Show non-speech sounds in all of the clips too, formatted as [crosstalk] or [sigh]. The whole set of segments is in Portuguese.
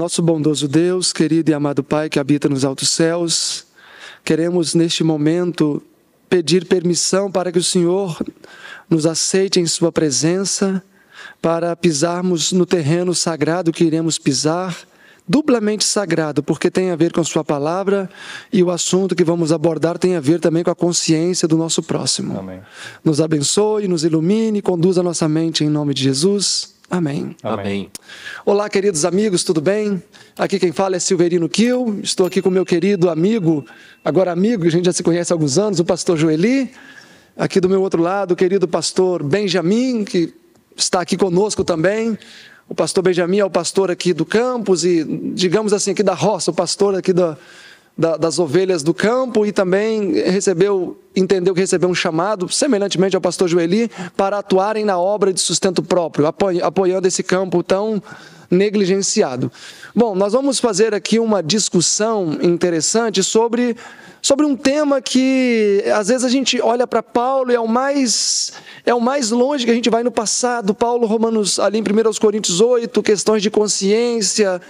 Nosso bondoso Deus, querido e amado Pai que habita nos altos céus, queremos neste momento pedir permissão para que o Senhor nos aceite em Sua presença, para pisarmos no terreno sagrado que iremos pisar, duplamente sagrado, porque tem a ver com Sua palavra e o assunto que vamos abordar tem a ver também com a consciência do nosso próximo. Amém. Nos abençoe, nos ilumine, conduza nossa mente em nome de Jesus. Amém. Amém. Olá, queridos amigos, tudo bem? Aqui quem fala é Silverino Kiel. Estou aqui com meu querido amigo, agora amigo, a gente já se conhece há alguns anos, o pastor Joeli. Aqui do meu outro lado, o querido pastor Benjamin, que está aqui conosco também. O pastor Benjamin é o pastor aqui do campus e, digamos assim, aqui da roça, o pastor aqui da, do da, das ovelhas do campo e também recebeu, entendeu que recebeu um chamado, semelhantemente ao pastor Joeli, para atuarem na obra de sustento próprio, apoiando esse campo tão negligenciado. Bom, nós vamos fazer aqui uma discussão interessante sobre, sobre um tema que às vezes a gente olha para Paulo e é o mais é o mais longe que a gente vai no passado. Paulo Romanos ali em 1 Coríntios 8, questões de consciência,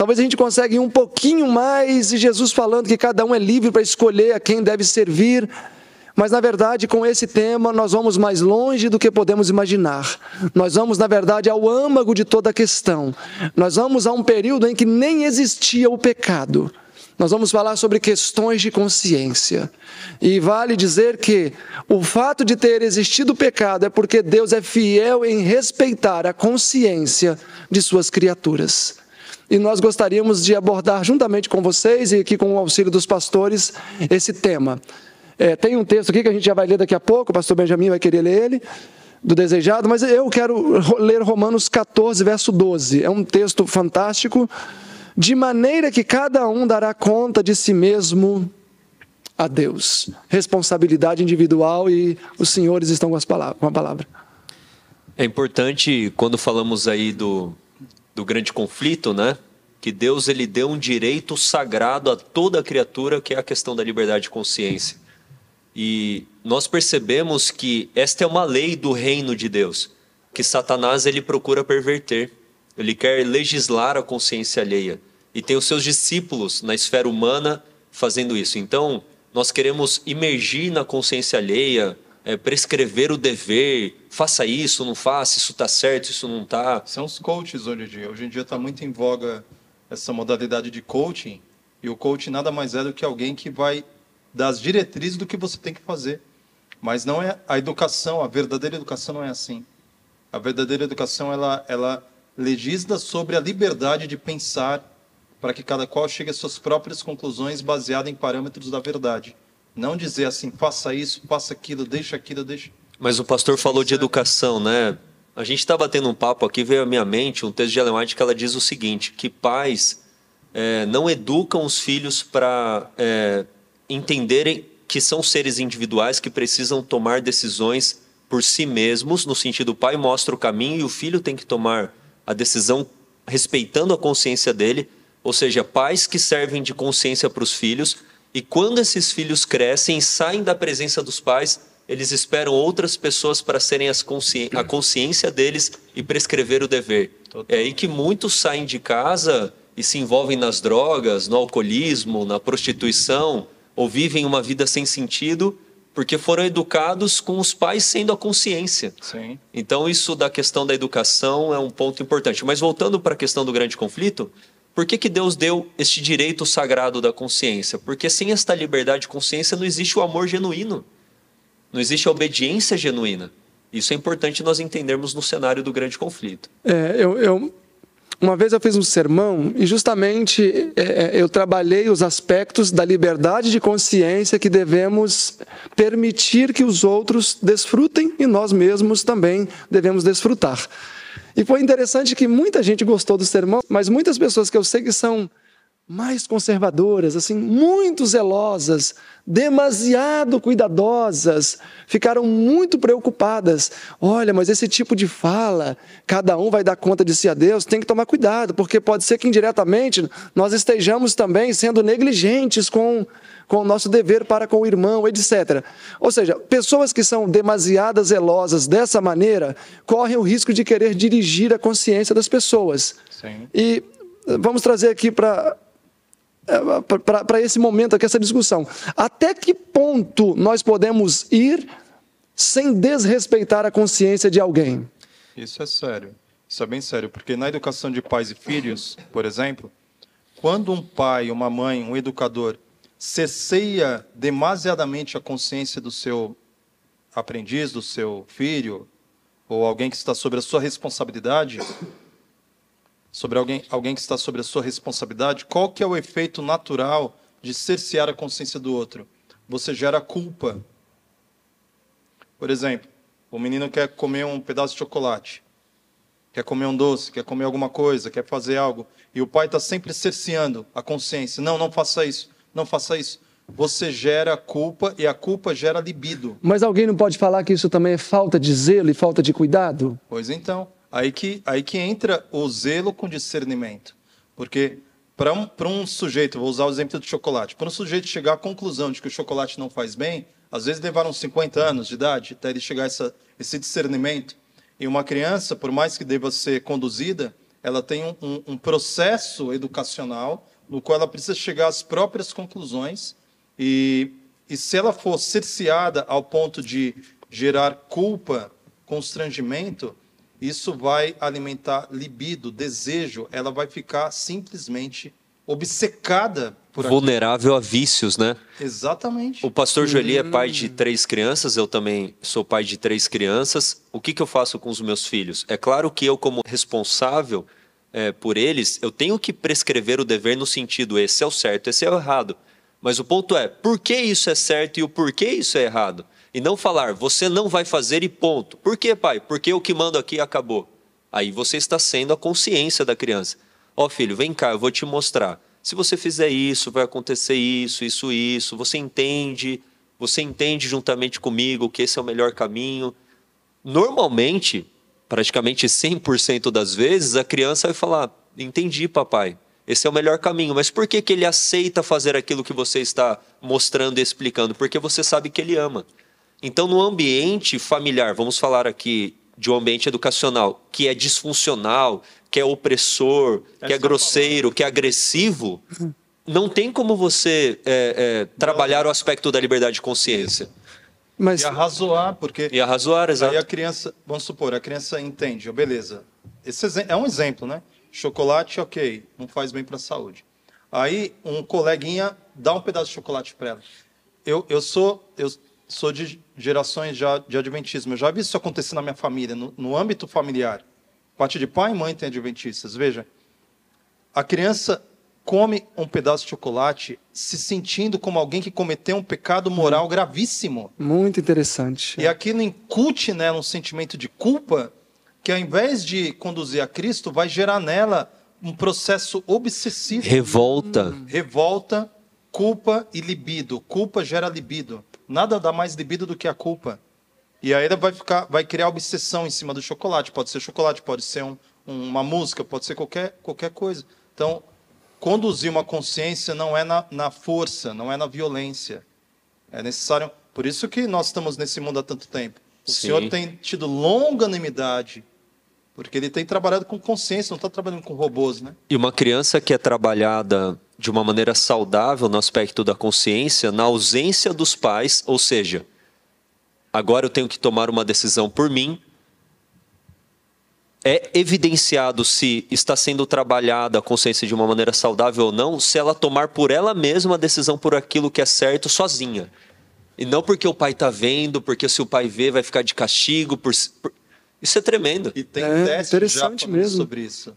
Talvez a gente consiga ir um pouquinho mais e Jesus falando que cada um é livre para escolher a quem deve servir. Mas, na verdade, com esse tema, nós vamos mais longe do que podemos imaginar. Nós vamos, na verdade, ao âmago de toda a questão. Nós vamos a um período em que nem existia o pecado. Nós vamos falar sobre questões de consciência. E vale dizer que o fato de ter existido o pecado é porque Deus é fiel em respeitar a consciência de suas criaturas. E nós gostaríamos de abordar juntamente com vocês e aqui com o auxílio dos pastores esse tema. É, tem um texto aqui que a gente já vai ler daqui a pouco, o pastor Benjamin vai querer ler ele, do desejado, mas eu quero ler Romanos 14, verso 12. É um texto fantástico. De maneira que cada um dará conta de si mesmo a Deus. Responsabilidade individual e os senhores estão com, as palavras, com a palavra. É importante quando falamos aí do, do grande conflito, né? Que Deus ele deu um direito sagrado a toda criatura, que é a questão da liberdade de consciência. E nós percebemos que esta é uma lei do reino de Deus, que Satanás ele procura perverter. Ele quer legislar a consciência alheia e tem os seus discípulos na esfera humana fazendo isso. Então, nós queremos imergir na consciência alheia, é, prescrever o dever, faça isso, não faça, isso está certo, isso não está. São os coaches hoje em dia. Hoje em dia está muito em voga essa modalidade de coaching. E o coach nada mais é do que alguém que vai dar as diretrizes do que você tem que fazer. Mas não é a educação, a verdadeira educação não é assim. A verdadeira educação ela, ela legisla sobre a liberdade de pensar para que cada qual chegue às suas próprias conclusões baseadas em parâmetros da verdade. Não dizer assim, faça isso, faça aquilo, deixa aquilo, deixa. Mas o pastor falou de educação, né? A gente estava tá tendo um papo aqui, veio à minha mente um texto de Ellen White que ela diz o seguinte, que pais é, não educam os filhos para é, entenderem que são seres individuais que precisam tomar decisões por si mesmos, no sentido o pai mostra o caminho e o filho tem que tomar a decisão respeitando a consciência dele, ou seja, pais que servem de consciência para os filhos, e quando esses filhos crescem e saem da presença dos pais, eles esperam outras pessoas para serem consci... a consciência deles e prescrever o dever. Total. É aí que muitos saem de casa e se envolvem nas drogas, no alcoolismo, na prostituição, ou vivem uma vida sem sentido porque foram educados com os pais sendo a consciência. Sim. Então isso da questão da educação é um ponto importante. Mas voltando para a questão do grande conflito, por que, que Deus deu este direito sagrado da consciência? Porque sem esta liberdade de consciência não existe o amor genuíno. Não existe obediência genuína. Isso é importante nós entendermos no cenário do grande conflito. É, eu, eu uma vez eu fiz um sermão e justamente é, é, eu trabalhei os aspectos da liberdade de consciência que devemos permitir que os outros desfrutem e nós mesmos também devemos desfrutar. E foi interessante que muita gente gostou do sermão, mas muitas pessoas que eu sei que são mais conservadoras, assim, muito zelosas, demasiado cuidadosas, ficaram muito preocupadas. Olha, mas esse tipo de fala, cada um vai dar conta de si a Deus, tem que tomar cuidado, porque pode ser que indiretamente nós estejamos também sendo negligentes com, com o nosso dever para com o irmão, etc. Ou seja, pessoas que são demasiado zelosas dessa maneira correm o risco de querer dirigir a consciência das pessoas. Sim. E eh, vamos trazer aqui para é, para esse momento aqui, essa discussão. Até que ponto nós podemos ir sem desrespeitar a consciência de alguém? Isso é sério. Isso é bem sério, porque na educação de pais e filhos, por exemplo, quando um pai, uma mãe, um educador cesseia demasiadamente a consciência do seu aprendiz, do seu filho, ou alguém que está sobre a sua responsabilidade, sobre alguém, alguém que está sobre a sua responsabilidade, qual que é o efeito natural de cercear a consciência do outro? Você gera culpa. Por exemplo, o menino quer comer um pedaço de chocolate, quer comer um doce, quer comer alguma coisa, quer fazer algo, e o pai está sempre cerceando a consciência. Não, não faça isso, não faça isso. Você gera culpa e a culpa gera libido. Mas alguém não pode falar que isso também é falta de zelo e falta de cuidado? Pois então. Aí que, aí que entra o zelo com discernimento. Porque para um, um sujeito, vou usar o exemplo do chocolate, para um sujeito chegar à conclusão de que o chocolate não faz bem, às vezes levaram 50 anos de idade até ele chegar a esse discernimento. E uma criança, por mais que deva ser conduzida, ela tem um, um, um processo educacional no qual ela precisa chegar às próprias conclusões. E, e se ela for cerceada ao ponto de gerar culpa, constrangimento, isso vai alimentar libido, desejo, ela vai ficar simplesmente obcecada por vulnerável a vícios, né? Exatamente. O pastor Joeli hum. é pai de hum. três crianças, eu também sou pai de três crianças. O que, que eu faço com os meus filhos? É claro que eu, como responsável é, por eles, eu tenho que prescrever o dever no sentido esse é o certo, esse é o errado. Mas o ponto é, por que isso é certo e o porquê isso é errado? E não falar, você não vai fazer e ponto. Por quê, pai? Porque o que mando aqui acabou. Aí você está sendo a consciência da criança. Ó oh, filho, vem cá, eu vou te mostrar. Se você fizer isso, vai acontecer isso, isso, isso. Você entende, você entende juntamente comigo que esse é o melhor caminho. Normalmente, praticamente 100% das vezes, a criança vai falar: Entendi, papai, esse é o melhor caminho, mas por que, que ele aceita fazer aquilo que você está mostrando e explicando? Porque você sabe que ele ama. Então, no ambiente familiar, vamos falar aqui de um ambiente educacional que é disfuncional, que é opressor, Essa que é, é grosseiro, palavra. que é agressivo, não tem como você é, é, trabalhar o aspecto da liberdade de consciência. Mas... E arrazoar, porque. E arrazoar, exato. Aí a criança, vamos supor, a criança entende, beleza. Esse é um exemplo, né? Chocolate, ok, não faz bem para a saúde. Aí um coleguinha dá um pedaço de chocolate para ela. Eu, eu sou, eu sou de gerações já de adventismo. Eu já vi isso acontecer na minha família, no, no âmbito familiar. Parte de pai e mãe tem adventistas. Veja, a criança come um pedaço de chocolate se sentindo como alguém que cometeu um pecado moral hum. gravíssimo. Muito interessante. É. E aquilo incute nela um sentimento de culpa que, ao invés de conduzir a Cristo, vai gerar nela um processo obsessivo. Revolta. Hum. Revolta, culpa e libido. Culpa gera libido. Nada dá mais libido do que a culpa. E aí vai ficar, vai criar obsessão em cima do chocolate. Pode ser chocolate, pode ser um, uma música, pode ser qualquer, qualquer coisa. Então, conduzir uma consciência não é na, na força, não é na violência. É necessário. Por isso que nós estamos nesse mundo há tanto tempo. O Sim. Senhor tem tido longanimidade, porque ele tem trabalhado com consciência, não está trabalhando com robôs, né? E uma criança que é trabalhada de uma maneira saudável no aspecto da consciência, na ausência dos pais, ou seja, agora eu tenho que tomar uma decisão por mim. É evidenciado se está sendo trabalhada a consciência de uma maneira saudável ou não, se ela tomar por ela mesma a decisão por aquilo que é certo sozinha. E não porque o pai está vendo, porque se o pai vê vai ficar de castigo. Por... Isso é tremendo. E tem é, teste interessante mesmo. sobre isso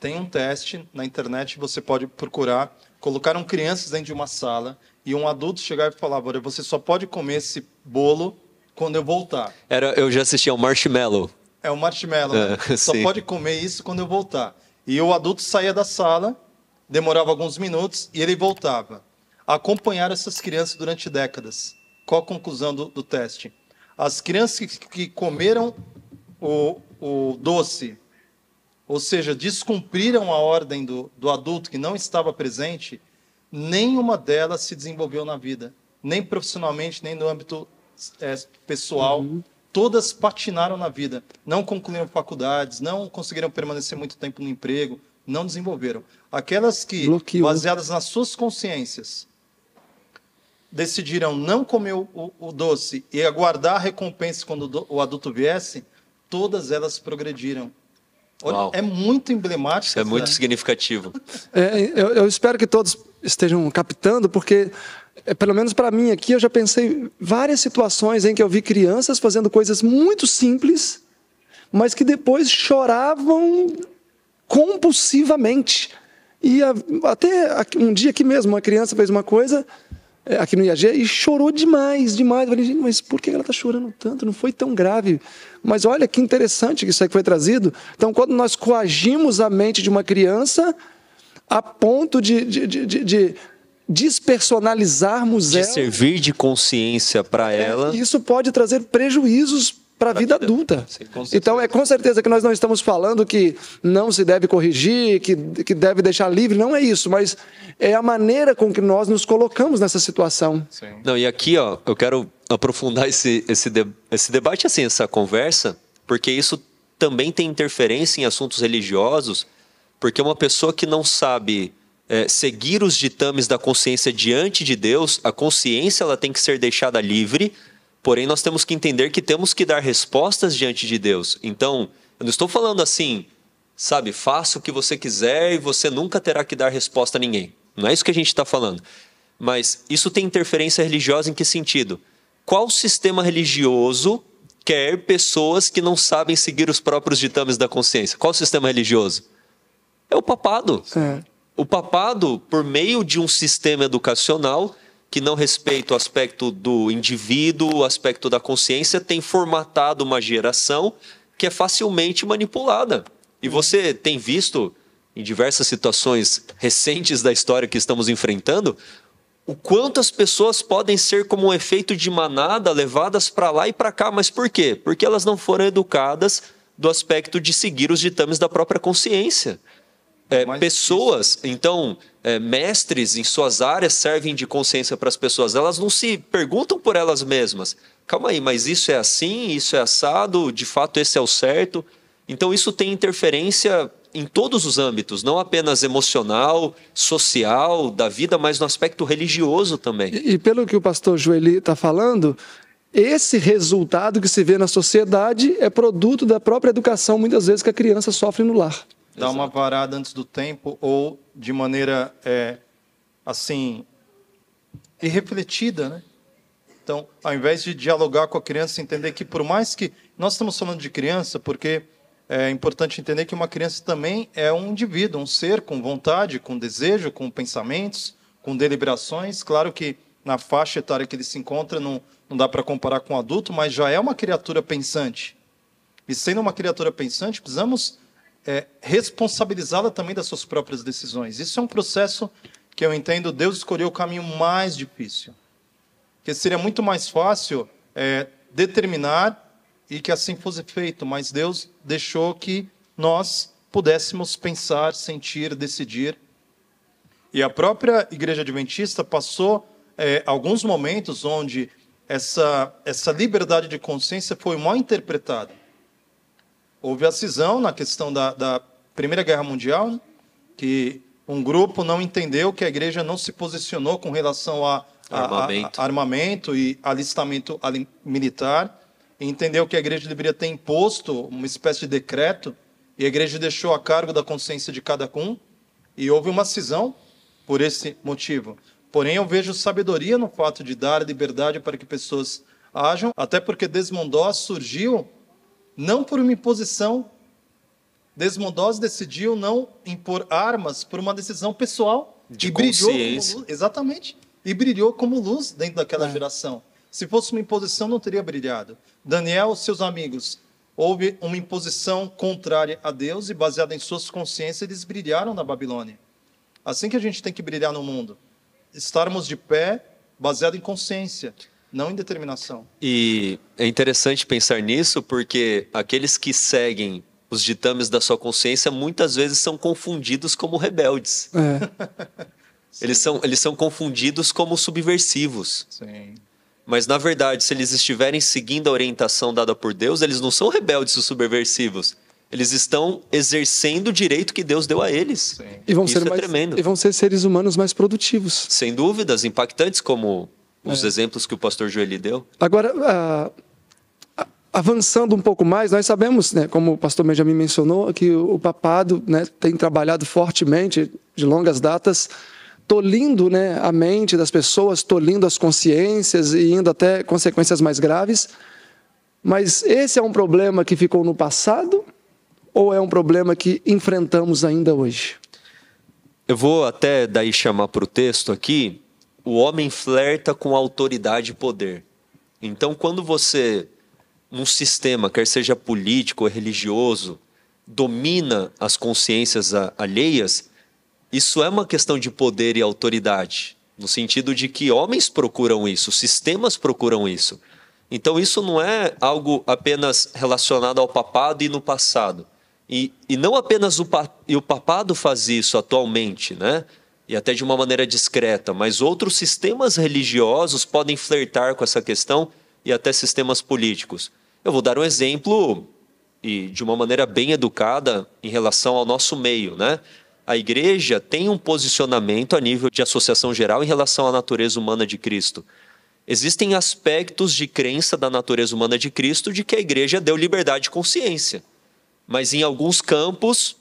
tem um teste na internet, você pode procurar. Colocaram crianças dentro de uma sala e um adulto chegar e falar: você só pode comer esse bolo quando eu voltar. Era, eu já assisti ao Marshmallow. É o Marshmallow. Né? É, né? [laughs] Só pode comer isso quando eu voltar. E o adulto saía da sala, demorava alguns minutos e ele voltava. Acompanhar essas crianças durante décadas. Qual a conclusão do, do teste? As crianças que, que comeram o, o doce ou seja, descumpriram a ordem do, do adulto que não estava presente, nenhuma delas se desenvolveu na vida, nem profissionalmente, nem no âmbito é, pessoal. Uhum. Todas patinaram na vida, não concluíram faculdades, não conseguiram permanecer muito tempo no emprego, não desenvolveram. Aquelas que, Bloqueou. baseadas nas suas consciências, decidiram não comer o, o, doce e aguardar a recompensa quando o, o adulto viesse, todas elas progrediram Olha, é muito emblemático. é muito significativo. É, eu, eu, espero que todos estejam captando, porque, é, pelo menos para mim aqui, eu já pensei várias situações em que eu vi crianças fazendo coisas muito simples, mas que depois choravam compulsivamente. E até um dia aqui mesmo, uma criança fez uma coisa é, aqui no IAG e chorou demais, demais. Eu falei, gente, mas por que ela está chorando tanto? Não foi tão grave. Mas olha que interessante que isso aí foi trazido. Então, quando nós coagimos a mente de uma criança a ponto de, de, de, de, de despersonalizarmos de ela. De servir de consciência para é, ela. Isso pode trazer prejuízos para a vida adulta. Então, é com certeza que nós não estamos falando que não se deve corrigir, que, que deve deixar livre, não é isso, mas é a maneira com que nós nos colocamos nessa situação. Sim. Não, e aqui, ó, eu quero aprofundar esse, esse, de, esse debate, assim, essa conversa, porque isso também tem interferência em assuntos religiosos, porque uma pessoa que não sabe é, seguir os ditames da consciência diante de Deus, a consciência ela tem que ser deixada livre Porém, nós temos que entender que temos que dar respostas diante de Deus. Então, eu não estou falando assim, sabe, faça o que você quiser e você nunca terá que dar resposta a ninguém. Não é isso que a gente está falando. Mas isso tem interferência religiosa em que sentido? Qual sistema religioso quer pessoas que não sabem seguir os próprios ditames da consciência? Qual sistema religioso? É o papado. O papado, por meio de um sistema educacional, que não respeita o aspecto do indivíduo, o aspecto da consciência, tem formatado uma geração que é facilmente manipulada. E uhum. você tem visto em diversas situações recentes da história que estamos enfrentando o quanto as pessoas podem ser como um efeito de manada levadas para lá e para cá, mas por quê? Porque elas não foram educadas do aspecto de seguir os ditames da própria consciência é, é pessoas, então, é, mestres em suas áreas servem de consciência para as pessoas. Elas não se perguntam por elas mesmas. Calma aí, mas isso é assim, isso é assado, de fato esse é o certo. Então, isso tem interferência em todos os âmbitos, não apenas emocional, social, da vida, mas no aspecto religioso também. E, e pelo que o pastor Joeli está falando, esse resultado que se vê na sociedade é produto da própria educação, muitas vezes, que a criança sofre no lar. Exato. dar uma varada antes do tempo ou de maneira é, assim irrefletida, né? Então, ao invés de dialogar com a criança, entender que por mais que nós estamos falando de criança, porque é, é importante entender que uma criança também é um indivíduo, um ser com vontade, com desejo, com pensamentos, com deliberações. Claro que na faixa etária que ele se encontra não, não dá para comparar com um adulto, mas já é uma criatura pensante. E sendo uma criatura pensante, precisamos é, responsabilizá-la também das suas próprias decisões. Isso é um processo que eu entendo Deus escolheu o caminho mais difícil. que seria muito mais fácil é, determinar e que assim fosse feito, mas Deus deixou que nós pudéssemos pensar, sentir, decidir. E a própria Igreja Adventista passou é, alguns momentos onde essa, essa liberdade de consciência foi mal interpretada houve a cisão na questão da, da Primeira Guerra Mundial, que um grupo não entendeu que a igreja não se posicionou com relação a, armamento. A, a, armamento e alistamento militar, e entendeu que a igreja deveria ter imposto uma espécie de decreto, e a igreja deixou a cargo da consciência de cada um, e houve uma cisão por esse motivo. Porém, eu vejo sabedoria no fato de dar liberdade para que pessoas hajam, até porque desmondó surgiu não por uma imposição. Desmondós decidiu não impor armas por uma decisão pessoal de e exatamente e brilhou como luz dentro daquela é. geração. Se fosse uma imposição, não teria brilhado. Daniel seus amigos houve uma imposição contrária a Deus e baseada em suas consciências eles brilharam na Babilônia. Assim que a gente tem que brilhar no mundo, estarmos de pé baseado em consciência não em determinação. E é interessante pensar nisso porque aqueles que seguem os ditames da sua consciência muitas vezes são confundidos como rebeldes. É. [laughs] eles, são, eles são confundidos como subversivos. Sim. Mas, na verdade, se eles estiverem seguindo a orientação dada por Deus, eles não são rebeldes ou subversivos. Eles estão exercendo o direito que Deus deu a eles. Sim. E vão Isso ser é mais, tremendo. E vão ser seres humanos mais produtivos. Sem dúvidas, impactantes como os é. exemplos que o pastor Joeli deu? Agora, uh, avançando um pouco mais, nós sabemos, né, como o pastor Benjamin mencionou, que o papado né, tem trabalhado fortemente, de longas datas, tolindo né, a mente das pessoas, tolindo as consciências e indo até consequências mais graves. Mas esse é um problema que ficou no passado ou é um problema que enfrentamos ainda hoje? Eu vou até daí chamar para o texto aqui o homem flerta com autoridade e poder. Então, quando você, num sistema, quer seja político ou religioso, domina as consciências alheias, isso é uma questão de poder e autoridade, no sentido de que homens procuram isso, sistemas procuram isso. Então, isso não é algo apenas relacionado ao papado e no passado. E, e não apenas o, e o papado faz isso atualmente, né? e até de uma maneira discreta, mas outros sistemas religiosos podem flertar com essa questão e até sistemas políticos. Eu vou dar um exemplo e de uma maneira bem educada em relação ao nosso meio, né? A igreja tem um posicionamento a nível de associação geral em relação à natureza humana de Cristo. Existem aspectos de crença da natureza humana de Cristo de que a igreja deu liberdade de consciência. Mas em alguns campos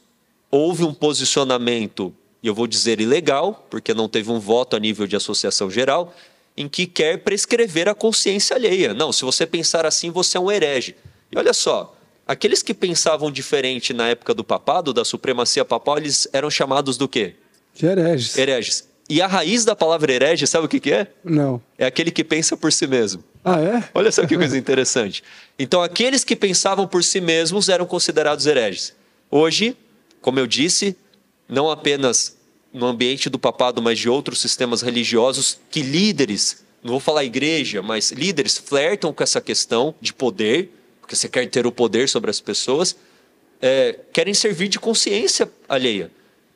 houve um posicionamento e eu vou dizer ilegal, porque não teve um voto a nível de associação geral, em que quer prescrever a consciência alheia. Não, se você pensar assim, você é um herege. E olha só, aqueles que pensavam diferente na época do papado, da supremacia papal, eles eram chamados do quê? De hereges. Hereges. E a raiz da palavra herege, sabe o que, que é? Não. É aquele que pensa por si mesmo. Ah, é? Olha só que coisa interessante. Então, aqueles que pensavam por si mesmos eram considerados hereges. Hoje, como eu disse, não apenas no ambiente do papado, mas de outros sistemas religiosos, que líderes, não vou falar igreja, mas líderes flertam com essa questão de poder, porque você quer ter o poder sobre as pessoas, é, querem servir de consciência alheia.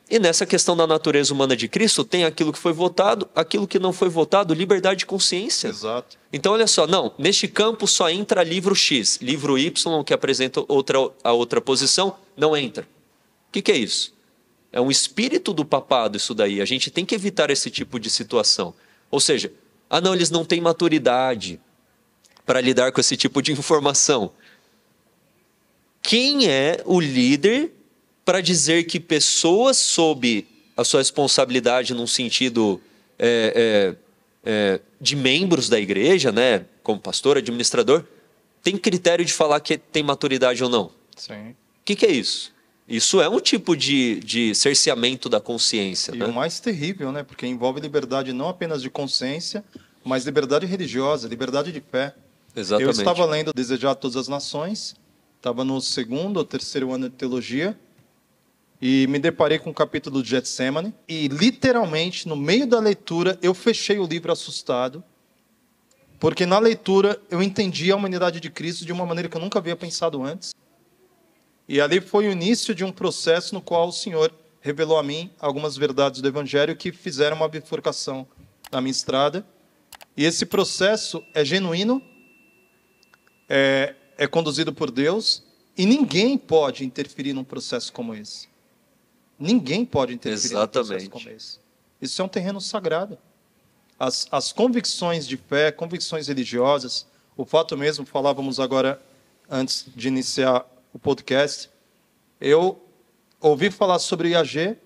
E nessa questão da natureza humana de Cristo, tem aquilo que foi votado, aquilo que não foi votado, liberdade de consciência. Exato. Então, olha só, não, neste campo só entra livro X, livro Y, que apresenta outra, a outra posição, não entra. O que, que é isso? É um espírito do papado isso daí. A gente tem que evitar esse tipo de situação. Ou seja, ah, não, eles não têm maturidade para lidar com esse tipo de informação. Quem é o líder para dizer que pessoas sob a sua responsabilidade num sentido é, é, é, de membros da igreja, né, como pastor, administrador, tem critério de falar que tem maturidade ou não? Sim. O que, que é isso? Isso é um tipo de, de cerceamento da consciência. E né? o mais terrível, né? Porque envolve liberdade não apenas de consciência, mas liberdade religiosa, liberdade de fé. Exatamente. Eu estava lendo Desejar Todas as Nações, estava no segundo ou terceiro ano de teologia, e me deparei com o um capítulo de Getsemane, e literalmente, no meio da leitura, eu fechei o livro assustado, porque na leitura eu entendi a humanidade de Cristo de uma maneira que eu nunca havia pensado antes. E ali foi o início de um processo no qual o Senhor revelou a mim algumas verdades do Evangelho que fizeram uma bifurcação na minha estrada. E esse processo é genuíno, é, é conduzido por Deus, e ninguém pode interferir num processo como esse. Ninguém pode interferir Exatamente. num processo como esse. Isso é um terreno sagrado. As, as convicções de fé, convicções religiosas, o fato mesmo, falávamos agora antes de iniciar o podcast, eu ouvi falar sobre IAG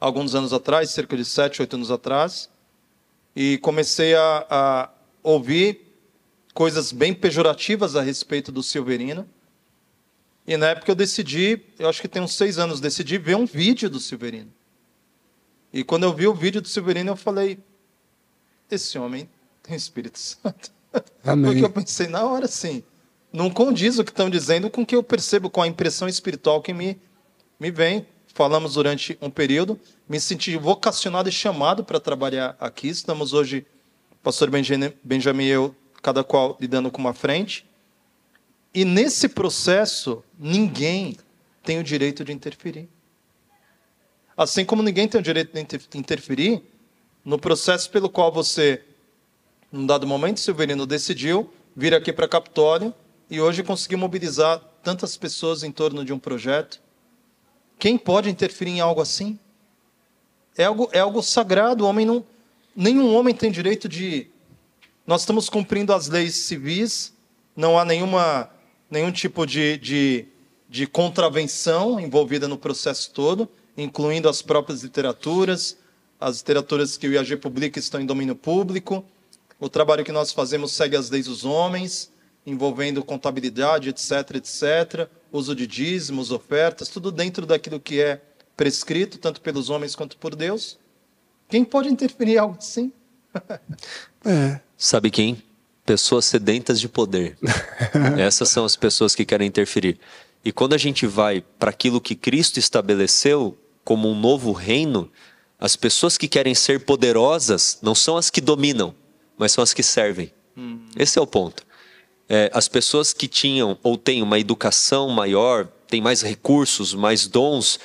alguns anos atrás, cerca de 7, 8 anos atrás, e comecei a, a ouvir coisas bem pejorativas a respeito do Silverino. E na época eu decidi, eu acho que tem uns seis anos, decidi ver um vídeo do Silverino. E quando eu vi o vídeo do Silverino, eu falei: esse homem tem Espírito Santo. [laughs] Amém. Porque eu pensei na hora sim não condiz o que estão dizendo com o que eu percebo, com a impressão espiritual que me, me vem. Falamos durante um período, me senti vocacionado e chamado para trabalhar aqui. Estamos hoje, pastor Benjamin e eu, cada qual lidando com uma frente. E nesse processo, ninguém tem o direito de interferir. Assim como ninguém tem o direito de interferir no processo pelo qual você, num dado momento, Silverino decidiu vir aqui para Capitólio e hoje conseguiu mobilizar tantas pessoas em torno de um projeto. Quem pode interferir em algo assim? É algo, é algo sagrado. O homem não, nenhum homem tem direito de. Nós estamos cumprindo as leis civis, não há nenhuma, nenhum tipo de, de, de contravenção envolvida no processo todo, incluindo as próprias literaturas, as literaturas que o IAG publica estão em domínio público. O trabalho que nós fazemos segue as leis dos homens envolvendo contabilidade, etc., etc., uso de dízimos, ofertas, tudo dentro daquilo que é prescrito, tanto pelos homens quanto por Deus. Quem pode interferir em algo assim? [laughs] É. Sabe quem? Pessoas sedentas de poder. [laughs] Essas são as pessoas que querem interferir. E quando a gente vai para aquilo que Cristo estabeleceu como um novo reino, as pessoas que querem ser poderosas não são as que dominam, mas são as que servem. Hum. Esse é o ponto é, as pessoas que tinham ou têm uma educação maior, têm mais recursos, mais dons,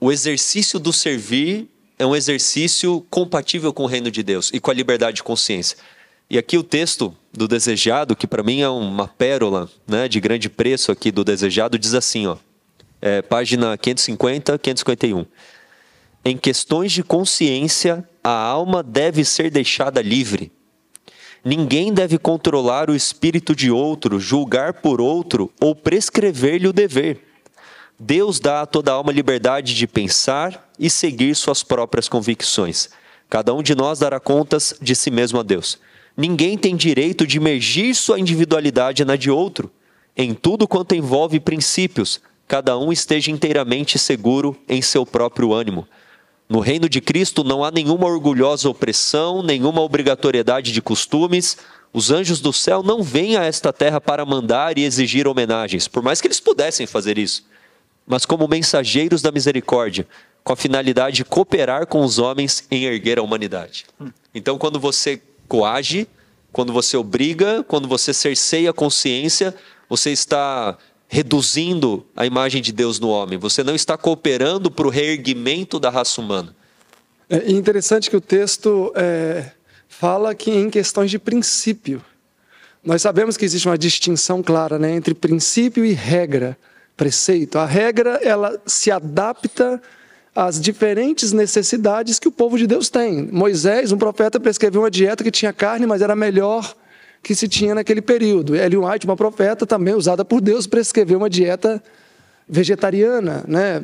o exercício do servir é um exercício compatível com o reino de Deus e com a liberdade de consciência. E aqui o texto do desejado, que para mim é uma pérola né, de grande preço aqui do desejado, diz assim, ó, é, página 550, 551. Em questões de consciência, a alma deve ser deixada livre, Ninguém deve controlar o espírito de outro, julgar por outro ou prescrever-lhe o dever. Deus dá a toda alma liberdade de pensar e seguir suas próprias convicções. Cada um de nós dará contas de si mesmo a Deus. Ninguém tem direito de mergir sua individualidade na de outro. Em tudo quanto envolve princípios, cada um esteja inteiramente seguro em seu próprio ânimo. No reino de Cristo não há nenhuma orgulhosa opressão, nenhuma obrigatoriedade de costumes. Os anjos do céu não vêm a esta terra para mandar e exigir homenagens, por mais que eles pudessem fazer isso, mas como mensageiros da misericórdia, com a finalidade de cooperar com os homens em erguer a humanidade. Então, quando você coage, quando você obriga, quando você cerceia a consciência, você está reduzindo a imagem de Deus no homem, você não está cooperando para o reerguimento da raça humana. É interessante que o texto é, fala que em questões de princípio. Nós sabemos que existe uma distinção clara né, entre princípio e regra, preceito. A regra ela se adapta às diferentes necessidades que o povo de Deus tem. Moisés, um profeta, prescreveu uma dieta que tinha carne, mas era melhor que se tinha naquele período. Ellen White, uma profeta também usada por Deus para escrever uma dieta vegetariana, né?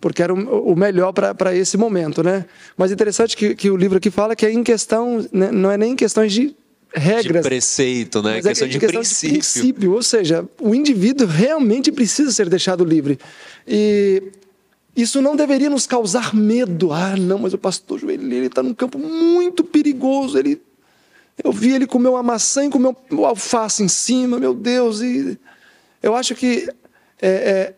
porque era o melhor para esse momento. Né? Mas é interessante que, que o livro aqui fala que é em questão, né? não é nem em questões de regras. De preceito, né? Mas é questão, é de, questão princípio. de princípio. Ou seja, o indivíduo realmente precisa ser deixado livre. E isso não deveria nos causar medo. Ah, não, mas o pastor Joelho está num campo muito perigoso. Ele eu vi ele comer uma maçã e comer um alface em cima, meu Deus. E eu acho que é, é,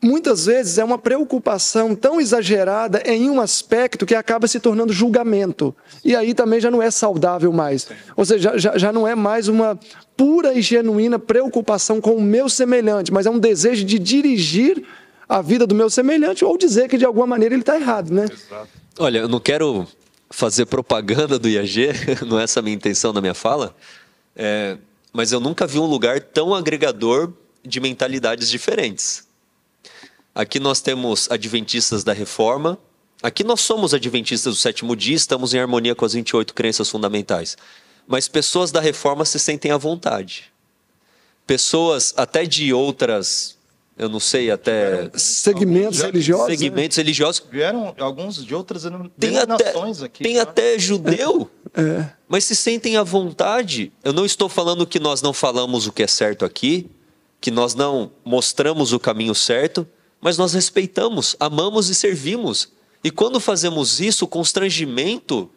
muitas vezes é uma preocupação tão exagerada em um aspecto que acaba se tornando julgamento. E aí também já não é saudável mais. Ou seja, já, já não é mais uma pura e genuína preocupação com o meu semelhante, mas é um desejo de dirigir a vida do meu semelhante ou dizer que de alguma maneira ele está errado, né? Exato. Olha, eu não quero fazer propaganda do IAG, [laughs] não é essa a minha intenção na minha fala, é, mas eu nunca vi um lugar tão agregador de mentalidades diferentes. Aqui nós temos adventistas da reforma, aqui nós somos adventistas do sétimo dia, estamos em harmonia com as 28 crenças fundamentais. Mas pessoas da reforma se sentem à vontade. Pessoas até de outras eu não sei, até. Segmentos religiosos? Né? Segmentos religiosos. Vieram alguns de outras denominações aqui. Tem tá? até judeu, é. mas se sentem à vontade. Eu não estou falando que nós não falamos o que é certo aqui, que nós não mostramos o caminho certo, mas nós respeitamos, amamos e servimos. E quando fazemos isso, o constrangimento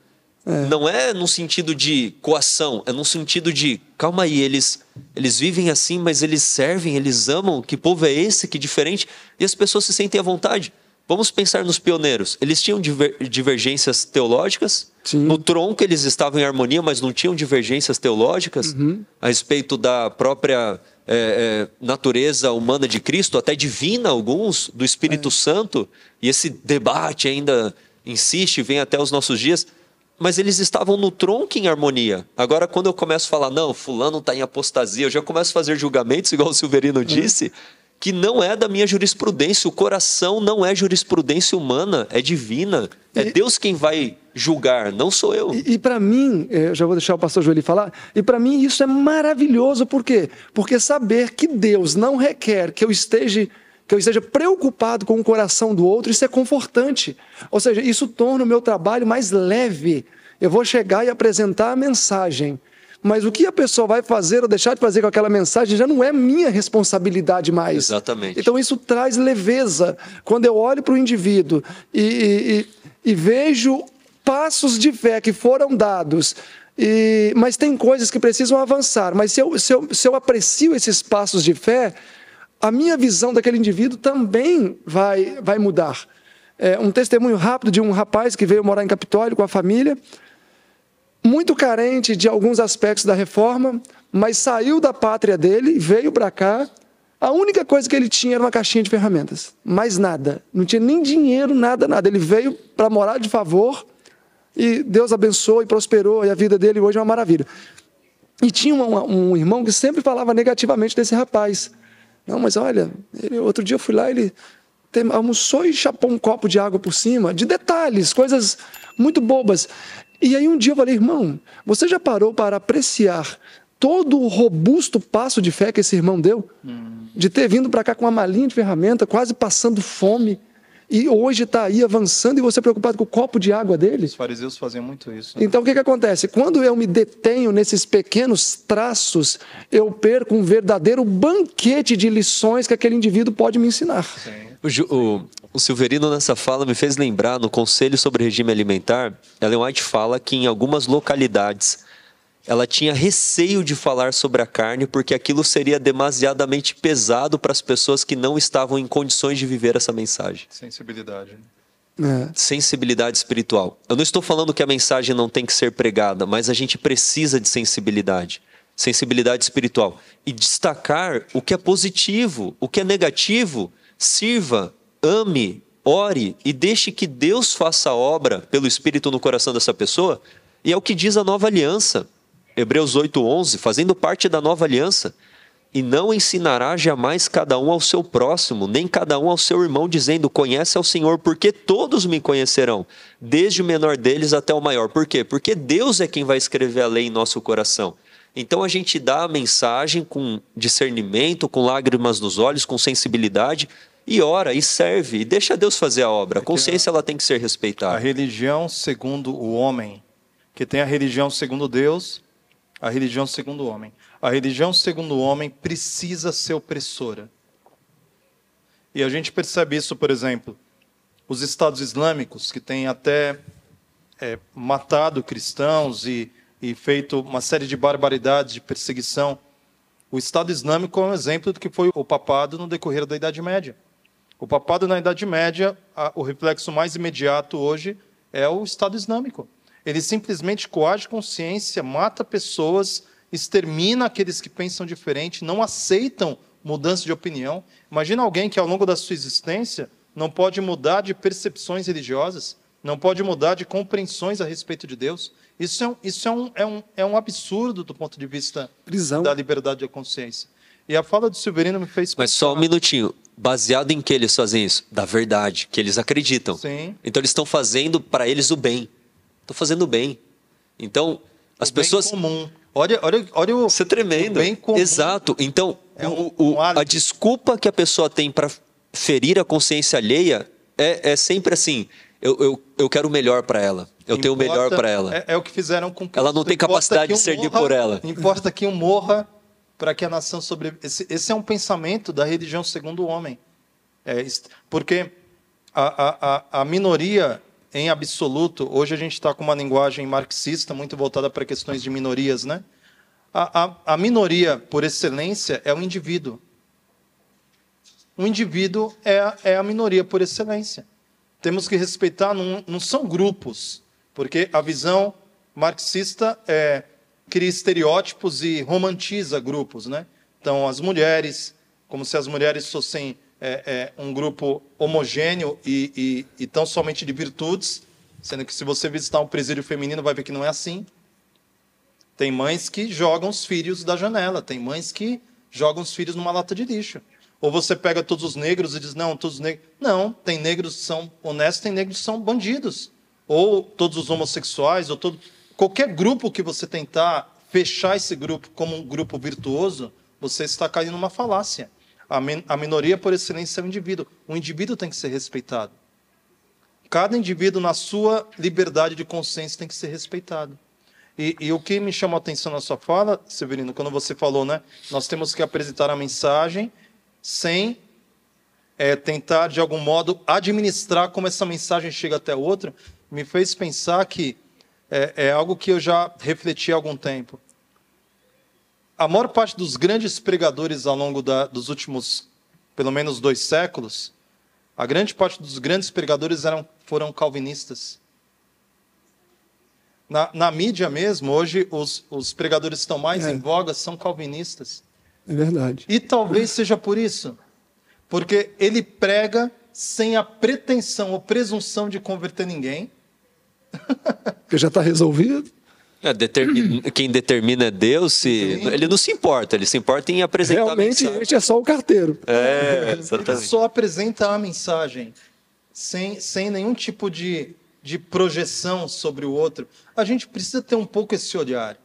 é. Não é num sentido de coação, é num sentido de calma aí, eles, eles vivem assim, mas eles servem, eles amam. Que povo é esse? Que diferente? E as pessoas se sentem à vontade. Vamos pensar nos pioneiros. Eles tinham diver, divergências teológicas. Sim. No tronco eles estavam em harmonia, mas não tinham divergências teológicas uhum. a respeito da própria é, é, natureza humana de Cristo, até divina alguns, do Espírito é. Santo. E esse debate ainda insiste, vem até os nossos dias mas eles estavam no tronco em harmonia. Agora, quando eu começo a falar, não, fulano está em apostasia, eu já começo a fazer julgamentos, igual o Silverino uhum. disse, que não é da minha jurisprudência. O coração não é jurisprudência humana, é divina. É e, é Deus quem vai julgar, não sou eu. E, e para mim, eh, já vou deixar o pastor Joeli falar, e para mim isso é maravilhoso, por quê? Porque saber que Deus não requer que eu esteja que eu esteja preocupado com o coração do outro, isso é confortante. Ou seja, isso torna o meu trabalho mais leve. Eu vou chegar e apresentar a mensagem. Mas o que a pessoa vai fazer ou deixar de fazer com aquela mensagem já não é minha responsabilidade mais. Exatamente. Então isso traz leveza. Quando eu olho para o indivíduo e, e, e, e vejo passos de fé que foram dados e, mas tem coisas que precisam avançar. Mas se eu, se, eu, se eu aprecio esses passos de fé, a minha visão daquele indivíduo também vai, vai mudar. É, um testemunho rápido de um rapaz que veio morar em Capitólio com a família, muito carente de alguns aspectos da reforma, mas saiu da pátria dele, veio para cá. A única coisa que ele tinha era uma caixinha de ferramentas, mais nada. Não tinha nem dinheiro, nada, nada. Ele veio para morar de favor e Deus abençoou e prosperou, e a vida dele hoje é uma maravilha. E tinha um irmão que sempre falava negativamente desse rapaz. Não, mas olha, ele, outro dia eu fui lá, ele tem, almoçou e chapou um copo de água por cima, de detalhes, coisas muito bobas. E aí um dia eu falei, irmão, você já parou para apreciar todo o robusto passo de fé que esse irmão deu? Hum. De ter vindo para cá com uma malinha de ferramenta, quase passando fome e hoje está aí avançando e você é preocupado com o copo de água dele? Os fariseus faziam muito isso. Né? Então o que, que acontece? Quando eu me detenho nesses pequenos traços, eu perco um verdadeiro banquete de lições que aquele indivíduo pode me ensinar. Sim. O, o, o Silverino, nessa fala, me fez lembrar no Conselho sobre Regime Alimentar, Ellen White fala que em algumas localidades ela tinha receio de falar sobre a carne porque aquilo seria demasiadamente pesado para as pessoas que não estavam em condições de viver essa mensagem. Sensibilidade. Né? É. Sensibilidade espiritual. Eu não estou falando que a mensagem não tem que ser pregada, mas a gente precisa de sensibilidade. Sensibilidade espiritual. E destacar o que é positivo, o que é negativo. Sirva, ame, ore e deixe que Deus faça a obra pelo Espírito no coração dessa pessoa. E é o que diz a nova aliança. Hebreus 8:11, fazendo parte da nova aliança, e não ensinará jamais cada um ao seu próximo, nem cada um ao seu irmão, dizendo: Conhece ao Senhor, porque todos me conhecerão, desde o menor deles até o maior. Por quê? Porque Deus é quem vai escrever a lei em nosso coração. Então a gente dá a mensagem com discernimento, com lágrimas nos olhos, com sensibilidade, e ora, e serve, e deixa Deus fazer a obra. A consciência ela tem que ser respeitada. A religião segundo o homem, que tem a religião segundo Deus, a religião segundo o homem. A religião segundo o homem precisa ser opressora. E a gente percebe isso, por exemplo, os estados islâmicos, que têm até é, matado cristãos e, e feito uma série de barbaridades, de perseguição. O Estado Islâmico é um exemplo do que foi o papado no decorrer da Idade Média. O papado na Idade Média, a, o reflexo mais imediato hoje é o Estado Islâmico. Ele simplesmente coage consciência, mata pessoas, extermina aqueles que pensam diferente, não aceitam mudança de opinião. Imagina alguém que ao longo da sua existência não pode mudar de percepções religiosas, não pode mudar de compreensões a respeito de Deus. Isso é um, isso é um, é um, é um absurdo do ponto de vista Prisão. da liberdade de consciência. E a fala do Silverino me fez. Mas só um minutinho. Baseado em que eles fazem isso? Da verdade, que eles acreditam. Sim. Então eles estão fazendo para eles o bem. Estou fazendo bem. Então, as pessoas. Bem comum. Olha, olha, olha o. Isso é tremendo. bem comum. Exato. Então, é um, o, o, um a desculpa que a pessoa tem para ferir a consciência alheia é, é sempre assim: eu, eu, eu quero o melhor para ela. Eu importa, tenho o melhor para ela. É, é, o que fizeram com Cristo. Ela não tem capacidade um de servir morra, por ela. Importa que um morra para que a nação sobreviva Esse, esse, é um pensamento da religião segundo o homem. É, porque a, a, a, a minoria em absoluto. Hoje a gente está com uma linguagem marxista muito voltada para questões de minorias, né? A, a, a minoria, por excelência, é o indivíduo. O indivíduo é, é a minoria por excelência. Temos que respeitar, não, não são grupos, porque a visão marxista é, cria estereótipos e romantiza grupos, né? Então, as mulheres, como se as mulheres fossem é, é, um grupo homogêneo e, e, e tão somente de virtudes, sendo que se você visitar um presídio feminino vai ver que não é assim. Tem mães que jogam os filhos da janela, tem mães que jogam os filhos numa lata de lixo. Ou você pega todos os negros e diz, não, todos os negros. Não, tem negros que são honestos, tem negros que são bandidos. Ou todos os homossexuais, ou todo. Qualquer grupo que você tentar fechar esse grupo como um grupo virtuoso, você está caindo numa falácia. A, min a minoria, por excelência, é o indivíduo. O indivíduo tem que ser respeitado. Cada indivíduo, na sua liberdade de consciência, tem que ser respeitado. E, e, o que me chamou a atenção na sua fala, Severino, quando você falou, né? Nós temos que apresentar a mensagem sem é, tentar, de algum modo, administrar como essa mensagem chega até outra, me fez pensar que é, é algo que eu já refleti há algum tempo a maior parte dos grandes pregadores ao longo da, dos últimos, pelo menos, dois séculos, a grande parte dos grandes pregadores eram, foram calvinistas. Na, na mídia mesmo, hoje, os, os pregadores que estão mais é. em voga são calvinistas. É verdade. E talvez seja por isso. Porque ele prega sem a pretensão ou presunção de converter ninguém. [laughs] Porque já está resolvido. É, determin... Uhum. Quem determina é Deus, se... ele não se importa, ele se importa em apresentar Realmente, a mensagem. este é só o carteiro. É, [laughs] exatamente. só apresenta a mensagem, sem, sem nenhum tipo de, de projeção sobre o outro. A gente precisa ter um pouco esse olhar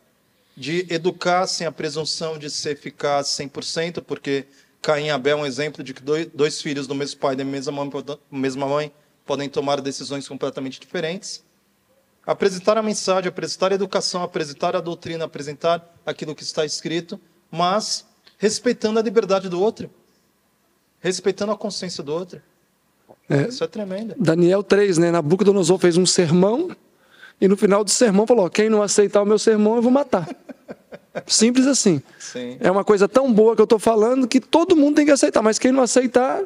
de educar sem a presunção de ser eficaz 100%, porque Caim e Abel é um exemplo de que dois, dois filhos do mesmo pai da mesma mãe, mesma mãe podem tomar decisões completamente diferentes apresentar a mensagem, apresentar a educação, apresentar a doutrina, apresentar aquilo que está escrito, mas respeitando a liberdade do outro, respeitando a consciência do outro. É, Isso é tremendo. Daniel 3, né? Nabucodonosor fez um sermão e no final do sermão falou: quem não aceitar o meu sermão, eu vou matar. [laughs] Simples assim. Sim. É uma coisa tão boa que eu estou falando que todo mundo tem que aceitar, mas quem não aceitar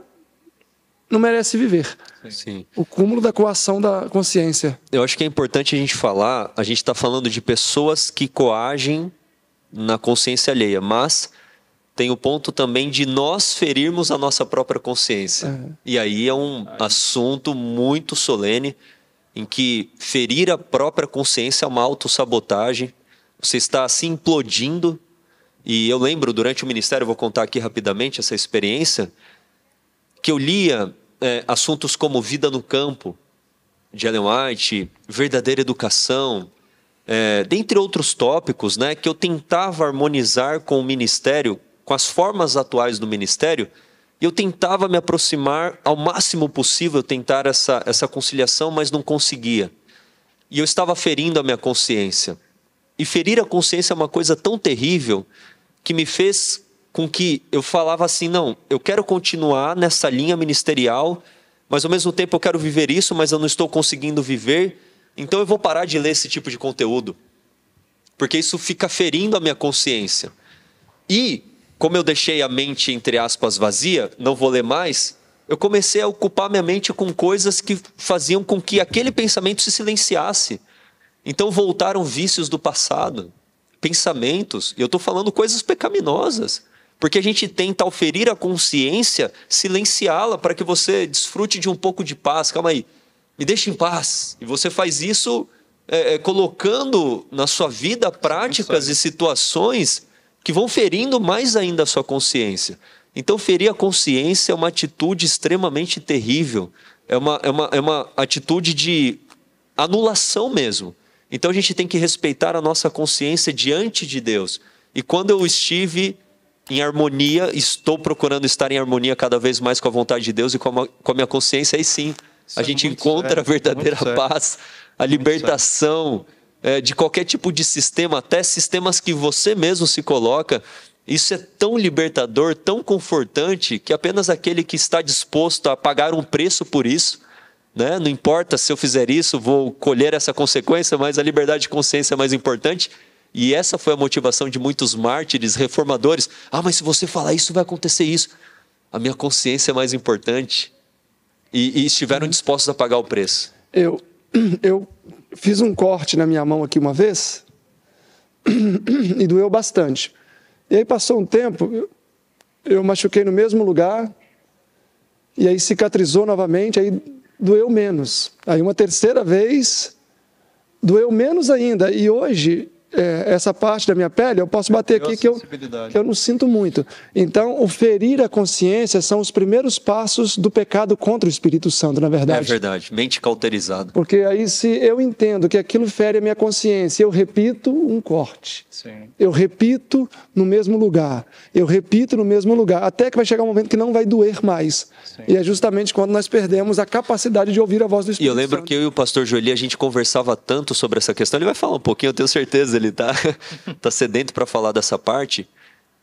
não merece viver. Sim. O cúmulo da coação da consciência. Eu acho que é importante a gente falar, a gente está falando de pessoas que coagem na consciência alheia, mas tem o ponto também de nós ferirmos a nossa própria consciência. Uhum. E aí é um assunto muito solene em que ferir a própria consciência é uma autossabotagem. Você está se implodindo. E eu lembro durante o ministério, vou contar aqui rapidamente essa experiência, que eu lia é, assuntos como vida no campo, de Ellen White, verdadeira educação, é, dentre outros tópicos, né, que eu tentava harmonizar com o ministério, com as formas atuais do ministério, eu tentava me aproximar ao máximo possível, tentar essa, essa conciliação, mas não conseguia. E eu estava ferindo a minha consciência. E ferir a consciência é uma coisa tão terrível que me fez com que eu falava assim: não, eu quero continuar nessa linha ministerial, mas ao mesmo tempo eu quero viver isso, mas eu não estou conseguindo viver, então eu vou parar de ler esse tipo de conteúdo, porque isso fica ferindo a minha consciência. E, como eu deixei a mente, entre aspas, vazia, não vou ler mais, eu comecei a ocupar minha mente com coisas que faziam com que aquele pensamento se silenciasse. Então voltaram vícios do passado, pensamentos, e eu estou falando coisas pecaminosas porque a gente tenta oferir a consciência, silenciá-la para que você desfrute de um pouco de paz. Calma aí, me deixa em paz. E você faz isso é, é, colocando na sua vida práticas e situações que vão ferindo mais ainda a sua consciência. Então, ferir a consciência é uma atitude extremamente terrível. É uma, é uma, é uma atitude de anulação mesmo. Então, a gente tem que respeitar a nossa consciência diante de Deus. E quando eu estive em harmonia, estou procurando estar em harmonia cada vez mais com a vontade de Deus e com a, com a minha consciência, aí sim Isso a é gente encontra a verdadeira paz, a libertação. É, de qualquer tipo de sistema, até sistemas que você mesmo se coloca, isso é tão libertador, tão confortante, que apenas aquele que está disposto a pagar um preço por isso, né? não importa se eu fizer isso, vou colher essa consequência, mas a liberdade de consciência é mais importante. E essa foi a motivação de muitos mártires, reformadores. Ah, mas se você falar isso, vai acontecer isso. A minha consciência é mais importante. E, e estiveram uhum. dispostos a pagar o preço. Eu, [clears throat] eu fiz um corte na minha mão aqui uma vez [clears throat] e doeu bastante. E aí passou um tempo, eu, eu machuquei no mesmo lugar e aí cicatrizou novamente, aí doeu menos. Aí uma terceira vez doeu menos ainda. E hoje é, essa parte da minha pele, eu posso bater aqui que eu, que eu não sinto muito. Então, o ferir a consciência são os primeiros passos do pecado contra o Espírito Santo, na é verdade. É verdade, mente cauterizada. Porque aí, se eu entendo que aquilo fere a minha consciência, eu repito um corte. Eu repito no mesmo lugar, eu repito no mesmo lugar, até que vai chegar um momento que não vai doer mais. Sim. E é justamente quando nós perdemos a capacidade de ouvir a voz do Espírito. E eu lembro Santo. que eu e o pastor Joeli, a gente conversava tanto sobre essa questão, ele vai falar um pouquinho, eu tenho certeza, ele tá, [laughs] tá sedento para falar dessa parte.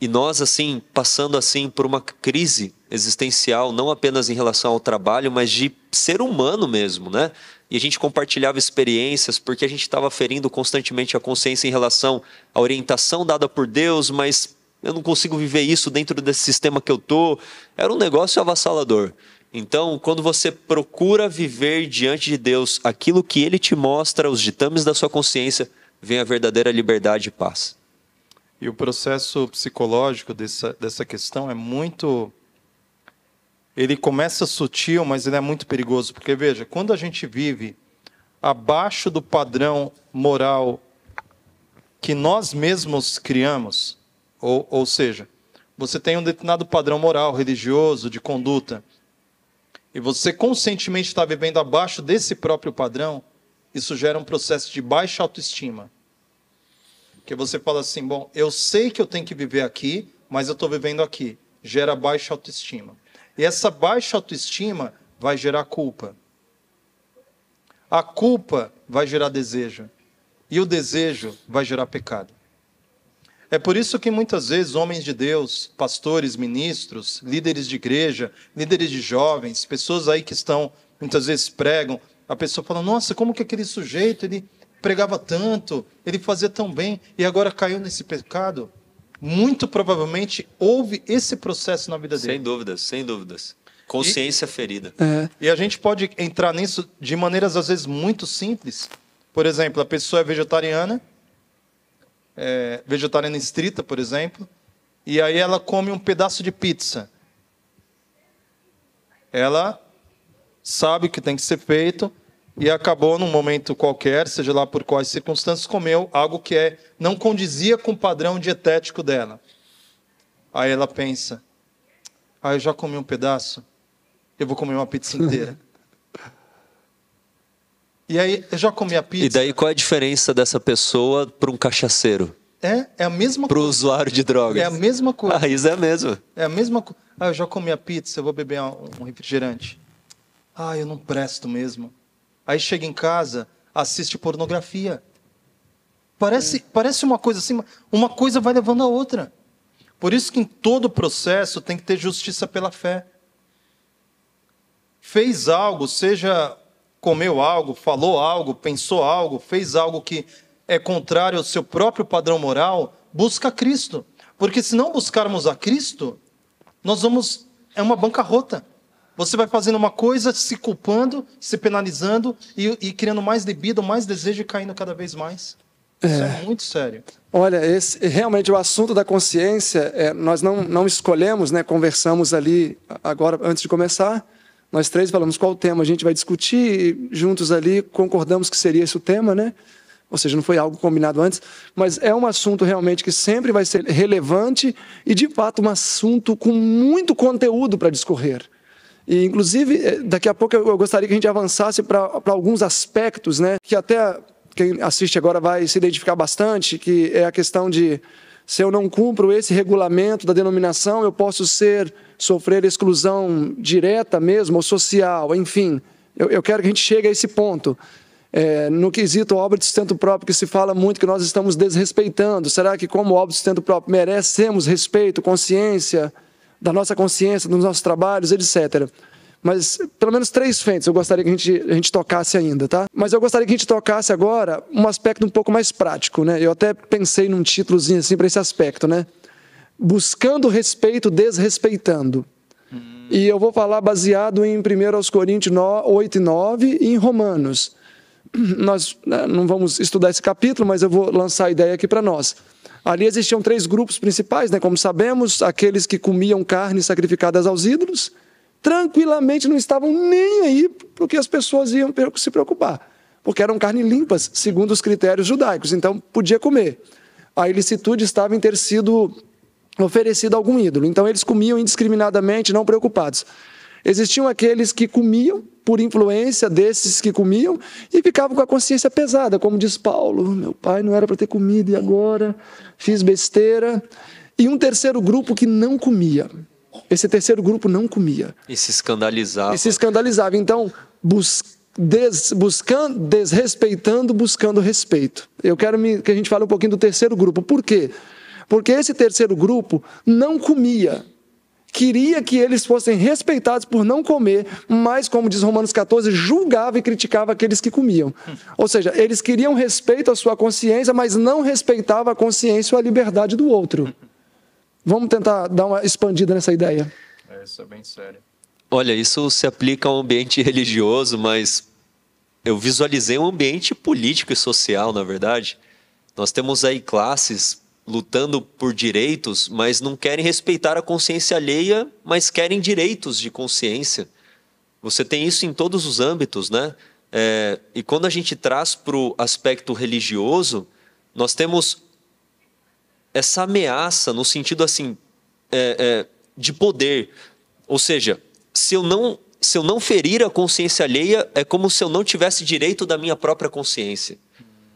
E nós, assim, passando assim por uma crise existencial, não apenas em relação ao trabalho, mas de ser humano mesmo, né? e a gente compartilhava experiências porque a gente estava ferindo constantemente a consciência em relação à orientação dada por Deus, mas eu não consigo viver isso dentro desse sistema que eu tô. Era um negócio avassalador. Então, quando você procura viver diante de Deus aquilo que ele te mostra, os ditames da sua consciência, vem a verdadeira liberdade e paz. E o processo psicológico dessa, dessa questão é muito ele começa sutil, mas ele é muito perigoso, porque veja, quando a gente vive abaixo do padrão moral que nós mesmos criamos, ou, ou seja, você tem um determinado padrão moral, religioso, de conduta, e você conscientemente está vivendo abaixo desse próprio padrão, isso gera um processo de baixa autoestima. porque você fala assim: bom, eu sei que eu tenho que viver aqui, mas eu estou vivendo aqui. Gera baixa autoestima. E essa baixa autoestima vai gerar culpa. A culpa vai gerar desejo. E o desejo vai gerar pecado. É por isso que muitas vezes homens de Deus, pastores, ministros, líderes de igreja, líderes de jovens, pessoas aí que estão, muitas vezes pregam, a pessoa fala: "Nossa, como que aquele sujeito, ele pregava tanto, ele fazia tão bem e agora caiu nesse pecado?" muito provavelmente houve esse processo na vida dele. Sem dúvidas, sem dúvidas. Consciência e, ferida. É. E a gente pode entrar nisso de maneiras às vezes muito simples. Por exemplo, a pessoa é vegetariana, é, vegetariana estrita, por exemplo, e aí ela come um pedaço de pizza. Ela sabe o que tem que ser feito, e acabou num momento qualquer, seja lá por quais circunstâncias, comeu algo que é, não condizia com o padrão dietético dela. Aí ela pensa: ah, eu já comi um pedaço, eu vou comer uma pizza inteira. [laughs] e aí, eu já comi a pizza. E daí, qual é a diferença dessa pessoa para um cachaceiro? É, é a mesma Pro coisa. Para o usuário de drogas. É a mesma coisa. A [laughs] raiz ah, é, é a mesma. É a mesma coisa. Ah, eu já comi a pizza, eu vou beber um refrigerante. Ah, eu não presto mesmo aí chega em casa, assiste pornografia. Parece, parece uma coisa assim, uma coisa vai levando a outra. Por isso que em todo processo tem que ter justiça pela fé. Fez algo, seja comeu algo, falou algo, pensou algo, fez algo que é contrário ao seu próprio padrão moral, busca Cristo. Porque se não buscarmos a Cristo, nós vamos. É uma bancarrota. Você vai fazendo uma coisa, se culpando, se penalizando e, e criando mais libido, mais desejo e caindo cada vez mais. É. Isso é muito sério. Olha, esse, realmente o assunto da consciência, é, nós não, não escolhemos, né? Conversamos ali agora antes de começar. Nós três falamos qual tema a gente vai discutir e juntos ali concordamos que seria esse o tema, né? Ou seja, não foi algo combinado antes, mas é um assunto realmente que sempre vai ser relevante e, de fato, um assunto com muito conteúdo para discorrer. E, inclusive, eh, daqui a pouco eu gostaria que a gente avançasse para alguns aspectos, né? Que até quem assiste agora vai se identificar bastante, que é a questão de se eu não cumpro esse regulamento da denominação, eu posso ser sofrer exclusão direta mesmo, ou social, enfim. Eu, eu quero que a gente chegue a esse ponto. É, no quesito obra de sustento próprio, que se fala muito que nós estamos desrespeitando, será que, como obra de sustento próprio, merecemos respeito, consciência? da nossa consciência, dos nossos trabalhos, etc. Mas pelo menos três frentes eu gostaria que a gente, a gente tocasse ainda, tá? Mas eu gostaria que a gente tocasse agora um aspecto um pouco mais prático, né? Eu até pensei num títulozinho assim para esse aspecto, né? Buscando respeito, desrespeitando. Hum. E eu vou falar baseado em 1 Coríntios 8 e 9 e em Romanos. [clears throat] Nós né, não vamos estudar esse capítulo, mas eu vou lançar a ideia aqui para nós. Ali existiam três grupos principais, né? como sabemos, aqueles que comiam carne sacrificadas aos ídolos, tranquilamente não estavam nem aí porque as pessoas iam se preocupar, porque eram carne limpas, segundo os critérios judaicos, então podia comer. A ilicitude estava em ter sido oferecida a algum ídolo, então eles comiam indiscriminadamente, não preocupados. Existiam aqueles que comiam por influência desses que comiam e ficavam com a consciência pesada, como diz Paulo: meu pai não era para ter comido e agora fiz besteira. E um terceiro grupo que não comia. Esse terceiro grupo não comia. E se escandalizava. E se escandalizava. Então, des, buscando, desrespeitando, buscando respeito. Eu quero me, que a gente fale um pouquinho do terceiro grupo. Por quê? Porque esse terceiro grupo não comia, queria que eles fossem respeitados por não comer, mas, como diz Romanos 14, julgava e criticava aqueles que comiam. Ou seja, eles queriam respeito à sua consciência, mas não respeitava a consciência ou a liberdade do outro. Vamos tentar dar uma expandida nessa ideia. É, isso é bem sério. Olha, isso se aplica ao ambiente [laughs] religioso, mas eu visualizei um ambiente político e social, na verdade. Nós temos aí classes lutando por direitos, mas não querem respeitar a consciência alheia, mas querem direitos de consciência. Você tem isso em todos os âmbitos, né? É, e quando a gente traz para o aspecto religioso, nós temos essa ameaça no sentido assim é, é, de poder. Ou seja, se eu não se eu não ferir a consciência alheia, é como se eu não tivesse direito da minha própria consciência.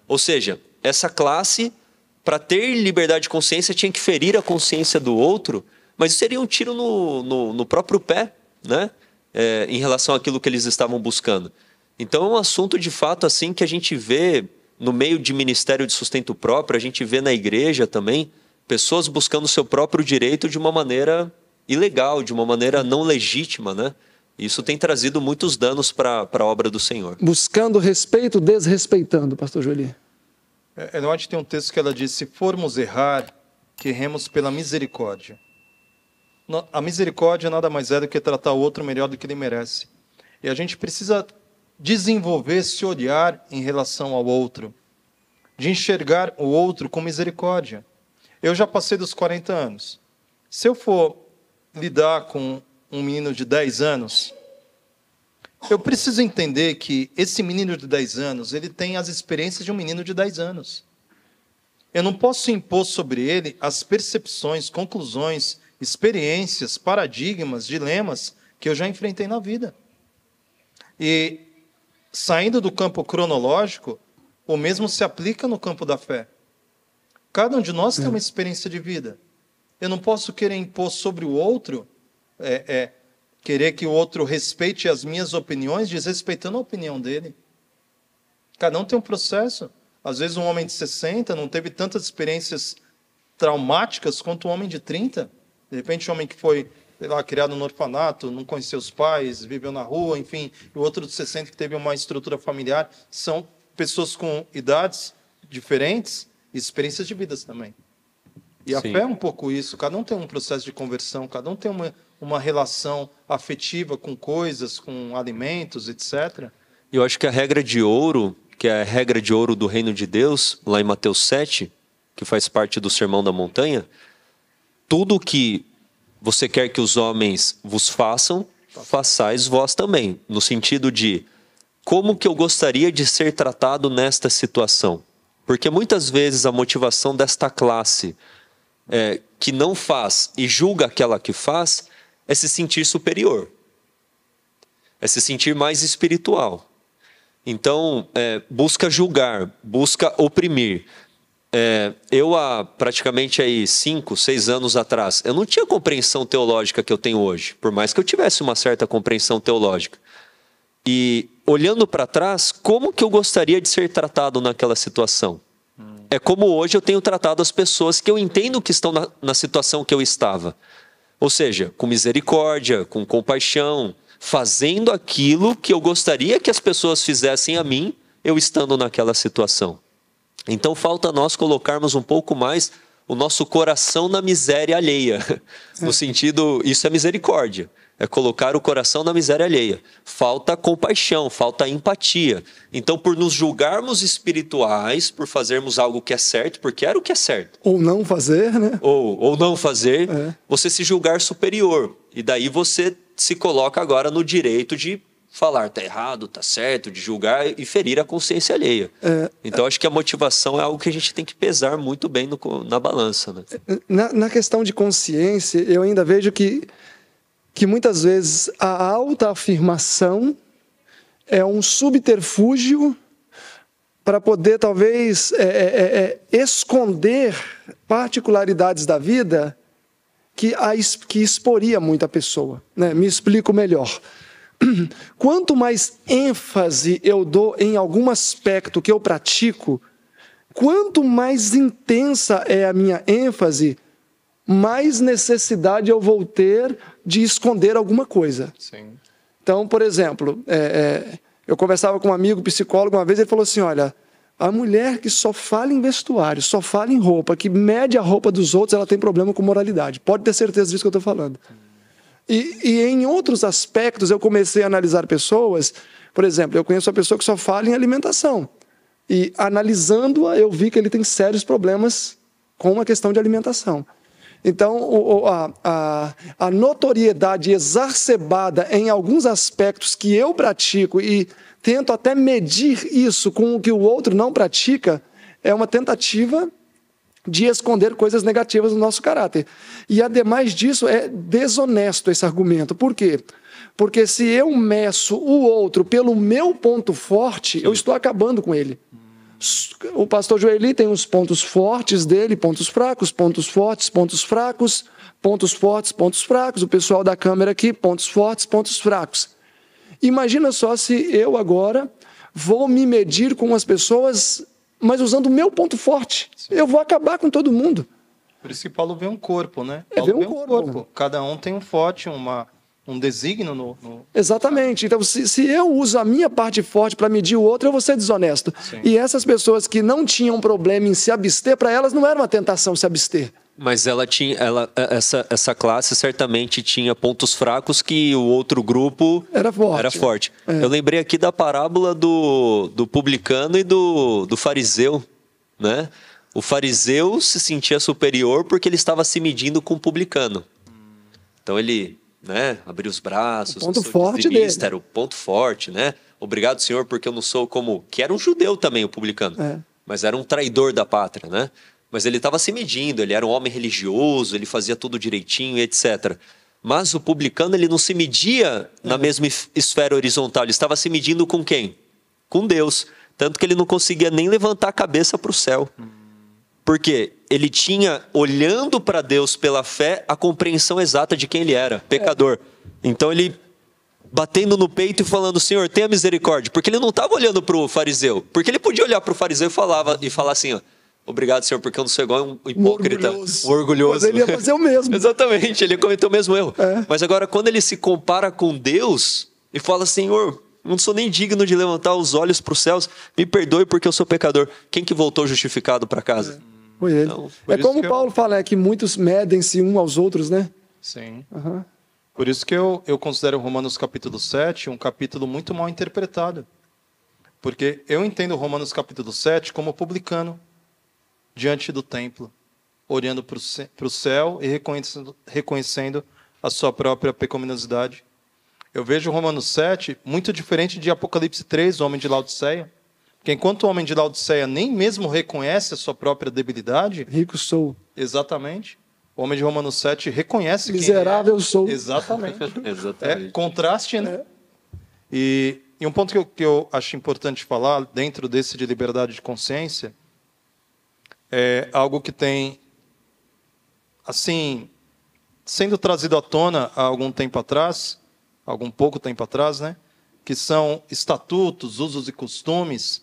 Ou seja, essa classe para ter liberdade de consciência, tinha que ferir a consciência do outro, mas isso seria um tiro no, no, no próprio pé, né? É, em relação àquilo que eles estavam buscando. Então é um assunto de fato assim que a gente vê no meio de ministério de sustento próprio, a gente vê na igreja também pessoas buscando o seu próprio direito de uma maneira ilegal, de uma maneira não legítima, né? Isso tem trazido muitos danos para a obra do Senhor. Buscando respeito, desrespeitando, pastor Jolie. É, Eloide tem um texto que ela diz: Se formos errar, que remos pela misericórdia. A misericórdia nada mais é do que tratar o outro melhor do que ele merece. E a gente precisa desenvolver esse olhar em relação ao outro, de enxergar o outro com misericórdia. Eu já passei dos 40 anos. Se eu for lidar com um menino de 10 anos, eu preciso entender que esse menino de 10 anos, ele tem as experiências de um menino de 10 anos. Eu não posso impor sobre ele as percepções, conclusões, experiências, paradigmas, dilemas que eu já enfrentei na vida. E saindo do campo cronológico, o mesmo se aplica no campo da fé. Cada um de nós tem é. uma experiência de vida. Eu não posso querer impor sobre o outro é, é, Querer que o outro respeite as minhas opiniões, desrespeitando a opinião dele. Cada um tem um processo. Às vezes, um homem de 60 não teve tantas experiências traumáticas quanto um homem de 30. De repente, um homem que foi lá, criado no orfanato, não conheceu os pais, viveu na rua, enfim, e o outro de 60 que teve uma estrutura familiar, são pessoas com idades diferentes e experiências de vidas também. E Sim. a fé é um pouco isso, cada um tem um processo de conversão, cada um tem uma uma relação afetiva com coisas, com alimentos, etc. Eu acho que a regra de ouro, que é a regra de ouro do reino de Deus, lá em Mateus 7, que faz parte do Sermão da Montanha, tudo que você quer que os homens vos façam, façais vós também, no sentido de como que eu gostaria de ser tratado nesta situação? Porque muitas vezes a motivação desta classe é, que não faz e julga aquela que faz é se sentir superior, é se sentir mais espiritual. Então, é, busca julgar, busca oprimir. É, eu, há praticamente aí cinco, seis anos atrás, eu não tinha compreensão teológica que eu tenho hoje, por mais que eu tivesse uma certa compreensão teológica. E olhando para trás, como que eu gostaria de ser tratado naquela situação? É como hoje eu tenho tratado as pessoas que eu entendo que estão na, na situação que eu estava. Ou seja, com misericórdia, com compaixão, fazendo aquilo que eu gostaria que as pessoas fizessem a mim, eu estando naquela situação. Então falta nós colocarmos um pouco mais o nosso coração na miséria alheia. [laughs] No sentido, isso é misericórdia é colocar o coração na miséria alheia. Falta compaixão, falta empatia. Então, por nos julgarmos espirituais, por fazermos algo que é certo, porque era o que é certo. Ou não fazer, né? Ou, ou não fazer, é. você se julgar superior. E daí você se coloca agora no direito de falar tá errado, tá certo, de julgar e ferir a consciência alheia. É, então, é. acho que a motivação é algo que a gente tem que pesar muito bem no, na balança. Né? Na, na questão de consciência, eu ainda vejo que que muitas vezes a alta afirmação é um subterfúgio para poder talvez é, é, é, é esconder particularidades da vida que, a, que exporia muito a pessoa. Né? Me explico melhor. [clears throat] Quanto mais ênfase eu dou em algum aspecto que eu pratico, quanto mais intensa é a minha ênfase, mais necessidade eu vou ter de esconder alguma coisa. Sim. Então, por exemplo, é, é, eu conversava com um amigo psicólogo uma vez, ele falou assim: olha, a mulher que só fala em vestuário, só fala em roupa, que mede a roupa dos outros, ela tem problema com moralidade. Pode ter certeza disso que eu estou falando. E, e, em outros aspectos, eu comecei a analisar pessoas. Por exemplo, eu conheço uma pessoa que só fala em alimentação. E analisando-a, eu vi que ele tem sérios problemas com a questão de alimentação. Então, o, a, a, a notoriedade exacerbada em alguns aspectos que eu pratico e tento até medir isso com o que o outro não pratica, é uma tentativa de esconder coisas negativas do nosso caráter. E ademais disso, é desonesto esse argumento. Por quê? Porque se eu meço o outro pelo meu ponto forte, Sim. eu estou acabando com ele. Hum o pastor Joeli tem os pontos fortes dele, pontos fracos, pontos fortes, pontos fracos, pontos fortes, pontos fracos. O pessoal da câmera aqui, pontos fortes, pontos fracos. Imagina só se eu agora vou me medir com as pessoas, mas usando o meu ponto forte. Sim. Eu vou acabar com todo mundo. Por isso que Paulo vê um corpo, né? É, Paulo vê um, vê um corpo. Né? corpo. Cada um tem um forte, uma um desígnio no, no, Exatamente. Então, se, se eu uso a minha parte forte para medir o outro, eu vou ser desonesto. Sim. E essas pessoas que não tinham problema em se abster, para elas não era uma tentação se abster. Mas ela tinha, ela, essa, essa classe certamente tinha pontos fracos que o outro grupo era forte. Era forte. É. Eu lembrei aqui da parábola do, do publicano e do, do fariseu, né? O fariseu se sentia superior porque ele estava se medindo com o publicano. Então ele né? Abrir os braços. O ponto forte dele. Era o ponto forte, né? Obrigado, Senhor, porque eu não sou como... Que era um judeu também, o publicano. É. Mas era um traidor da pátria, né? Mas ele estava se medindo, ele era um homem religioso, ele fazia tudo direitinho, etc. Mas o publicano, ele não se media é. na mesma esfera horizontal. Ele estava se medindo com quem? Com Deus. Tanto que ele não conseguia nem levantar a cabeça para o céu. Hum. Porque ele tinha, olhando para Deus pela fé, a compreensão exata de quem ele era, pecador. Então ele batendo no peito e falando: Senhor, tenha misericórdia. Porque ele não estava olhando para o fariseu. Porque ele podia olhar para o fariseu e, falava, e falar assim: ó, Obrigado, Senhor, porque eu não sou igual um hipócrita, um orgulhoso. Um orgulhoso. Mas ele ia fazer o mesmo. [laughs] Exatamente, ele cometeu o mesmo erro. É. Mas agora, quando ele se compara com Deus e fala: Senhor, não sou nem digno de levantar os olhos para os céus, me perdoe porque eu sou pecador. Quem que voltou justificado para casa? É. Foi ele. É. Então, é como o Paulo eu... fala, é que muitos medem-se um aos outros, né? Sim. Uhum. Por isso que eu, eu considero Romanos capítulo 7 um capítulo muito mal interpretado. Porque eu entendo Romanos capítulo 7 como publicano diante do templo, olhando para o céu e reconhecendo, reconhecendo a sua própria pecaminosidade. Eu vejo Romanos 7 muito diferente de Apocalipse 3, o homem de Laodiceia porque enquanto o homem de Laodiceia nem mesmo reconhece a sua própria debilidade. Rico sou. Exatamente. O homem de Romanos 7 reconhece que é. Miserável quem é. sou. Exatamente. [laughs] Exatamente. É, contraste, né? É. E, e, um ponto que eu, que eu acho importante falar, dentro desse de liberdade de consciência, é algo que tem, assim, sendo trazido à tona há algum tempo atrás, algum pouco tempo atrás, né? Que são estatutos, usos e costumes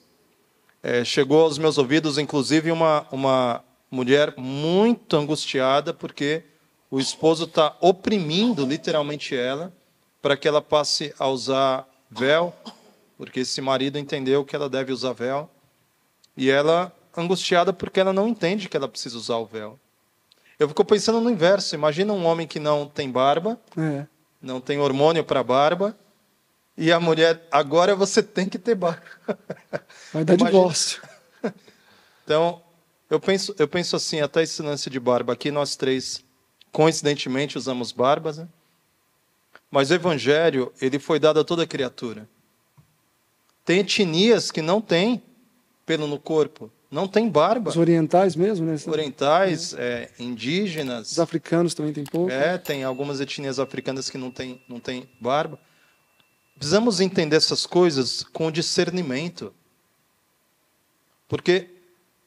é, chegou aos meus ouvidos, inclusive, uma, uma mulher muito angustiada, porque o esposo está oprimindo literalmente ela para que ela passe a usar véu, porque esse marido entendeu que ela deve usar véu, e ela angustiada porque ela não entende que ela precisa usar o véu. Eu fico pensando no inverso. Imagina um homem que não tem barba, é. não tem hormônio para barba, e a mulher, agora você tem que ter barco. [laughs] Vai dar divórcio. [laughs] Então, eu penso, eu penso assim, até esse lance de barba. Aqui nós três, coincidentemente, usamos barbas. Né? Mas o evangelho, ele foi dado a toda criatura. Tem etnias que não têm pelo no corpo, não tem barba. Os orientais mesmo, né? Orientais, é. É, indígenas. Os africanos também têm pouco. É, tem algumas etnias africanas que não têm não tem barba. Precisamos entender essas coisas com discernimento. Porque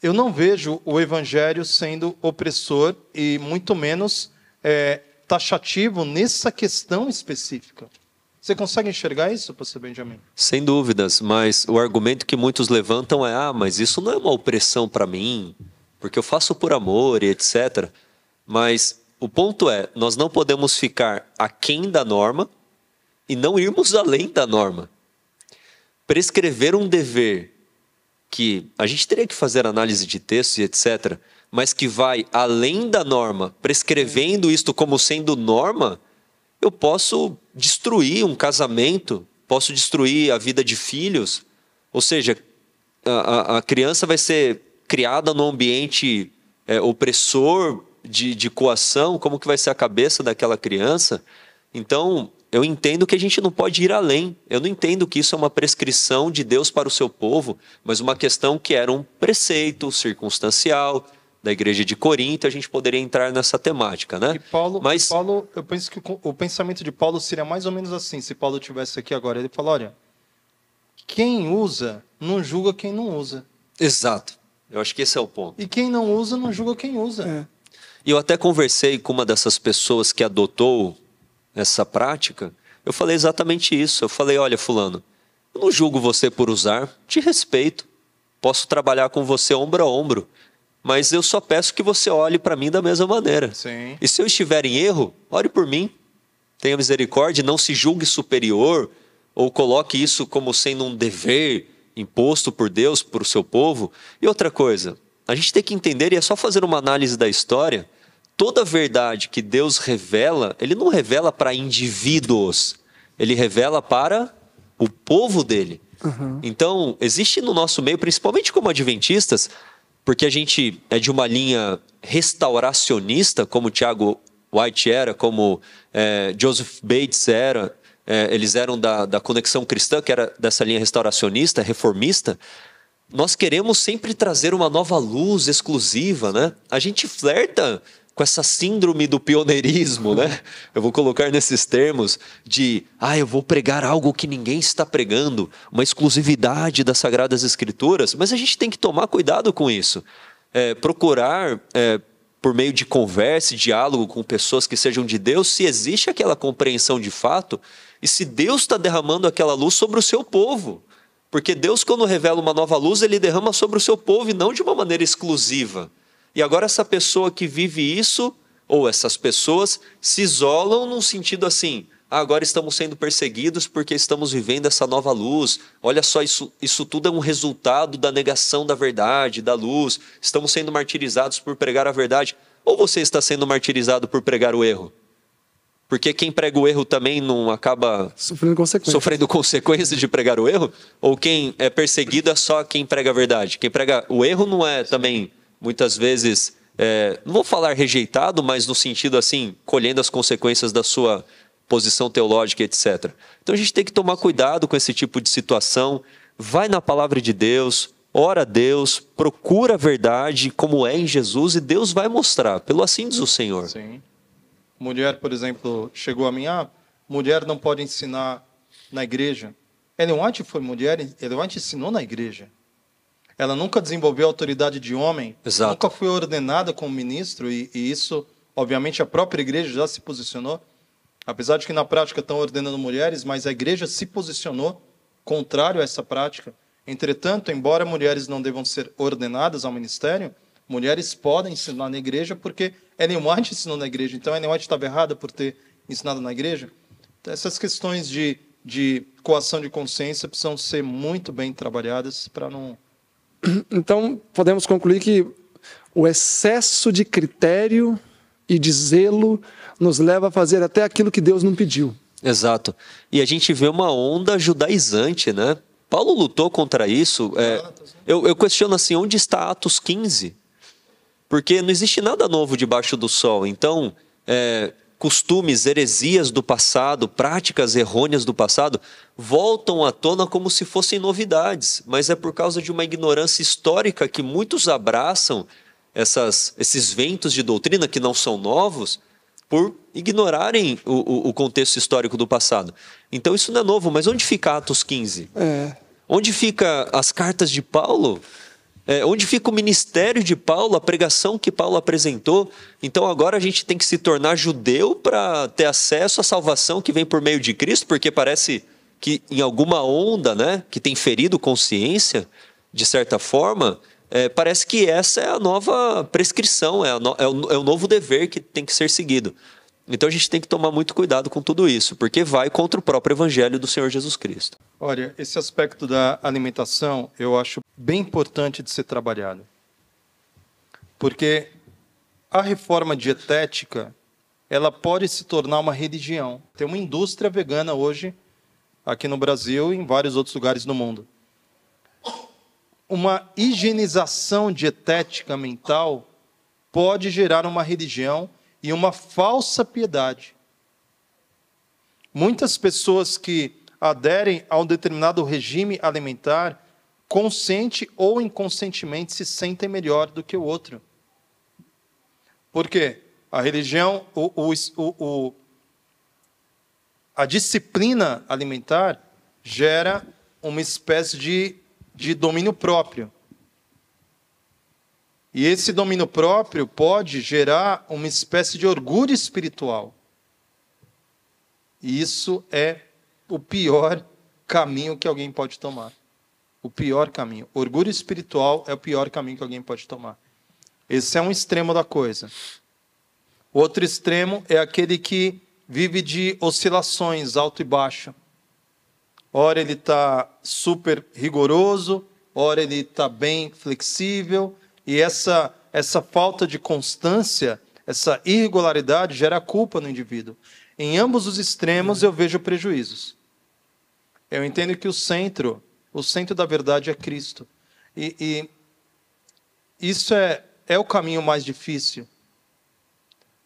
eu não vejo o evangelho sendo opressor e muito menos é, taxativo nessa questão específica. Você consegue enxergar isso, pastor Benjamin? Sem dúvidas, mas o argumento que muitos levantam é: ah, mas isso não é uma opressão para mim, porque eu faço por amor e etc. Mas o ponto é: nós não podemos ficar aquém da norma, e não irmos além da norma. Prescrever um dever que a gente teria que fazer análise de texto e etc., mas que vai além da norma, prescrevendo isto como sendo norma, eu posso destruir um casamento, posso destruir a vida de filhos. Ou seja, a, a criança vai ser criada num ambiente é, opressor de, de coação, como que vai ser a cabeça daquela criança? Então, eu entendo que a gente não pode ir além. Eu não entendo que isso é uma prescrição de Deus para o seu povo, mas uma questão que era um preceito circunstancial da igreja de Corinto, a gente poderia entrar nessa temática, né? E Paulo, mas... Paulo, eu penso que o pensamento de Paulo seria mais ou menos assim, se Paulo tivesse aqui agora, ele fala, olha, quem usa não julga quem não usa. Exato. Eu acho que esse é o ponto. E quem não usa não julga quem usa. É. E eu até conversei com uma dessas pessoas que adotou essa prática, eu falei exatamente isso. Eu falei: olha, Fulano, eu não julgo você por usar, te respeito. Posso trabalhar com você ombro a ombro, mas eu só peço que você olhe para mim da mesma maneira. Sim. E se eu estiver em erro, ore por mim. Tenha misericórdia, não se julgue superior ou coloque isso como sendo um dever imposto por Deus para o seu povo. E outra coisa, a gente tem que entender, e é só fazer uma análise da história, toda verdade que Deus revela, ele não revela para indivíduos, ele revela para o povo dele. Uhum. Então, existe no nosso meio, principalmente como adventistas, porque a gente é de uma linha restauracionista, como Tiago White era, como é, Joseph Bates era, é, eles eram da, da Conexão Cristã, que era dessa linha restauracionista, reformista. Nós queremos sempre trazer uma nova luz exclusiva, né? A gente flerta com essa síndrome do pioneirismo, né? Eu vou colocar nesses termos de, ah, eu vou pregar algo que ninguém está pregando, uma exclusividade das Sagradas Escrituras, mas a gente tem que tomar cuidado com isso. É, procurar, é, por meio de conversa e diálogo com pessoas que sejam de Deus, se existe aquela compreensão de fato e se Deus está derramando aquela luz sobre o seu povo. Porque Deus, quando revela uma nova luz, ele derrama sobre o seu povo e não de uma maneira exclusiva. E agora essa pessoa que vive isso, ou essas pessoas, se isolam num sentido assim, ah, agora estamos sendo perseguidos porque estamos vivendo essa nova luz. Olha só, isso, isso tudo é um resultado da negação da verdade, da luz. Estamos sendo martirizados por pregar a verdade. Ou você está sendo martirizado por pregar o erro? Porque quem prega o erro também não acaba sofrendo consequências, sofrendo consequências de pregar o erro? Ou quem é perseguido é só quem prega a verdade? Quem prega o erro não é também muitas vezes, é, não vou falar rejeitado, mas no sentido assim, colhendo as consequências da sua posição teológica, etc. Então a gente tem que tomar cuidado com esse tipo de situação. Vai na palavra de Deus, ora a Deus, procura a verdade como é em Jesus e Deus vai mostrar, pelo assim diz o Senhor. Sim. Mulher, por exemplo, chegou a mim, ah, mulher não pode ensinar na igreja. ele antes foi mulher, ele antes ensinou na igreja. Ela nunca desenvolveu autoridade de homem, Exato. nunca foi ordenada como ministro, e, e isso, obviamente, a própria igreja já se posicionou. Apesar de que na prática estão ordenando mulheres, mas a igreja se posicionou contrário a essa prática. Entretanto, embora mulheres não devam ser ordenadas ao ministério, mulheres podem ensinar na igreja porque Ellen White ensinou na igreja. Então, Ellen White estava errada por ter ensinado na igreja. Então, essas questões de, de coação de consciência precisam ser muito bem trabalhadas para não [clears throat] Então, podemos concluir que o excesso de critério e de zelo nos leva a fazer até aquilo que Deus não pediu. Exato. E a gente vê uma onda judaizante, né? Paulo lutou contra isso. É, eu, eu questiono assim, onde está Atos 15? Porque não existe nada novo debaixo do sol. Então, é, costumes, heresias do passado, práticas errôneas do passado, voltam à tona como se fossem novidades, mas é por causa de uma ignorância histórica que muitos abraçam essas, esses ventos de doutrina que não são novos por ignorarem o, o, o contexto histórico do passado. Então isso não é novo, mas onde fica Atos 15? É. Onde fica as cartas de Paulo? É, onde fica o ministério de Paulo, a pregação que Paulo apresentou? Então agora a gente tem que se tornar judeu para ter acesso à salvação que vem por meio de Cristo, porque parece que em alguma onda, né, que tem ferido consciência, de certa forma, é, parece que essa é a nova prescrição, é, a no, é, o, é o novo dever que tem que ser seguido. Então a gente tem que tomar muito cuidado com tudo isso, porque vai contra o próprio evangelho do Senhor Jesus Cristo. Olha, esse aspecto da alimentação eu acho bem importante de ser trabalhado. Porque a reforma dietética, ela pode se tornar uma religião. Tem uma indústria vegana hoje aqui no Brasil e em vários outros lugares do mundo. Uma higienização dietética mental pode gerar uma religião e uma falsa piedade. Muitas pessoas que aderem a um determinado regime alimentar, consciente ou inconscientemente, se sentem melhor do que o outro. Por quê? A religião, o, o, o, a disciplina alimentar gera uma espécie de, de domínio próprio. E esse domínio próprio pode gerar uma espécie de orgulho espiritual. E isso é o pior caminho que alguém pode tomar. O pior caminho. Orgulho espiritual é o pior caminho que alguém pode tomar. Esse é um extremo da coisa. O outro extremo é aquele que vive de oscilações, alto e baixo. Ora ele está super rigoroso, ora ele está bem flexível, e essa, essa falta de constância, essa irregularidade gera culpa no indivíduo. Em ambos os extremos eu vejo prejuízos. Eu entendo que o centro, o centro da verdade é Cristo. E, e isso é, é o caminho mais difícil.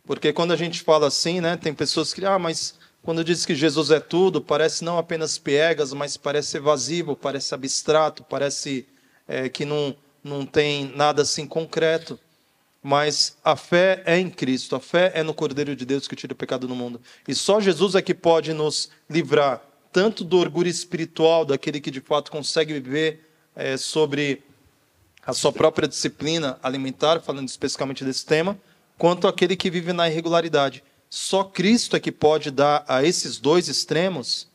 Porque quando a gente fala assim, né, tem pessoas que, ah, mas quando diz que Jesus é tudo, parece não apenas piegas, mas parece evasivo, parece abstrato, parece é, que não, não tem nada assim concreto. Mas a fé é em Cristo, a fé é no Cordeiro de Deus que tira o pecado do mundo. E só Jesus é que pode nos livrar tanto do orgulho espiritual, daquele que de fato consegue viver é, sobre a sua própria disciplina alimentar, falando especificamente desse tema, quanto aquele que vive na irregularidade. Só Cristo é que pode dar a esses dois extremos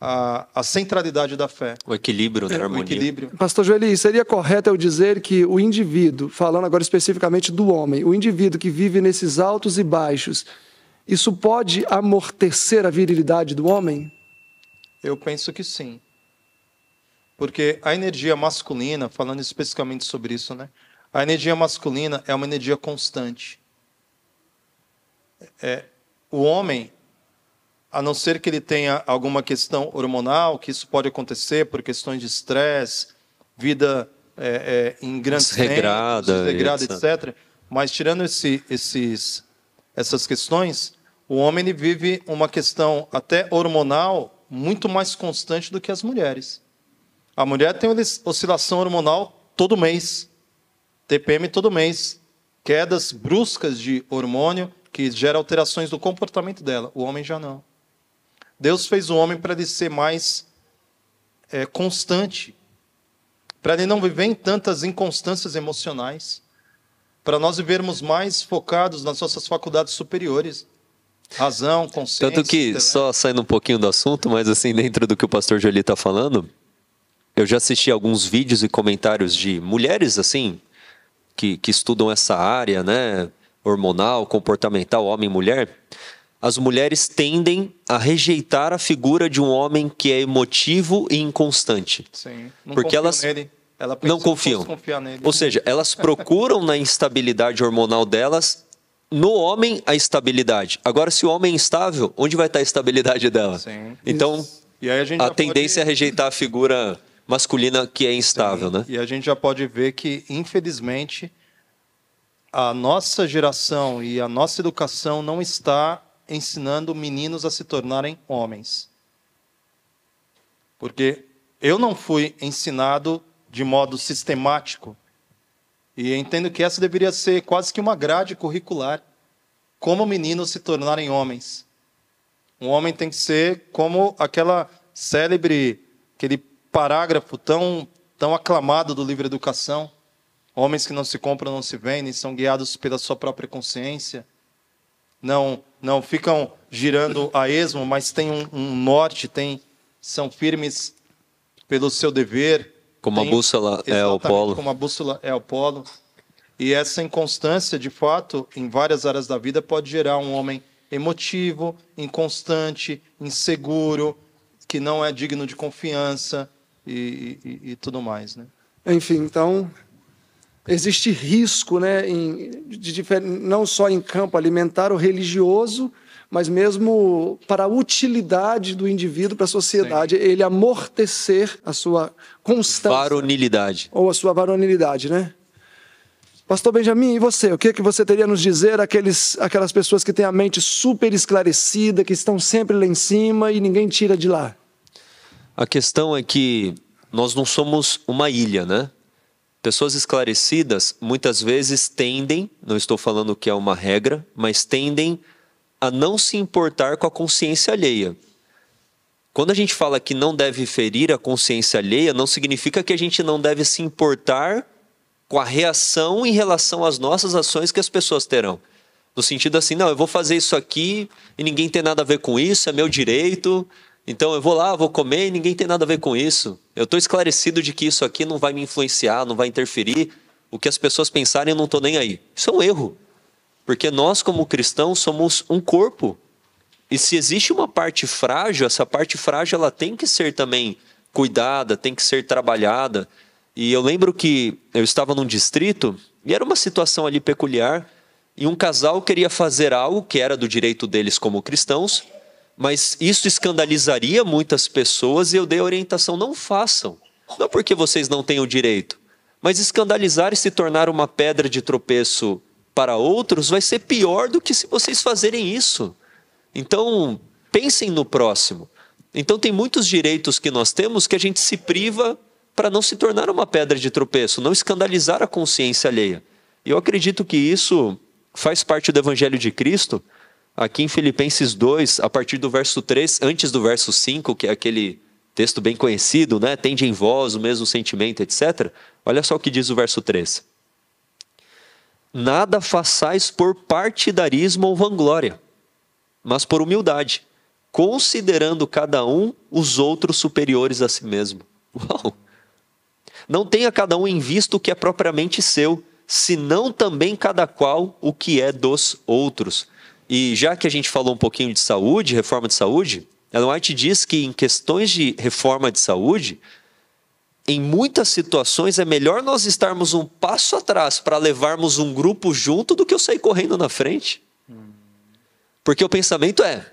a, a, centralidade da fé. O equilíbrio da é, harmonia. O equilíbrio. Pastor Joeli, seria correto eu dizer que o indivíduo, falando agora especificamente do homem, o indivíduo que vive nesses altos e baixos, isso pode amortecer a virilidade do homem? Eu penso que sim. Porque a energia masculina, falando especificamente sobre isso, né? A energia masculina é uma energia constante. É, o homem, a não ser que ele tenha alguma questão hormonal, que isso pode acontecer por questões de estresse, vida é, é, em grandes regrada, regrada etc. etc. Mas tirando esse, esses, essas questões, o homem vive uma questão até hormonal muito mais constante do que as mulheres. A mulher tem uma oscilação hormonal todo mês, TPM todo mês, quedas bruscas de hormônio que gera alterações do comportamento dela. O homem já não. Deus fez o homem para ele ser mais é, constante, para ele não viver em tantas inconstâncias emocionais, para nós vivermos mais focados nas nossas faculdades superiores. Razão, consciência. Tanto que, só saindo um pouquinho do assunto, mas assim, dentro do que o pastor Jolie está falando, eu já assisti alguns vídeos e comentários de mulheres, assim, que, que estudam essa área, né? Hormonal, comportamental, homem e mulher as mulheres tendem a rejeitar a figura de um homem que é emotivo e inconstante. Sim. Não porque elas nele. Ela não confiam. Ou seja, elas procuram na instabilidade hormonal delas no homem a estabilidade. Agora, se o homem é instável, onde vai estar a estabilidade dela? Sim. Então, a, a tendência pode... é rejeitar a figura masculina que é instável, Sim. né? E a gente já pode ver que, infelizmente, a nossa geração e a nossa educação não está ensinando meninos a se tornarem homens. Porque eu não fui ensinado de modo sistemático. E entendo que essa deveria ser quase que uma grade curricular. Como meninos se tornarem homens. Um homem tem que ser como aquela célebre, aquele parágrafo tão, tão aclamado do livro Educação. Homens que não se compram, não se vendem, são guiados pela sua própria consciência não, não ficam girando a esmo, mas têm um, um norte, têm, são firmes pelo seu dever. Como a bússola é o polo. Como a bússola é o polo. E essa inconstância, de fato, em várias áreas da vida, pode gerar um homem emotivo, inconstante, inseguro, que não é digno de confiança e, e, e tudo mais, né? Enfim, então existe risco, né, em, de, de, não só em campo alimentar ou religioso, mas mesmo para a utilidade do indivíduo, para a sociedade, Sim. ele amortecer a sua constância. Varonilidade. Ou a sua varonilidade, né? Pastor Benjamin, e você? O que, é que você teria a nos dizer àqueles, àquelas pessoas que têm a mente super esclarecida, que estão sempre lá em cima e ninguém tira de lá? A questão é que nós não somos uma ilha, né? Pessoas esclarecidas muitas vezes tendem, não estou falando que é uma regra, mas tendem a não se importar com a consciência alheia. Quando a gente fala que não deve ferir a consciência alheia, não significa que a gente não deve se importar com a reação em relação às nossas ações que as pessoas terão. No sentido assim, não, eu vou fazer isso aqui e ninguém tem nada a ver com isso, é meu direito, então eu vou lá, vou comer e ninguém tem nada a ver com isso. Eu estou esclarecido de que isso aqui não vai me influenciar, não vai interferir. O que as pessoas pensarem, eu não estou nem aí. Isso é um erro. Porque nós, como cristãos, somos um corpo. E se existe uma parte frágil, essa parte frágil ela tem que ser também cuidada, tem que ser trabalhada. E eu lembro que eu estava num distrito e era uma situação ali peculiar. E um casal queria fazer algo que era do direito deles como cristãos, mas isso escandalizaria muitas pessoas e eu dei a orientação: não façam. Não é porque vocês não têm o direito, mas escandalizar e se tornar uma pedra de tropeço para outros vai ser pior do que se vocês fazerem isso. Então, pensem no próximo. Então, tem muitos direitos que nós temos que a gente se priva para não se tornar uma pedra de tropeço, não escandalizar a consciência alheia. E eu acredito que isso faz parte do Evangelho de Cristo aqui em Filipenses 2, a partir do verso 3, antes do verso 5, que é aquele texto bem conhecido, né? Tende em vós o mesmo sentimento, etc. Olha só o que diz o verso 3. Nada façais por partidarismo ou vanglória, mas por humildade, considerando cada um os outros superiores a si mesmo. Uau! Não tenha cada um em vista o que é propriamente seu, senão também cada qual o que é dos outros. E já que a gente falou um pouquinho de saúde, reforma de saúde, Ellen White diz que em questões de reforma de saúde, em muitas situações é melhor nós estarmos um passo atrás para levarmos um grupo junto do que eu sair correndo na frente. Porque o pensamento é: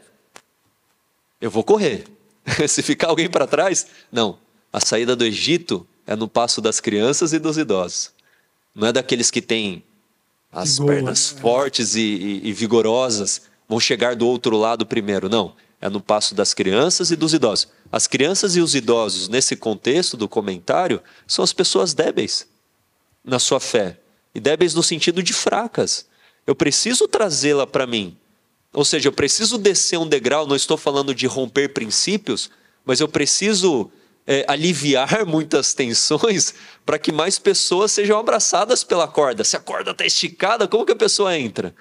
eu vou correr. [laughs] Se ficar alguém para trás, não. A saída do Egito é no passo das crianças e dos idosos. Não é daqueles que têm as Vigor, pernas né? fortes e, e, e vigorosas vão chegar do outro lado primeiro. Não, é no passo das crianças e dos idosos. As crianças e os idosos, nesse contexto do comentário, são as pessoas débeis na sua fé. E débeis no sentido de fracas. Eu preciso trazê-la para mim. Ou seja, eu preciso descer um degrau, não estou falando de romper princípios, mas eu preciso é, aliviar [laughs] muitas tensões para que mais pessoas sejam abraçadas pela corda. Se a corda está esticada, como que a pessoa entra?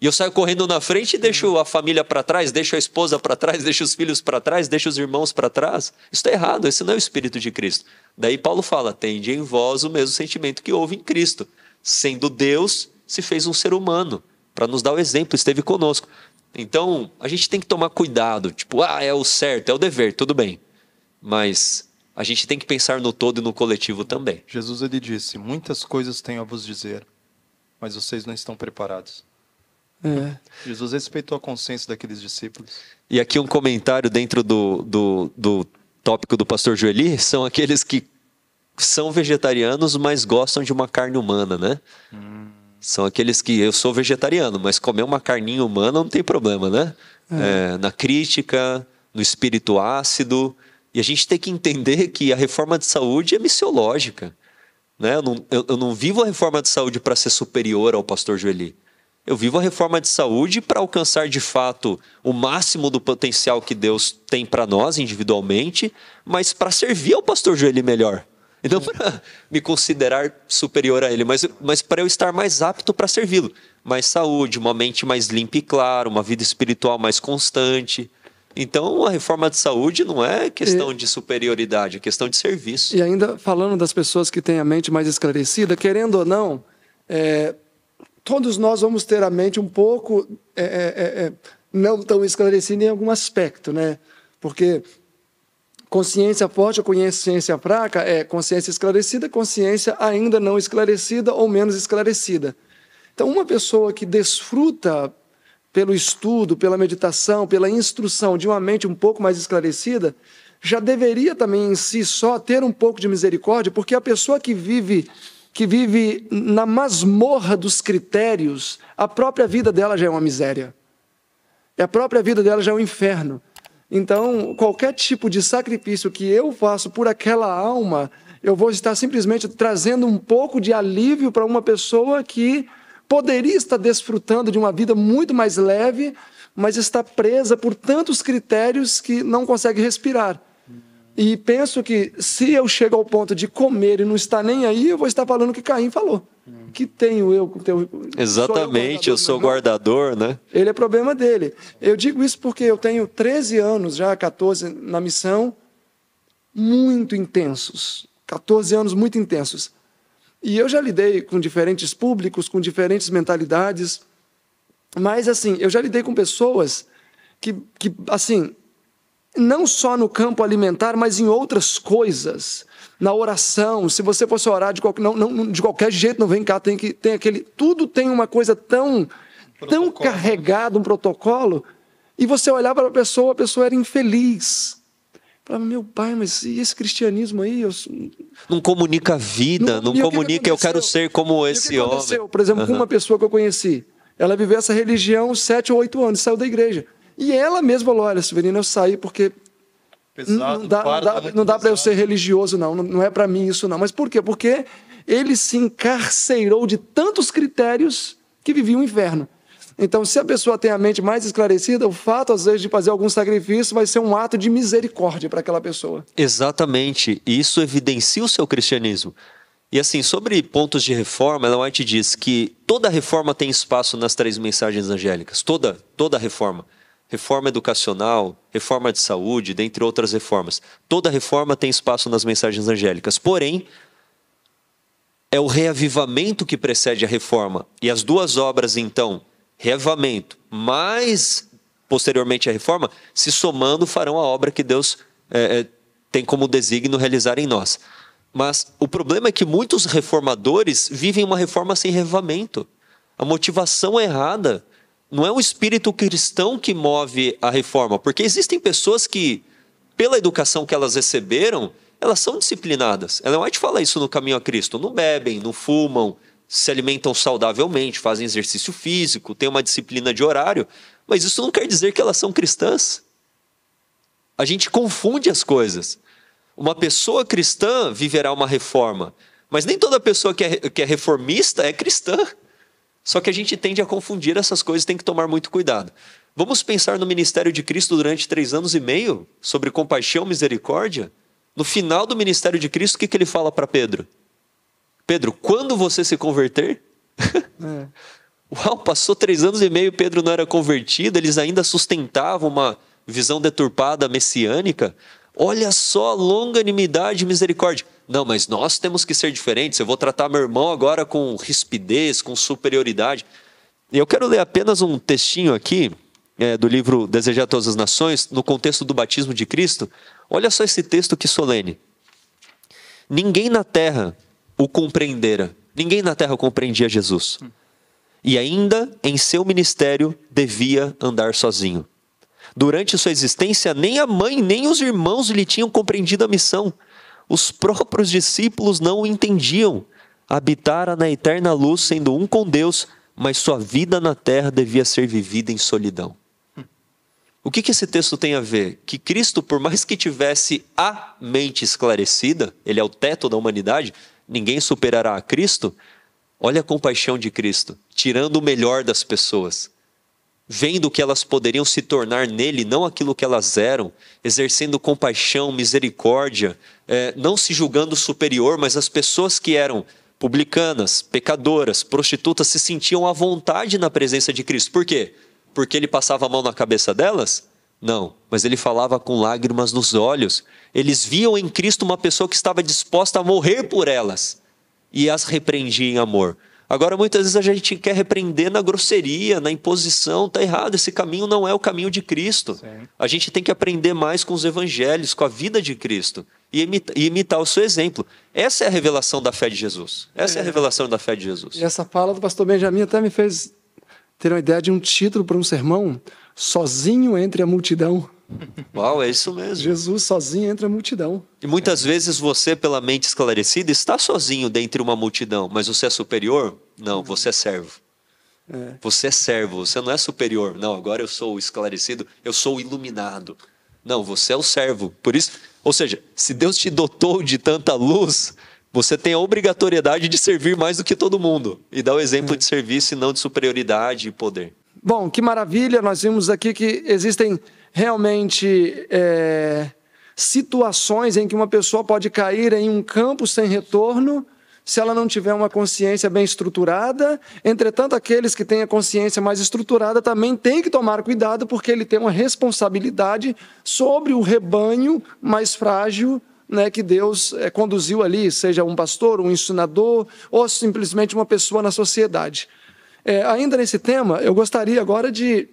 E eu saio correndo na frente e deixo a família para trás, deixo a esposa para trás, [laughs] deixo os filhos para trás, deixo os irmãos para trás. Isso está errado, esse não é o espírito de Cristo. Daí Paulo fala: tende em vós o mesmo sentimento que houve em Cristo. Sendo Deus, se fez um ser humano, para nos dar o exemplo, esteve conosco. Então, a gente tem que tomar cuidado. Tipo, ah, é o certo, é o dever, tudo bem. Mas a gente tem que pensar no todo e no coletivo também. Jesus ele disse: "Muitas coisas tenho a vos dizer, mas vocês não estão preparados." É. Jesus respeitou a consciência daqueles discípulos. E aqui um comentário dentro do, do, do tópico do pastor Joeli são aqueles que são vegetarianos, mas gostam de uma carne humana, né? Hum. São aqueles que eu sou vegetariano, mas comer uma carninha humana não tem problema, né? É. É, na crítica, no espírito ácido, e a gente tem que entender que a reforma de saúde é missiológica. Né? Eu, não, eu, eu não vivo a reforma de saúde para ser superior ao pastor Joeli. Eu vivo a reforma de saúde para alcançar de fato o máximo do potencial que Deus tem para nós individualmente, mas para servir ao pastor Joeli melhor. E não para me considerar superior a ele, mas, mas para eu estar mais apto para servi-lo. Mais saúde, uma mente mais limpa e clara, uma vida espiritual mais constante. Então, a reforma de saúde não é questão e... de superioridade, é questão de serviço. E ainda falando das pessoas que têm a mente mais esclarecida, querendo ou não, é, todos nós vamos ter a mente um pouco é, é, é, é não tão esclarecida em algum aspecto, né? Porque consciência forte ou consciência fraca é consciência esclarecida, consciência ainda não esclarecida ou menos esclarecida. Então, uma pessoa que desfruta pelo estudo, pela meditação, pela instrução de uma mente um pouco mais esclarecida, já deveria também em si só ter um pouco de misericórdia, porque a pessoa que vive que vive na masmorra dos critérios, a própria vida dela já é uma miséria. A própria vida dela já é um inferno. Então, qualquer tipo de sacrifício que eu faço por aquela alma, eu vou estar simplesmente trazendo um pouco de alívio para uma pessoa que poderia estar desfrutando de uma vida muito mais leve, mas está presa por tantos critérios que não consegue respirar. E penso que se eu chego ao ponto de comer e não estar nem aí, eu vou estar falando o que Caim falou. Que tenho eu com teu. Exatamente, sou eu, eu sou né? guardador, né? Ele é problema dele. Eu digo isso porque eu tenho 13 anos, já 14 na missão, muito intensos. 14 anos muito intensos. E eu já lidei com diferentes públicos, com diferentes mentalidades, mas assim, eu já lidei com pessoas que, que assim, não só no campo alimentar, mas em outras coisas. Na oração, se você fosse orar de, qualquer não, não, de qualquer jeito, não vem cá, tem que tem aquele. Tudo tem uma coisa tão, protocolo. tão carregada, um protocolo. E você olhava para a pessoa, a pessoa era infeliz. Falava, meu pai, mas e esse cristianismo aí? Eu... Não comunica vida, não, não comunica, que eu quero ser como esse e o que aconteceu? homem. Por exemplo, com uma pessoa que eu conheci, ela viveu essa religião sete ou oito anos, saiu da igreja. E ela mesma falou: olha, Severino, eu saí porque. Pesado, não dá, para, né? não dá, para eu ser religioso, não. Não, não é para mim isso, não. Mas por quê? Porque ele se encarcerou de tantos critérios que vivia o um inferno. Então, se a pessoa tem a mente mais esclarecida, o fato, às vezes, de fazer algum sacrifício vai ser um ato de misericórdia para aquela pessoa. Exatamente. E isso evidencia o seu cristianismo. E assim, sobre pontos de reforma, Ellen White diz que toda reforma tem espaço nas três mensagens angélicas. Toda, toda reforma. Reforma educacional, reforma de saúde, dentre outras reformas. Toda reforma tem espaço nas mensagens angélicas. Porém, é o reavivamento que precede a reforma. E as duas obras, então, revamento, mais posteriormente a reforma, se somando farão a obra que Deus é, é, tem como designo realizar em nós. Mas o problema é que muitos reformadores vivem uma reforma sem revamento. A motivação é errada. Não é o espírito cristão que move a reforma, porque existem pessoas que, pela educação que elas receberam, elas são disciplinadas. Ellen White fala isso no Caminho a Cristo. Não bebem, não fumam, se alimentam saudavelmente, fazem exercício físico, têm uma disciplina de horário, mas isso não quer dizer que elas são cristãs. A gente confunde as coisas. Uma pessoa cristã viverá uma reforma, mas nem toda pessoa que é, que é reformista é cristã. Só que a gente tende a confundir essas coisas, tem que tomar muito cuidado. Vamos pensar no ministério de Cristo durante três anos e meio sobre compaixão, misericórdia? No final do ministério de Cristo, o que, que ele fala para Pedro? Pedro, quando você se converter? É. [laughs] Uau, passou três anos e meio, Pedro não era convertido, eles ainda sustentavam uma visão deturpada messiânica. Olha só, a longanimidade e misericórdia. Não, mas nós temos que ser diferentes. Eu vou tratar meu irmão agora com rispidez, com superioridade. Eu quero ler apenas um textinho aqui é, do livro Desejar Todas as Nações, no contexto do batismo de Cristo. Olha só esse texto que solene. Ninguém na terra o compreendera. Ninguém na terra compreendia Jesus. E ainda em seu ministério devia andar sozinho. Durante sua existência, nem a mãe nem os irmãos lhe tinham compreendido a missão. Os próprios discípulos não o entendiam. Habitara na eterna luz, sendo um com Deus, mas sua vida na terra devia ser vivida em solidão. O que, que esse texto tem a ver? Que Cristo, por mais que tivesse a mente esclarecida, ele é o teto da humanidade, ninguém superará a Cristo, olha a compaixão de Cristo, tirando o melhor das pessoas, vendo que elas poderiam se tornar nele, não aquilo que elas eram, exercendo compaixão, misericórdia, é, não se julgando superior, mas as pessoas que eram publicanas, pecadoras, prostitutas se sentiam à vontade na presença de Cristo. Por quê? Porque ele passava a mão na cabeça delas? Não, mas ele falava com lágrimas nos olhos. Eles viam em Cristo uma pessoa que estava disposta a morrer por elas e as repreendia em amor. Agora, muitas vezes a gente quer repreender na grosseria, na imposição, está errado, esse caminho não é o caminho de Cristo. Sim. A gente tem que aprender mais com os evangelhos, com a vida de Cristo e imitar, e imitar o seu exemplo. Essa é a revelação da fé de Jesus. Essa é, é a revelação da fé de Jesus. E essa fala do pastor Benjamin até me fez ter uma ideia de um título para um sermão, sozinho entre a multidão. Uau, é isso mesmo. Jesus sozinho entre a multidão. E muitas é. vezes você, pela mente esclarecida, está sozinho dentre uma multidão, mas você é superior? Não, você é servo. É. Você é servo, você não é superior. Não, agora eu sou esclarecido, eu sou iluminado. Não, você é o servo. Por isso, ou seja, se Deus te dotou de tanta luz, você tem a obrigatoriedade de servir mais do que todo mundo e dar o exemplo é. de serviço e não de superioridade e poder. Bom, que maravilha, nós vimos aqui que existem realmente é, situações em que uma pessoa pode cair em um campo sem retorno se ela não tiver uma consciência bem estruturada. Entretanto, aqueles que têm a consciência mais estruturada também têm que tomar cuidado, porque ele tem uma responsabilidade sobre o rebanho mais frágil né, que Deus é, conduziu ali, seja um pastor, um ensinador ou simplesmente uma pessoa na sociedade. É, ainda nesse tema, eu gostaria agora de,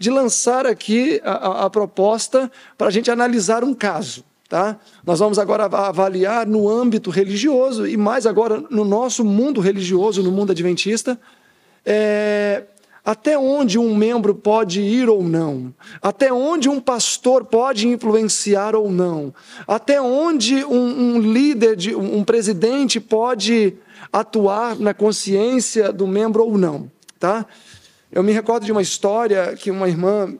de lançar aqui a, a, a proposta para a gente analisar um caso. Tá? Nós vamos agora avaliar no âmbito religioso e mais agora no nosso mundo religioso, no mundo adventista, é, até onde um membro pode ir ou não, até onde um pastor pode influenciar ou não, até onde um, um líder, de, um presidente pode atuar na consciência do membro ou não, tá? Eu me recordo de uma história que uma irmã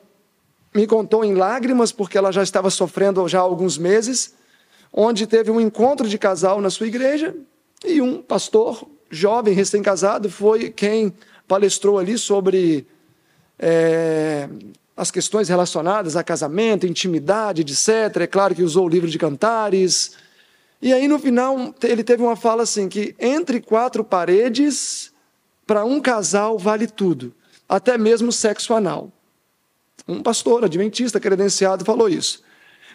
me contou em lágrimas porque ela já estava sofrendo já há alguns meses, onde teve um encontro de casal na sua igreja e um pastor jovem recém-casado foi quem palestrou ali sobre é, as questões relacionadas a casamento, intimidade, etc. É claro que usou o livro de Cantares, e aí, no final, ele teve uma fala assim: que entre quatro paredes, para um casal vale tudo, até mesmo sexo anal. Um pastor adventista credenciado falou isso.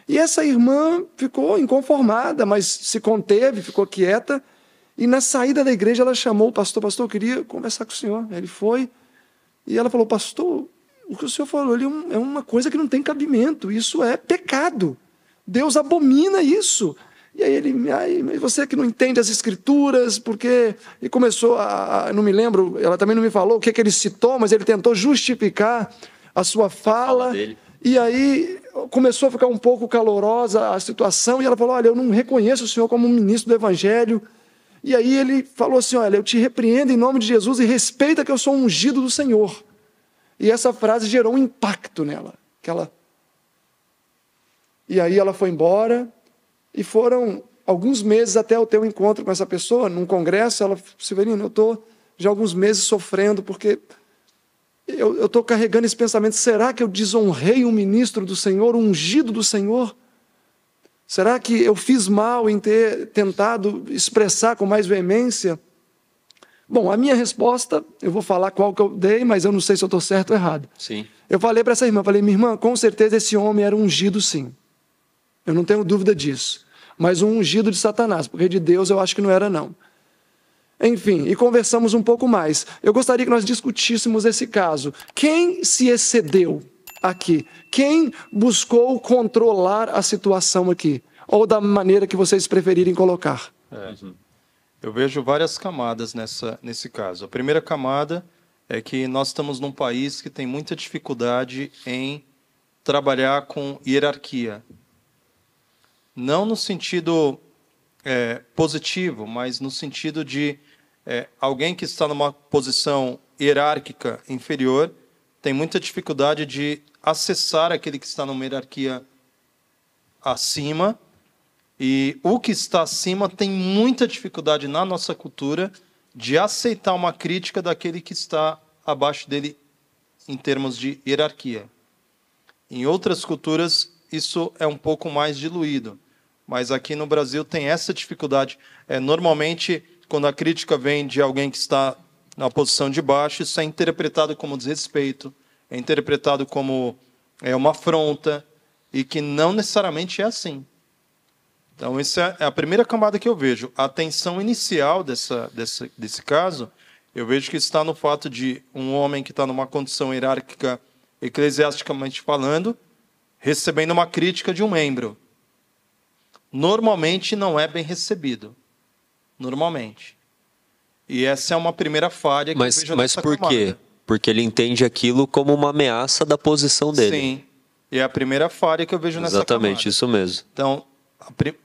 E essa irmã ficou inconformada, mas se conteve, ficou quieta. E na saída da igreja ela chamou o pastor: Pastor, eu queria conversar com o senhor. Ele foi e ela falou: Pastor, o que o senhor falou ali é, é uma coisa que não tem cabimento, isso é pecado. Deus abomina isso. E aí ele, aí, você que não entende as escrituras, porque. E começou a, Não me lembro, ela também não me falou o que, que ele citou, mas ele tentou justificar a sua fala. A fala e aí começou a ficar um pouco calorosa a situação, e ela falou: Olha, eu não reconheço o senhor como ministro do evangelho. E aí ele falou assim: Olha, eu te repreendo em nome de Jesus e respeita que eu sou ungido do Senhor. E essa frase gerou um impacto nela. Que ela... E aí ela foi embora, e foram alguns meses até o teu encontro com essa pessoa, num congresso, ela, Severino, eu estou já alguns meses sofrendo porque eu estou carregando esse pensamento: será que eu desonrei um ministro do Senhor, um ungido do Senhor? Será que eu fiz mal em ter tentado expressar com mais veemência? Bom, a minha resposta, eu vou falar qual que eu dei, mas eu não sei se eu estou certo ou errado. Sim. Eu falei para essa irmã, falei, minha irmã, com certeza esse homem era ungido sim. Eu não tenho dúvida disso. Mas um ungido de Satanás, porque de Deus eu acho que não era, não. Enfim, e conversamos um pouco mais. Eu gostaria que nós discutíssemos esse caso. Quem se excedeu aqui? Quem buscou controlar a situação aqui? Ou da maneira que vocês preferirem colocar? É. Eu vejo várias camadas nessa, nesse caso. A primeira camada é que nós estamos num país que tem muita dificuldade em trabalhar com hierarquia, não no sentido é, positivo, mas no sentido de é, alguém que está numa posição hierárquica inferior tem muita dificuldade de acessar aquele que está numa hierarquia acima. E o que está acima tem muita dificuldade na nossa cultura de aceitar uma crítica daquele que está abaixo dele em termos de hierarquia. Em outras culturas, isso é um pouco mais diluído. Mas aqui no Brasil tem essa dificuldade. É, normalmente, quando a crítica vem de alguém que está na posição de baixo, isso é interpretado como desrespeito, é interpretado como é uma afronta, e que não necessariamente é assim. Então, essa é, é a primeira camada que eu vejo. A tensão inicial dessa, desse caso, eu vejo que está no fato de um homem que está numa condição hierárquica, eclesiasticamente falando, recebendo uma crítica de um membro normalmente não é bem recebido. Normalmente. E essa é uma primeira falha que mas, eu vejo Mas por camada. quê? Porque ele entende aquilo como uma ameaça da posição dele. Sim. E é a primeira falha que eu vejo nessa nessa Exatamente, isso mesmo. Então,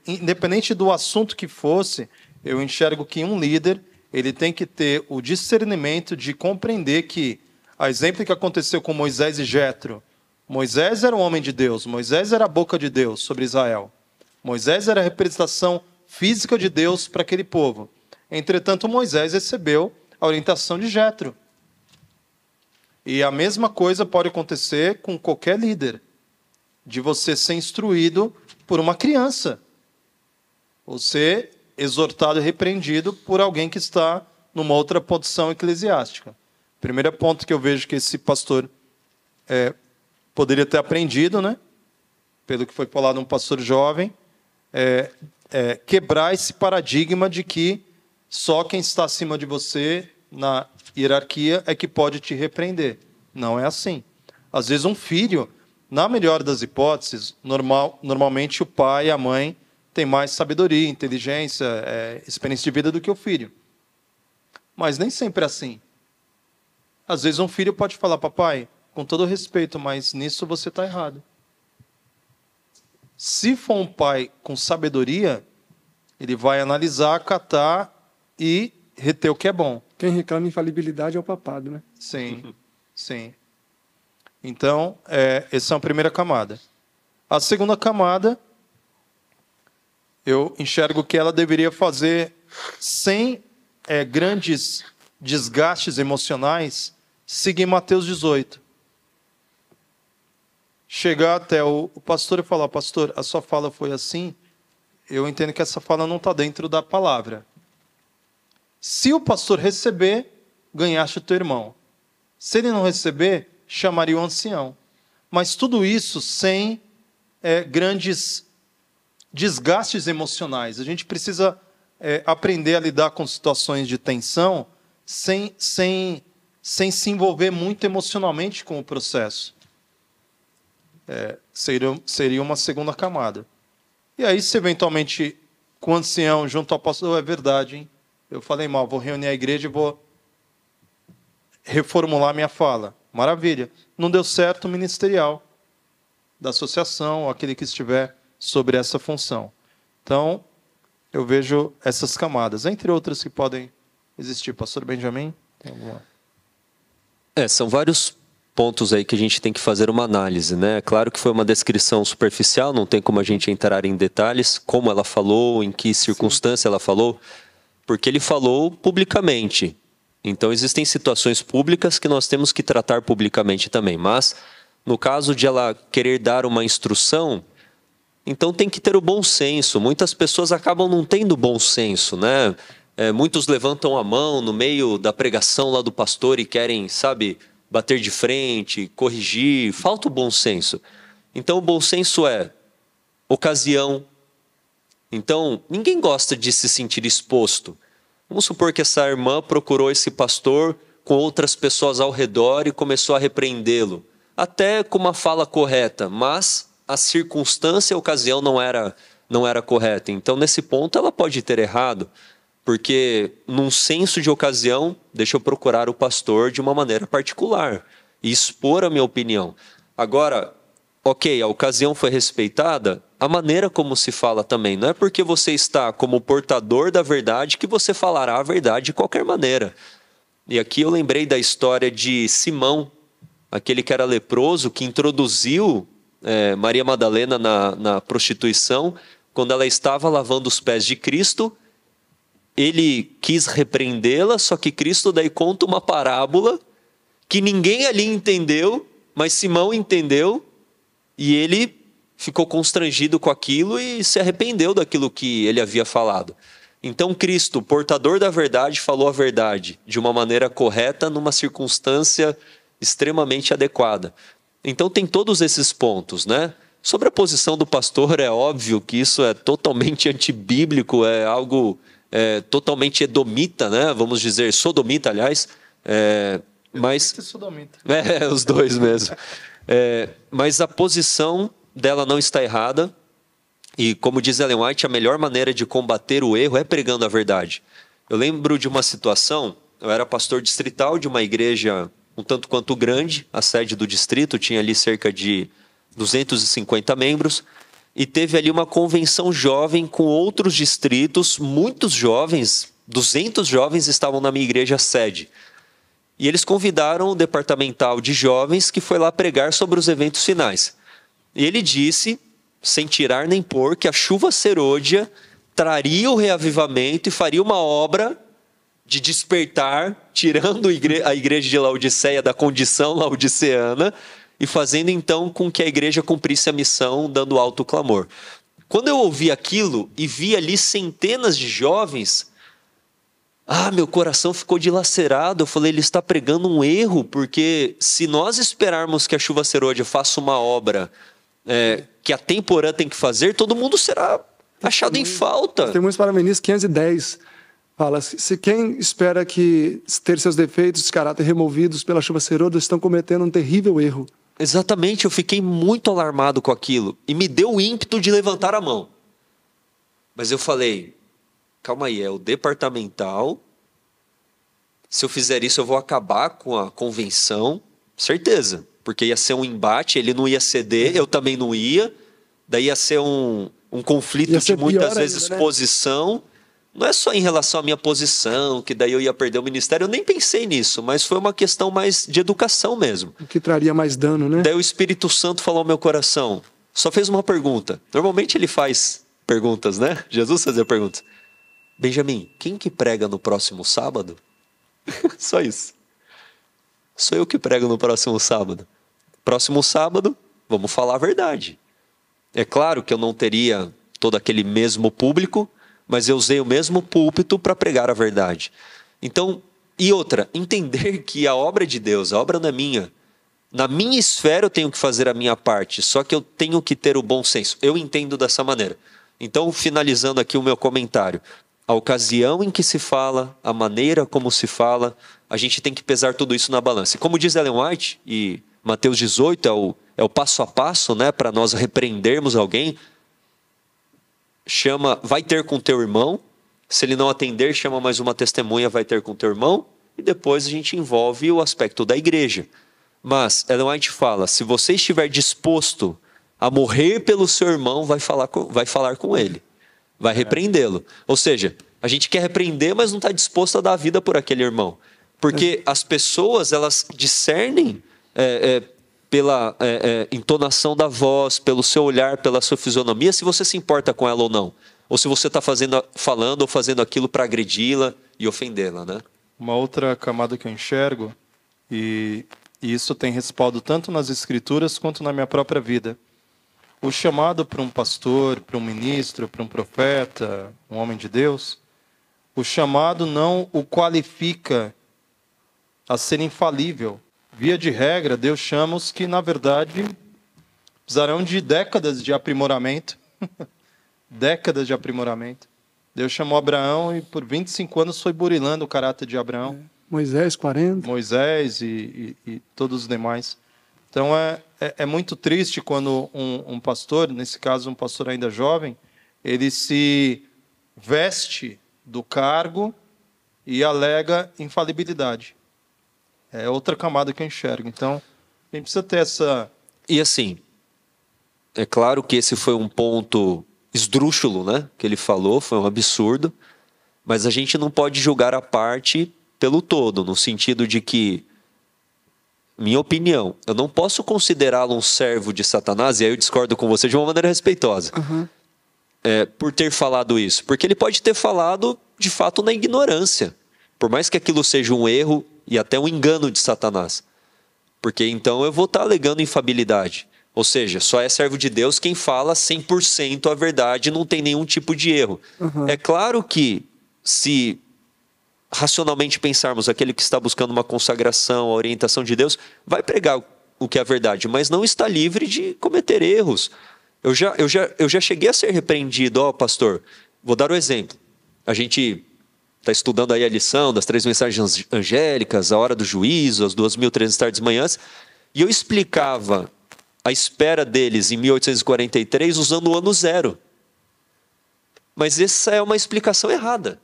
independente do assunto que fosse, eu enxergo que um líder ele tem que ter o discernimento de compreender que, a exemplo que aconteceu com Moisés e Jetro, Moisés era um homem de Deus, Moisés era a boca de Deus sobre Israel. Moisés era a representação física de Deus para aquele povo. Entretanto, Moisés recebeu a orientação de Jetro. E a mesma coisa pode acontecer com qualquer líder, de você ser instruído por uma criança, ou ser exortado e repreendido por alguém que está numa outra posição eclesiástica. Primeiro ponto que eu vejo que esse pastor é, poderia ter aprendido, né? Pelo que foi falado um pastor jovem, é, é, quebrar esse paradigma de que só quem está acima de você na hierarquia é que pode te repreender. Não é assim. Às vezes, um filho, na melhor das hipóteses, normal, normalmente o pai e a mãe têm mais sabedoria, inteligência, é, experiência de vida do que o filho. Mas nem sempre é assim. Às vezes, um filho pode falar: Papai, com todo respeito, mas nisso você está errado. Se for um pai com sabedoria, ele vai analisar, acatar e reter o que é bom. Quem reclama infalibilidade é o papado, né? Sim, [laughs] sim. Então, é, essa é a primeira camada. A segunda camada, eu enxergo que ela deveria fazer sem é, grandes desgastes emocionais, seguir Mateus 18 chegar até o, o pastor e falar: Pastor, a sua fala foi assim. Eu entendo que essa fala não está dentro da palavra. Se o pastor receber, ganhaste o teu irmão. Se ele não receber, chamaria o ancião. Mas tudo isso sem é, grandes desgastes emocionais. A gente precisa é, aprender a lidar com situações de tensão sem, sem, sem se envolver muito emocionalmente com o processo é, seria, seria uma segunda camada. E aí, se eventualmente, com o ancião, junto ao apóstolo, é verdade, hein? Eu falei mal, vou reunir a igreja e vou reformular minha fala. Maravilha. Não deu certo o ministerial da associação, aquele que estiver sobre essa função. Então, eu vejo essas camadas, entre outras que podem existir. Pastor Benjamin, tem alguma? É, são vários pontos aí que a gente tem que fazer uma análise, né? Claro que foi uma descrição superficial, não tem como a gente entrar em detalhes, como ela falou, em que circunstância ela falou, porque ele falou publicamente. Então existem situações públicas que nós temos que tratar publicamente também, mas no caso de ela querer dar uma instrução, então tem que ter o bom senso. Muitas pessoas acabam não tendo bom senso, né? É, muitos levantam a mão no meio da pregação lá do pastor e querem, sabe, bater de frente, corrigir, falta o bom senso. Então o bom senso é ocasião. Então, ninguém gosta de se sentir exposto. Vamos supor que essa irmã procurou esse pastor com outras pessoas ao redor e começou a repreendê-lo, até com uma fala correta, mas a circunstância, a ocasião não era não era correta. Então, nesse ponto, ela pode ter errado porque num senso de ocasião, deixa eu procurar o pastor de uma maneira particular e expor a minha opinião. Agora, ok, a ocasião foi respeitada, a maneira como se fala também. Não é porque você está como portador da verdade que você falará a verdade de qualquer maneira. E aqui eu lembrei da história de Simão, aquele que era leproso, que introduziu é, Maria Madalena na, na prostituição, quando ela estava lavando os pés de Cristo ele quis repreendê-la, só que Cristo daí conta uma parábola que ninguém ali entendeu, mas Simão entendeu e ele ficou constrangido com aquilo e se arrependeu daquilo que ele havia falado. Então Cristo, portador da verdade, falou a verdade de uma maneira correta numa circunstância extremamente adequada. Então tem todos esses pontos, né? Sobre a posição do pastor, é óbvio que isso é totalmente [laughs] antibíblico, é algo é, totalmente edomita, né? Vamos dizer, sodomita, aliás. É, mas sodomita. [laughs] É, os dois mesmo. É, mas a posição dela não está errada. E como diz Ellen White, a melhor maneira de combater o erro é pregando a verdade. Eu lembro de uma situação, eu era pastor distrital de uma igreja um tanto quanto grande, a sede do distrito tinha ali cerca de 250 membros e teve ali uma convenção jovem com outros distritos, muitos jovens, 200 jovens estavam na minha igreja sede. E eles convidaram o departamental de jovens que foi lá pregar sobre os eventos finais. E ele disse, sem tirar nem pôr, que a chuva serôdia traria o reavivamento e faria uma obra de despertar, tirando a igreja de Laodiceia da condição laodiceana, e fazendo então com que a igreja cumprisse a missão, dando alto clamor. Quando eu ouvi aquilo e vi ali centenas de jovens, ah, meu coração ficou dilacerado. Eu falei, ele está pregando um erro, porque se nós esperarmos que a chuva serôdia faça uma obra é, que a temporã tem que fazer, todo mundo será achado em falta. Testemunhos para Menis 510 fala: se quem espera que ter seus defeitos de caráter removidos pela chuva serôdia estão cometendo um terrível erro. Exatamente, eu fiquei muito alarmado com aquilo e me deu o ímpeto de levantar a mão. Mas eu falei: calma aí, é o departamental. Se eu fizer isso, eu vou acabar com a convenção, certeza, porque ia ser um embate, ele não ia ceder, eu também não ia. Daí ia ser um, um conflito ia de muitas vezes ainda, né? posição não é só em relação à minha posição, que daí eu ia perder o ministério, eu nem pensei nisso, mas foi uma questão mais de educação mesmo. O que traria mais dano, né? Daí o Espírito Santo falou ao meu coração, só fez uma pergunta. Normalmente ele faz perguntas, né? Jesus fazia perguntas. Benjamin, quem que prega no próximo sábado? [laughs] só isso. Sou eu que prego no próximo sábado. Próximo sábado, vamos falar a verdade. É claro que eu não teria todo aquele mesmo público, mas eu usei o mesmo púlpito para pregar a verdade. Então, e outra, [laughs] entender que a obra é de Deus, a obra não é minha. Na minha esfera eu tenho que fazer a minha parte, só que eu tenho que ter o bom senso. Eu entendo dessa maneira. Então, finalizando aqui o meu comentário, a ocasião em que se fala, a maneira como se fala, a gente tem que pesar tudo isso na balança. E como diz Ellen White, e Mateus 18 é o, é o passo a passo né, para nós repreendermos alguém, chama, vai ter com teu irmão. Se ele não atender, chama mais uma testemunha, vai ter com teu irmão. E depois a gente envolve o aspecto da igreja. Mas Ellen White fala: se você estiver disposto a morrer pelo seu irmão, vai falar com, vai falar com ele, vai é. repreendê-lo. Ou seja, a gente quer repreender, mas não está disposto a dar a vida por aquele irmão. Porque é. as pessoas, elas discernem é, é, pela é, é, entonação da voz, pelo seu olhar, pela sua fisionomia, se você se importa com ela ou não. Ou se você está falando ou fazendo aquilo para agredi-la e ofendê-la, né? Uma outra camada que eu enxergo, e, e isso tem respaldo tanto nas escrituras quanto na minha própria vida. O chamado para um pastor, para um ministro, para um profeta, um homem de Deus, o chamado não o qualifica a ser infalível, Via de regra, Deus chama os que, na verdade, precisarão de décadas de aprimoramento. [laughs] décadas de aprimoramento. Deus chamou Abraão e por 25 anos foi burilando o caráter de Abraão. É. Moisés, 40. Moisés e, e, e, todos os demais. Então é, é, é muito triste quando um, um, pastor, nesse caso um pastor ainda jovem, ele se veste do cargo e alega infalibilidade. É outra camada que eu enxergo. Então, a gente precisa ter essa. E assim, é claro que esse foi um ponto esdrúxulo, né? Que ele falou, foi um absurdo. Mas a gente não pode julgar a parte pelo todo, no sentido de que, minha opinião, eu não posso considerá-lo um servo de Satanás, e aí eu discordo com você de uma maneira respeitosa, uhum. é, por ter falado isso. Porque ele pode ter falado, de fato, na ignorância. Por mais que aquilo seja um erro e até um engano de Satanás. Porque então eu vou estar alegando infabilidade. Ou seja, só é servo de Deus quem fala 100% a verdade, não tem nenhum tipo de erro. Uhum. É claro que se racionalmente pensarmos aquele que está buscando uma consagração, a orientação de Deus, vai pregar o que é a verdade, mas não está livre de cometer erros. Eu já, eu já, eu já cheguei a ser repreendido, ó oh, pastor, vou dar o um exemplo. A gente está estudando aí a lição das três mensagens angélicas, a hora do juízo, as 2.300 tardes e manhãs, e eu explicava a espera deles em 1843 usando o ano zero. Mas essa é uma explicação errada.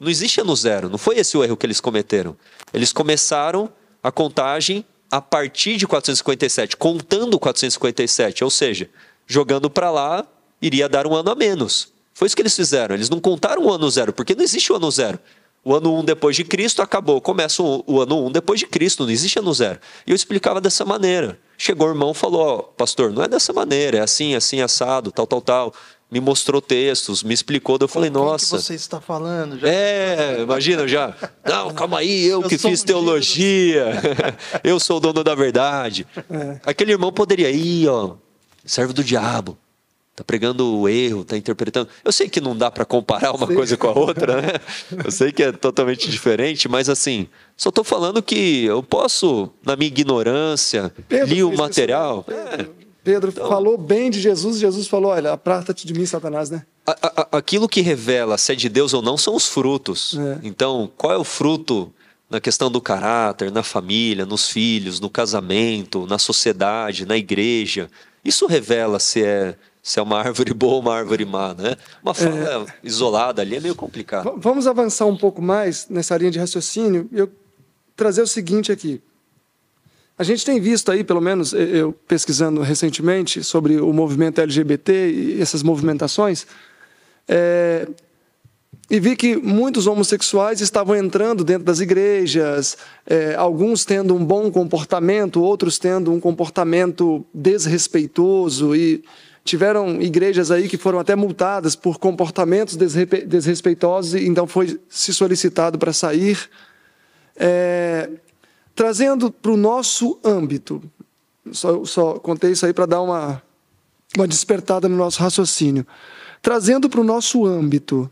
Não existe ano zero, não foi esse o erro que eles cometeram. Eles começaram a contagem a partir de 457, contando 457, ou seja, jogando para lá iria dar um ano a menos. Foi isso que eles fizeram. Eles não contaram o ano zero, porque não existe o ano zero. O ano 1 um depois de Cristo acabou. Começa o ano 1 um depois de Cristo, não existe ano zero. E eu explicava dessa maneira. Chegou o irmão e falou: ó, pastor, não é dessa maneira, é assim, é assim, assado, tal, tal, tal. Me mostrou textos, me explicou. Daí eu falei: nossa. O que você está falando? Já... É, tá imagina já. Não, calma aí, eu, eu que fiz um teologia. [laughs] eu sou o dono da verdade. É. Aquele irmão poderia ir, ó, servo do diabo. Tá pregando o erro, tá interpretando. Eu sei que não dá para comparar uma coisa com a outra, né? Eu sei que é totalmente diferente, mas assim, só tô falando que eu posso, na minha ignorância, Pedro li o material. Né? É. Pedro então, falou bem de Jesus, Jesus falou: olha, aparta-te de mim, Satanás, né? A, a, aquilo que revela se é de Deus ou não são os frutos. É. Então, qual é o fruto na questão do caráter, na família, nos filhos, no casamento, na sociedade, na igreja? Isso revela se é se é uma árvore boa ou uma árvore má, né? Uma é. fala é... isolada ali é meio complicado. vamos avançar um pouco mais nessa linha de raciocínio e eu trazer o seguinte aqui. A gente tem visto aí, pelo menos eu pesquisando recentemente sobre o movimento LGBT e essas movimentações, é, e vi que muitos homossexuais estavam entrando dentro das igrejas, é, alguns tendo um bom comportamento, outros tendo um comportamento desrespeitoso e Tiveram igrejas aí que foram até multadas por comportamentos desrespeitosos e então foi se solicitado para sair. É, trazendo para o nosso âmbito, só, só contei isso aí para dar uma, uma despertada no nosso raciocínio. Trazendo para o nosso âmbito,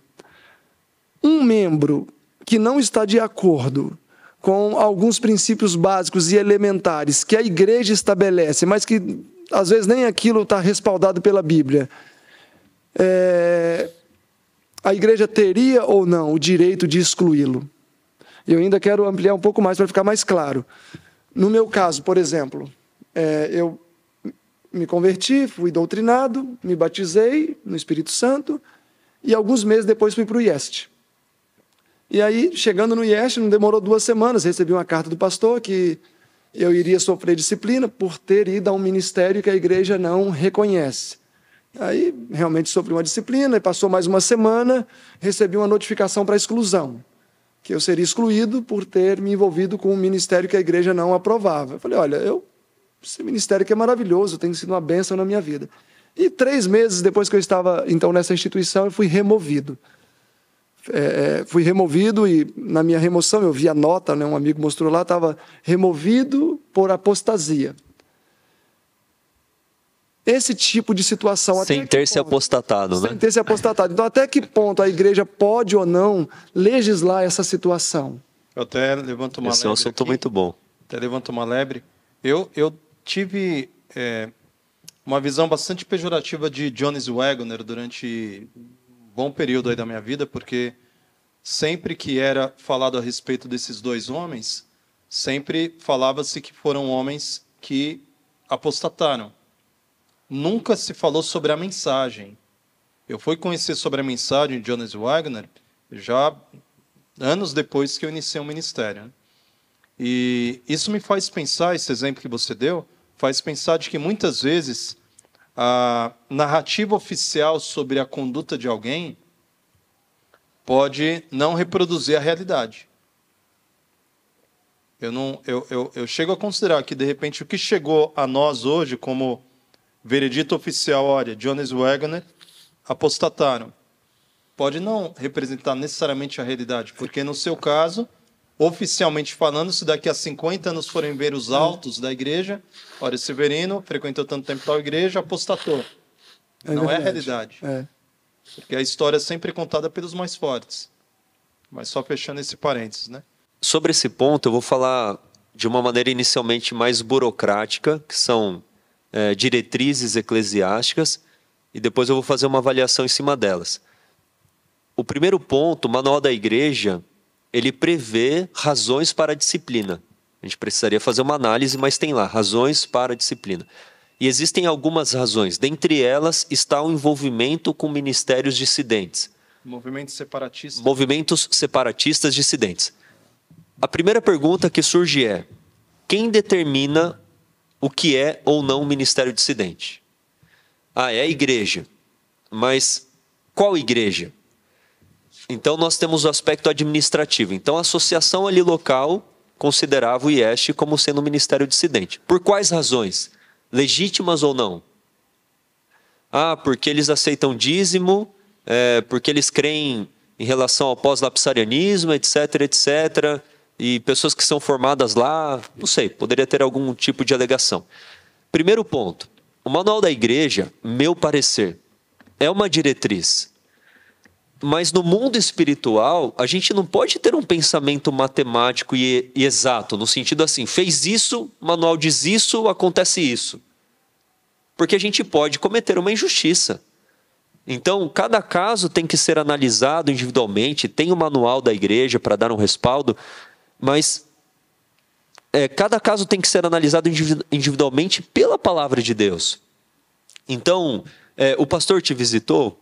um membro que não está de acordo com alguns princípios básicos e elementares que a igreja estabelece, mas que às vezes nem aquilo está respaldado pela Bíblia. É, a igreja teria ou não o direito de excluí-lo? Eu ainda quero ampliar um pouco mais para ficar mais claro. No meu caso, por exemplo, é, eu me converti, fui doutrinado, me batizei no Espírito Santo e alguns meses depois fui para o IEST. E aí, chegando no IEST, não demorou duas semanas, recebi uma carta do pastor que eu iria sofrer disciplina por ter ido a um ministério que a igreja não reconhece. Aí realmente sofri uma disciplina e passou mais uma semana, recebi uma notificação para exclusão, que eu seria excluído por ter me envolvido com um ministério que a igreja não aprovava. Eu falei, olha, eu, esse ministério que é maravilhoso, tem sido uma bênção na minha vida. E três meses depois que eu estava então nessa instituição, eu fui removido. É, é, fui removido e na minha remoção eu vi a nota, né, um amigo mostrou lá, estava removido por apostasia. Esse tipo de situação. Sem ter se apostatado, sem né? Sem ter se apostatado. Então, até que ponto a igreja pode ou não legislar essa situação? Eu até levanto uma Esse lebre. Esse é um assunto muito bom. Até levanto uma lebre. Eu, eu tive é, uma visão bastante pejorativa de Jones Wagner durante bom período aí da minha vida, porque sempre que era falado a respeito desses dois homens, sempre falava-se que foram homens que apostataram. Nunca se falou sobre a mensagem. Eu fui conhecer sobre a mensagem de Jonas Wagner já anos depois que eu iniciei o ministério. Né? E isso me faz pensar, esse exemplo que você deu, faz pensar de que muitas vezes a narrativa oficial sobre a conduta de alguém pode não reproduzir a realidade. Eu, não, eu, eu, eu chego a considerar que, de repente, o que chegou a nós hoje como veredito oficial, olha, Jones Wagner apostataram, pode não representar necessariamente a realidade, porque no seu caso oficialmente falando, se daqui a 50 anos forem ver os altos da igreja, olha, Severino frequentou tanto tempo tal igreja, apostatou. É Não é verdade. é a realidade. É. Porque a história é sempre contada pelos mais fortes. Mas só fechando esse parênteses, né? Sobre esse ponto, eu vou falar de uma maneira inicialmente mais burocrática, que são é, diretrizes eclesiásticas, e depois eu vou fazer uma avaliação em cima delas. O primeiro ponto, o Manual da Igreja, ele prevê razões para a disciplina. A gente precisaria fazer uma análise, mas tem lá razões para a disciplina. E existem algumas razões. Dentre elas está o envolvimento com ministérios dissidentes. Movimentos separatistas. Movimentos separatistas dissidentes. A primeira pergunta que surge é: quem determina o que é ou não um ministério dissidente? Ah, é a igreja. Mas qual igreja? Então nós temos o aspecto administrativo. Então a associação ali local considerava o IESH como sendo um ministério dissidente. Por quais razões? Legítimas ou não? Ah, porque eles aceitam dízimo, é, porque eles creem em relação ao pós-lapsarianismo, etc, etc, e pessoas que são formadas lá, não sei, poderia ter algum tipo de alegação. Primeiro ponto, o manual da igreja, meu parecer, é uma diretriz. Mas no mundo espiritual, a gente não pode ter um pensamento matemático e, e exato, no sentido assim, fez isso, manual diz isso, acontece isso. Porque a gente pode cometer uma injustiça. Então, cada caso tem que ser analisado individualmente, tem o um manual da igreja para dar um respaldo, mas é, cada caso tem que ser analisado individualmente pela palavra de Deus. Então, é, o pastor te visitou,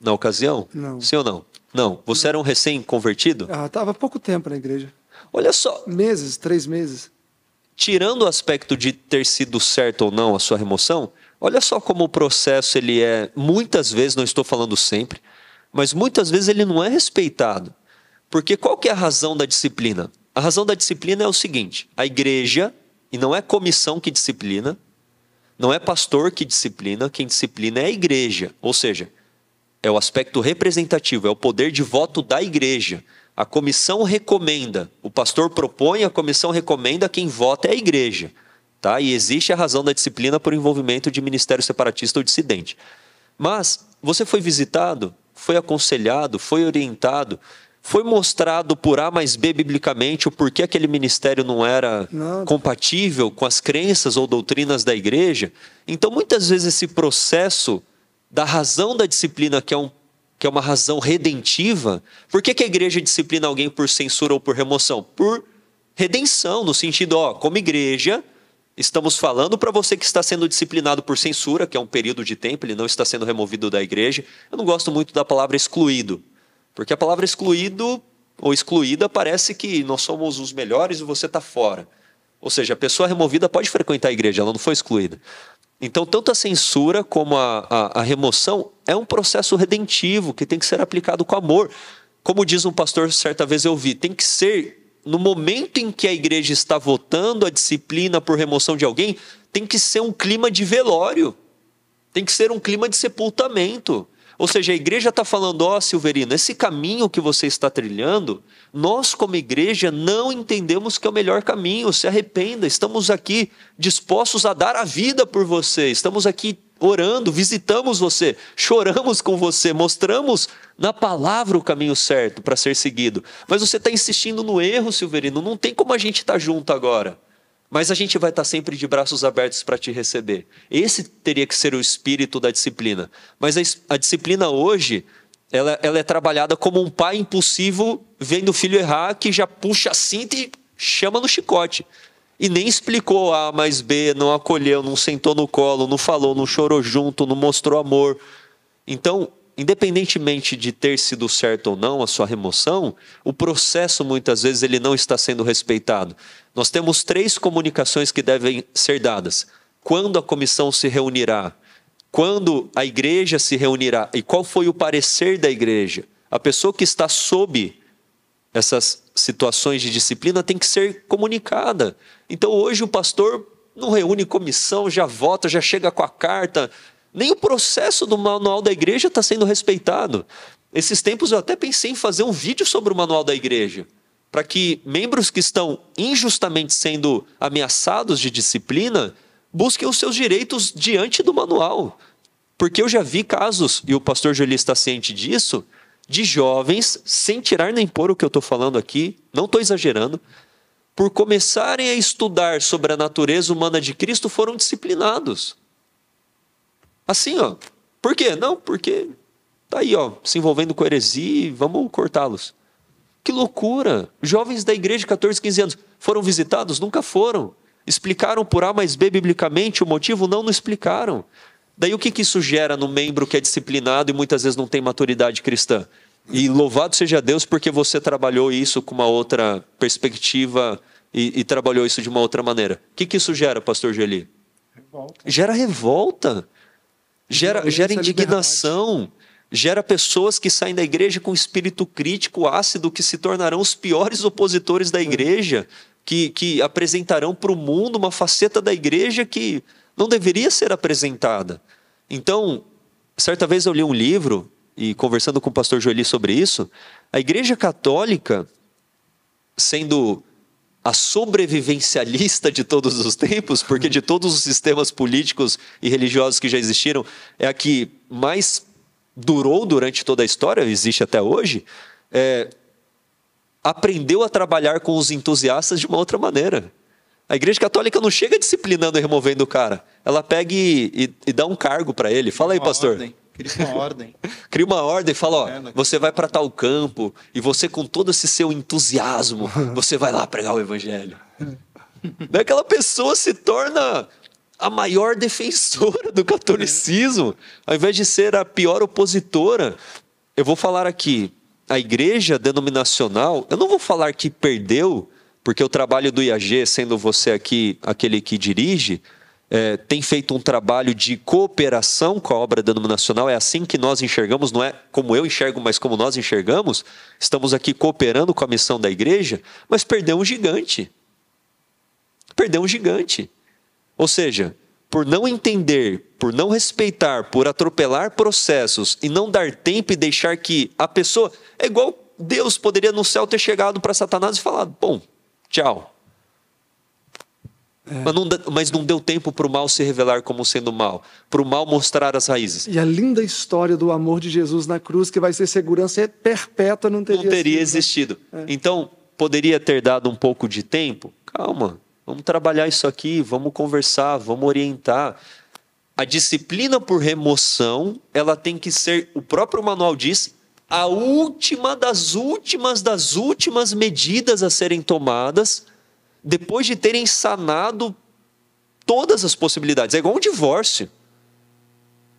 na ocasião? Não. Sim ou não? Não. Você não. era um recém-convertido? Ah, estava há pouco tempo na igreja. Olha só. Meses, três meses. Tirando o aspecto de ter sido certo ou não a sua remoção, olha só como o processo ele é, muitas vezes, não estou falando sempre, mas muitas vezes ele não é respeitado. Porque qual que é a razão da disciplina? A razão da disciplina é o seguinte: a igreja, e não é comissão que disciplina, não é pastor que disciplina, quem disciplina é a igreja. Ou seja, é o aspecto representativo, é o poder de voto da igreja. A comissão recomenda, o pastor propõe, a comissão recomenda, quem vota é a igreja. Tá? E existe a razão da disciplina por envolvimento de ministério separatista ou dissidente. Mas você foi visitado, foi aconselhado, foi orientado, foi mostrado por A mais B biblicamente o porquê aquele ministério não era compatível com as crenças ou doutrinas da igreja. Então, muitas vezes, esse processo da razão da disciplina, que é, um, que é uma razão redentiva, por que, que a igreja disciplina alguém por censura ou por remoção? Por redenção, no sentido, ó, como igreja, estamos falando para você que está sendo disciplinado por censura, que é um período de tempo, ele não está sendo removido da igreja. Eu não gosto muito da palavra excluído, porque a palavra excluído ou excluída parece que nós somos os melhores e você está fora. Ou seja, a pessoa removida pode frequentar a igreja, ela não foi excluída. Então, tanto a censura como a, a, a, remoção é um processo redentivo que tem que ser aplicado com amor. Como diz um pastor, certa vez eu vi, tem que ser no momento em que a igreja está votando a disciplina por remoção de alguém, tem que ser um clima de velório, tem que ser um clima de sepultamento. Ou seja, a igreja está falando, ó oh, Silverino, esse caminho que você está trilhando, nós como igreja não entendemos que é o melhor caminho, se arrependa, estamos aqui dispostos a dar a vida por você, estamos aqui orando, visitamos você, choramos com você, mostramos na palavra o caminho certo para ser seguido. Mas você está insistindo no erro, Silverino, não tem como a gente estar tá junto agora. Mas a gente vai estar sempre de braços abertos para te receber. Esse teria que ser o espírito da disciplina. Mas a, a disciplina hoje, ela, ela, é trabalhada como um pai impulsivo vendo o filho errar que já puxa a cinta e chama no chicote. E nem explicou A mais B, não acolheu, não sentou no colo, não falou, não chorou junto, não mostrou amor. Então, independentemente de ter sido certo ou não a sua remoção, o processo muitas vezes ele não está sendo respeitado. Nós temos três comunicações que devem ser dadas: quando a comissão se reunirá, quando a igreja se reunirá e qual foi o parecer da igreja. A pessoa que está sob essas situações de disciplina tem que ser comunicada. Então hoje o pastor não reúne comissão, já vota, já chega com a carta, nem o processo do manual da igreja está sendo respeitado. Esses tempos eu até pensei em fazer um vídeo sobre o manual da igreja, para que membros que estão injustamente sendo ameaçados de disciplina busquem os seus direitos diante do manual. Porque eu já vi casos, e o pastor Joeli está ciente disso, de jovens, sem tirar nem pôr o que eu estou falando aqui, não estou exagerando, por começarem a estudar sobre a natureza humana de Cristo, foram disciplinados. Assim, ó. Por quê? Não, porque tá aí, ó, se envolvendo com heresia, vamos cortá-los. Que loucura! Jovens da igreja de 14, 15 anos foram visitados? Nunca foram. Explicaram por A mais B biblicamente o motivo? Não, não explicaram. Daí o que, que isso gera no membro que é disciplinado e muitas vezes não tem maturidade cristã? E louvado seja Deus porque você trabalhou isso com uma outra perspectiva e, e trabalhou isso de uma outra maneira. O que, que isso gera, pastor Geli? Revolta. Gera revolta. Gera, é gera indignação. Gera pessoas que saem da igreja com espírito crítico ácido que se tornarão os piores opositores da é. igreja, que, que apresentarão para o mundo uma faceta da igreja que não deveria ser apresentada. Então, certa vez eu li um livro e conversando com o pastor Joeli sobre isso, a Igreja Católica, sendo a sobrevivencialista de todos os tempos, porque de todos os sistemas políticos e religiosos que já existiram, é a que mais durou durante toda a história, existe até hoje, é, aprendeu a trabalhar com os entusiastas de uma outra maneira. A Igreja Católica não chega disciplinando e removendo o cara. Ela pega e, e, e dá um cargo para ele. Fala aí, pastor. Ordem. Cria uma ordem. [laughs] Cria uma ordem e fala, ó, é, é você vai para tal campo e você com todo esse seu entusiasmo, [laughs] você vai lá pregar o evangelho. daquela aquela pessoa se torna a maior defensora do catolicismo, ao invés de ser a pior opositora. Eu vou falar aqui, a igreja denominacional, eu não vou falar que perdeu, porque o trabalho do IAG, sendo você aqui aquele que dirige, é, tem feito um trabalho de cooperação com a obra da Nacional, é assim que nós enxergamos, não é como eu enxergo, mas como nós enxergamos. Estamos aqui cooperando com a missão da igreja, mas perdeu um gigante. Perdeu um gigante. Ou seja, por não entender, por não respeitar, por atropelar processos e não dar tempo e deixar que a pessoa. É igual Deus poderia no céu ter chegado para Satanás e falado: bom, tchau, é. Mas, não, mas não deu tempo para o mal se revelar como sendo mal, para o mal mostrar as raízes. E a linda história do amor de Jesus na cruz, que vai ser segurança perpétua, não teria, não teria sido, existido. Né? É. Então, poderia ter dado um pouco de tempo? Calma, vamos trabalhar isso aqui, vamos conversar, vamos orientar. A disciplina por remoção, ela tem que ser, o próprio manual diz, a última das últimas das últimas medidas a serem tomadas depois de terem sanado todas as possibilidades. É igual um divórcio.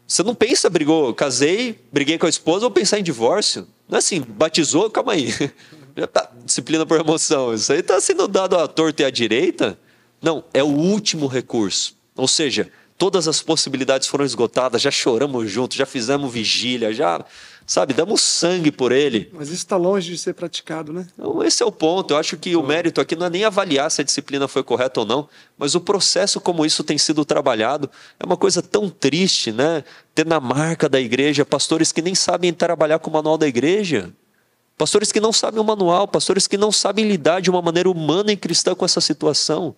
Você não pensa, brigou, casei, briguei com a esposa, vou pensar em divórcio. Não é assim, batizou, calma aí. [laughs] Já tá, disciplina por emoção. Isso aí está sendo dado à torta e à direita. Não, é o último recurso. Ou seja, todas as possibilidades foram esgotadas, já choramos juntos, já fizemos vigília, já sabe, damos sangue por ele. Mas isso está longe de ser praticado, né? Então, esse é o ponto. Eu acho que o mérito aqui não é nem avaliar se a disciplina foi correta ou não, mas o processo como isso tem sido trabalhado é uma coisa tão triste, né? Ter na marca da igreja pastores que nem sabem trabalhar com o manual da igreja. Pastores que não sabem o manual, pastores que não sabem lidar de uma maneira humana e cristã com essa situação.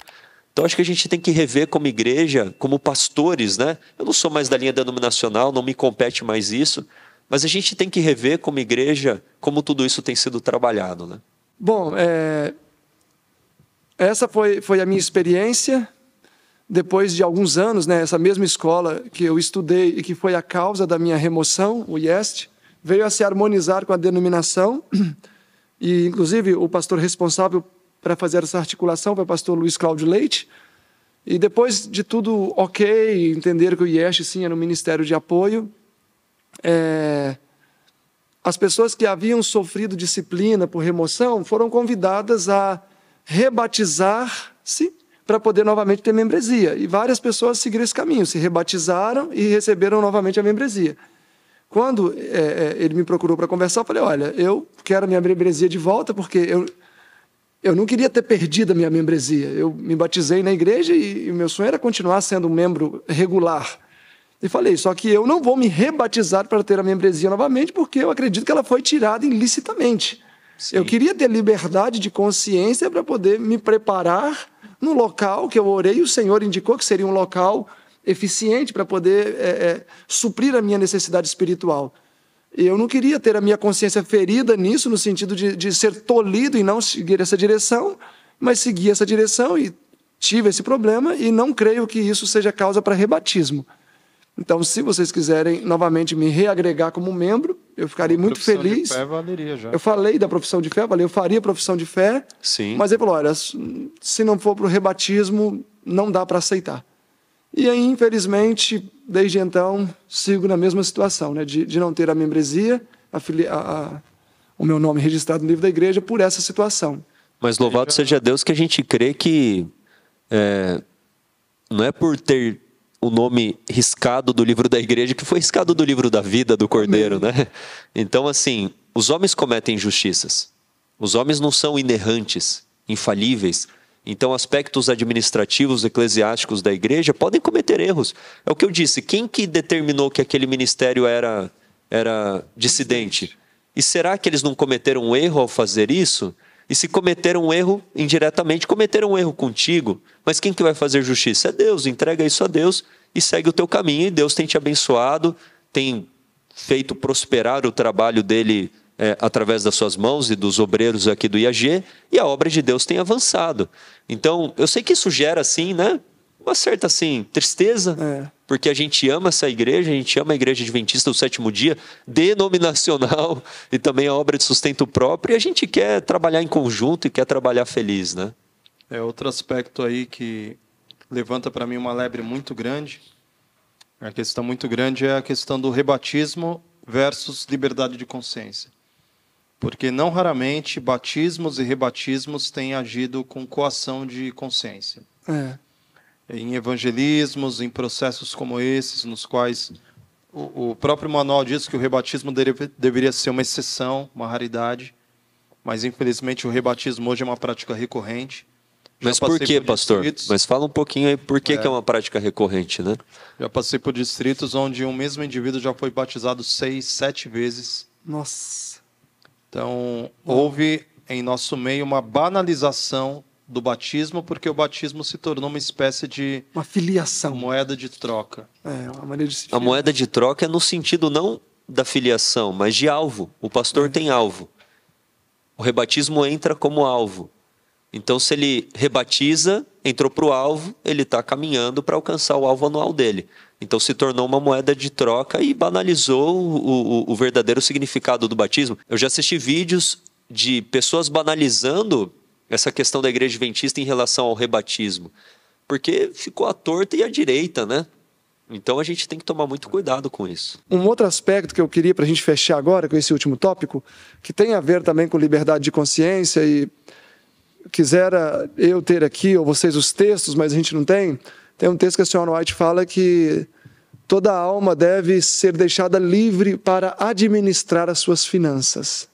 Então acho que a gente tem que rever como igreja, como pastores, né? Eu não sou mais da linha denominacional, não me compete mais isso, mas a gente tem que rever como igreja como tudo isso tem sido trabalhado, né? Bom, é... essa foi, foi a minha experiência. Depois de alguns anos, né, essa mesma escola que eu estudei e que foi a causa da minha remoção, o IEST, veio a se harmonizar com a denominação. E, inclusive, o pastor responsável para fazer essa articulação foi o pastor Luiz Cláudio Leite. E depois de tudo ok, entender que o IEST, sim, era um ministério de apoio, é, as pessoas que haviam sofrido disciplina por remoção foram convidadas a rebatizar-se para poder novamente ter membresia. E várias pessoas seguiram esse caminho, se rebatizaram e receberam novamente a membresia. Quando é, é, ele me procurou para conversar, eu falei: Olha, eu quero a minha membresia de volta, porque eu, eu não queria ter perdido a minha membresia. Eu me batizei na igreja e, e meu sonho era continuar sendo um membro regular. E falei, só que eu não vou me rebatizar para ter a membresia novamente, porque eu acredito que ela foi tirada ilicitamente. Sim. Eu queria ter liberdade de consciência para poder me preparar no local que eu orei e o Senhor indicou que seria um local eficiente para poder é, é, suprir a minha necessidade espiritual. Eu não queria ter a minha consciência ferida nisso, no sentido de, de ser tolhido e não seguir essa direção, mas segui essa direção e tive esse problema e não creio que isso seja causa para rebatismo. Então, se vocês quiserem novamente me reagregar como membro, eu ficaria muito feliz. De fé valeria já. Eu falei da profissão de fé, valeu? eu faria profissão de fé. Sim. Mas ele falou: olha, se não for para o rebatismo, não dá para aceitar. E aí, infelizmente, desde então, sigo na mesma situação, né? De, de não ter a membresia, a, a, a, o meu nome registrado no livro da igreja, por essa situação. Mas louvado seja Deus que a gente crê que. É, não é por ter o nome riscado do livro da igreja, que foi riscado do livro da vida do Cordeiro, Amém. né? Então, assim, os homens cometem injustiças. Os homens não são inerrantes, infalíveis. Então, aspectos administrativos, eclesiásticos da igreja podem cometer erros. É o que eu disse. Quem que determinou que aquele ministério era, era dissidente? E será que eles não cometeram um erro ao fazer isso? E se cometeram um erro indiretamente, cometeram um erro contigo, mas quem que vai fazer justiça? É Deus, entrega isso a Deus e segue o teu caminho. E Deus tem te abençoado, tem feito prosperar o trabalho dele é, através das suas mãos e dos obreiros aqui do IAG, e a obra de Deus tem avançado. Então, eu sei que isso gera, assim, né? Uma certa, assim, tristeza. É porque a gente ama essa igreja, a gente ama a igreja adventista do sétimo dia, denominacional [laughs] e também a obra de sustento próprio, e a gente quer trabalhar em conjunto e quer trabalhar feliz, né? É outro aspecto aí que levanta para mim uma lebre muito grande. A questão muito grande é a questão do rebatismo versus liberdade de consciência. Porque não raramente batismos e rebatismos têm agido com coação de consciência. É em evangelismos, em processos como esses, nos quais o, o próprio manual diz que o rebatismo deve, deveria ser uma exceção, uma raridade, mas infelizmente o rebatismo hoje é uma prática recorrente. Já mas por que, pastor? Mas fala um pouquinho aí por que é. que é uma prática recorrente, né? Já passei por distritos onde um mesmo indivíduo já foi batizado seis, sete vezes. Nossa! Então, houve em nosso meio uma banalização do batismo, porque o batismo se tornou uma espécie de. Uma filiação. Moeda de troca. É, uma maneira de se filiar. A moeda de troca é no sentido não da filiação, mas de alvo. O pastor é. tem alvo. O rebatismo entra como alvo. Então, se ele rebatiza, entrou para o alvo, ele está caminhando para alcançar o alvo anual dele. Então, se tornou uma moeda de troca e banalizou o, o, o verdadeiro significado do batismo. Eu já assisti vídeos de pessoas banalizando essa questão da igreja adventista em relação ao rebatismo? Porque ficou à torta e à direita, né? Então a gente tem que tomar muito cuidado com isso. Um outro aspecto que eu queria para a gente fechar agora com esse último tópico, que tem a ver também com liberdade de consciência e quisera eu ter aqui ou vocês os textos, mas a gente não tem. Tem um texto que a senhora White fala que toda alma deve ser deixada livre para administrar as suas finanças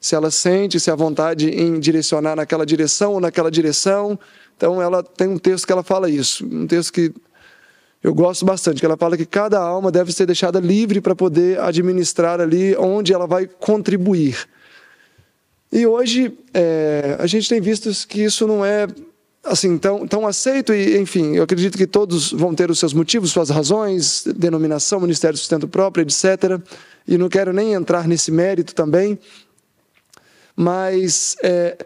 se ela sente, se há vontade em direcionar naquela direção ou naquela direção. Então, ela tem um texto que ela fala isso, um texto que eu gosto bastante, que ela fala que cada alma deve ser deixada livre para poder administrar ali onde ela vai contribuir. E hoje é, a gente tem visto que isso não é assim tão, tão aceito e, enfim, eu acredito que todos vão ter os seus motivos, suas razões, denominação, Ministério do Sustento Próprio, etc. E não quero nem entrar nesse mérito também, mas é,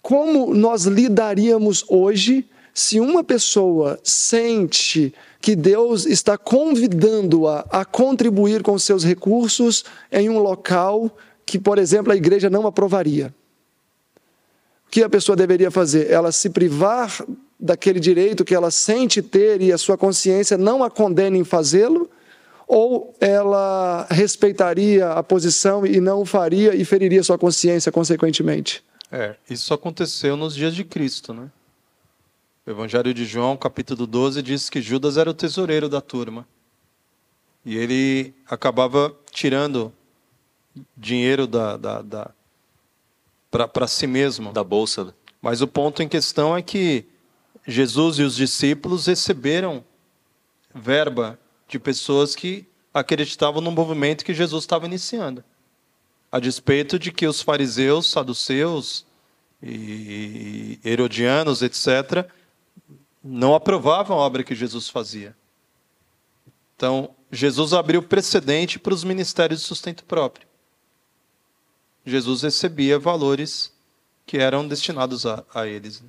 como nós lidaríamos hoje se uma pessoa sente que Deus está convidando-a a contribuir com seus recursos em um local que, por exemplo, a igreja não aprovaria? O que a pessoa deveria fazer? Ela se privar daquele direito que ela sente ter e a sua consciência não a condena em fazê-lo? ou ela respeitaria a posição e não o faria e feriria sua consciência consequentemente? É, isso aconteceu nos dias de Cristo, né? O Evangelho de João, capítulo 12, diz que Judas era o tesoureiro da turma. E ele acabava tirando dinheiro da, da, da para si mesmo. Da bolsa. Né? Mas o ponto em questão é que Jesus e os discípulos receberam verba de pessoas que acreditavam no movimento que Jesus estava iniciando. A despeito de que os fariseus, saduceus e herodianos, etc., não aprovavam a obra que Jesus fazia. Então, Jesus abriu precedente para os ministérios de sustento próprio. Jesus recebia valores que eram destinados a, a eles.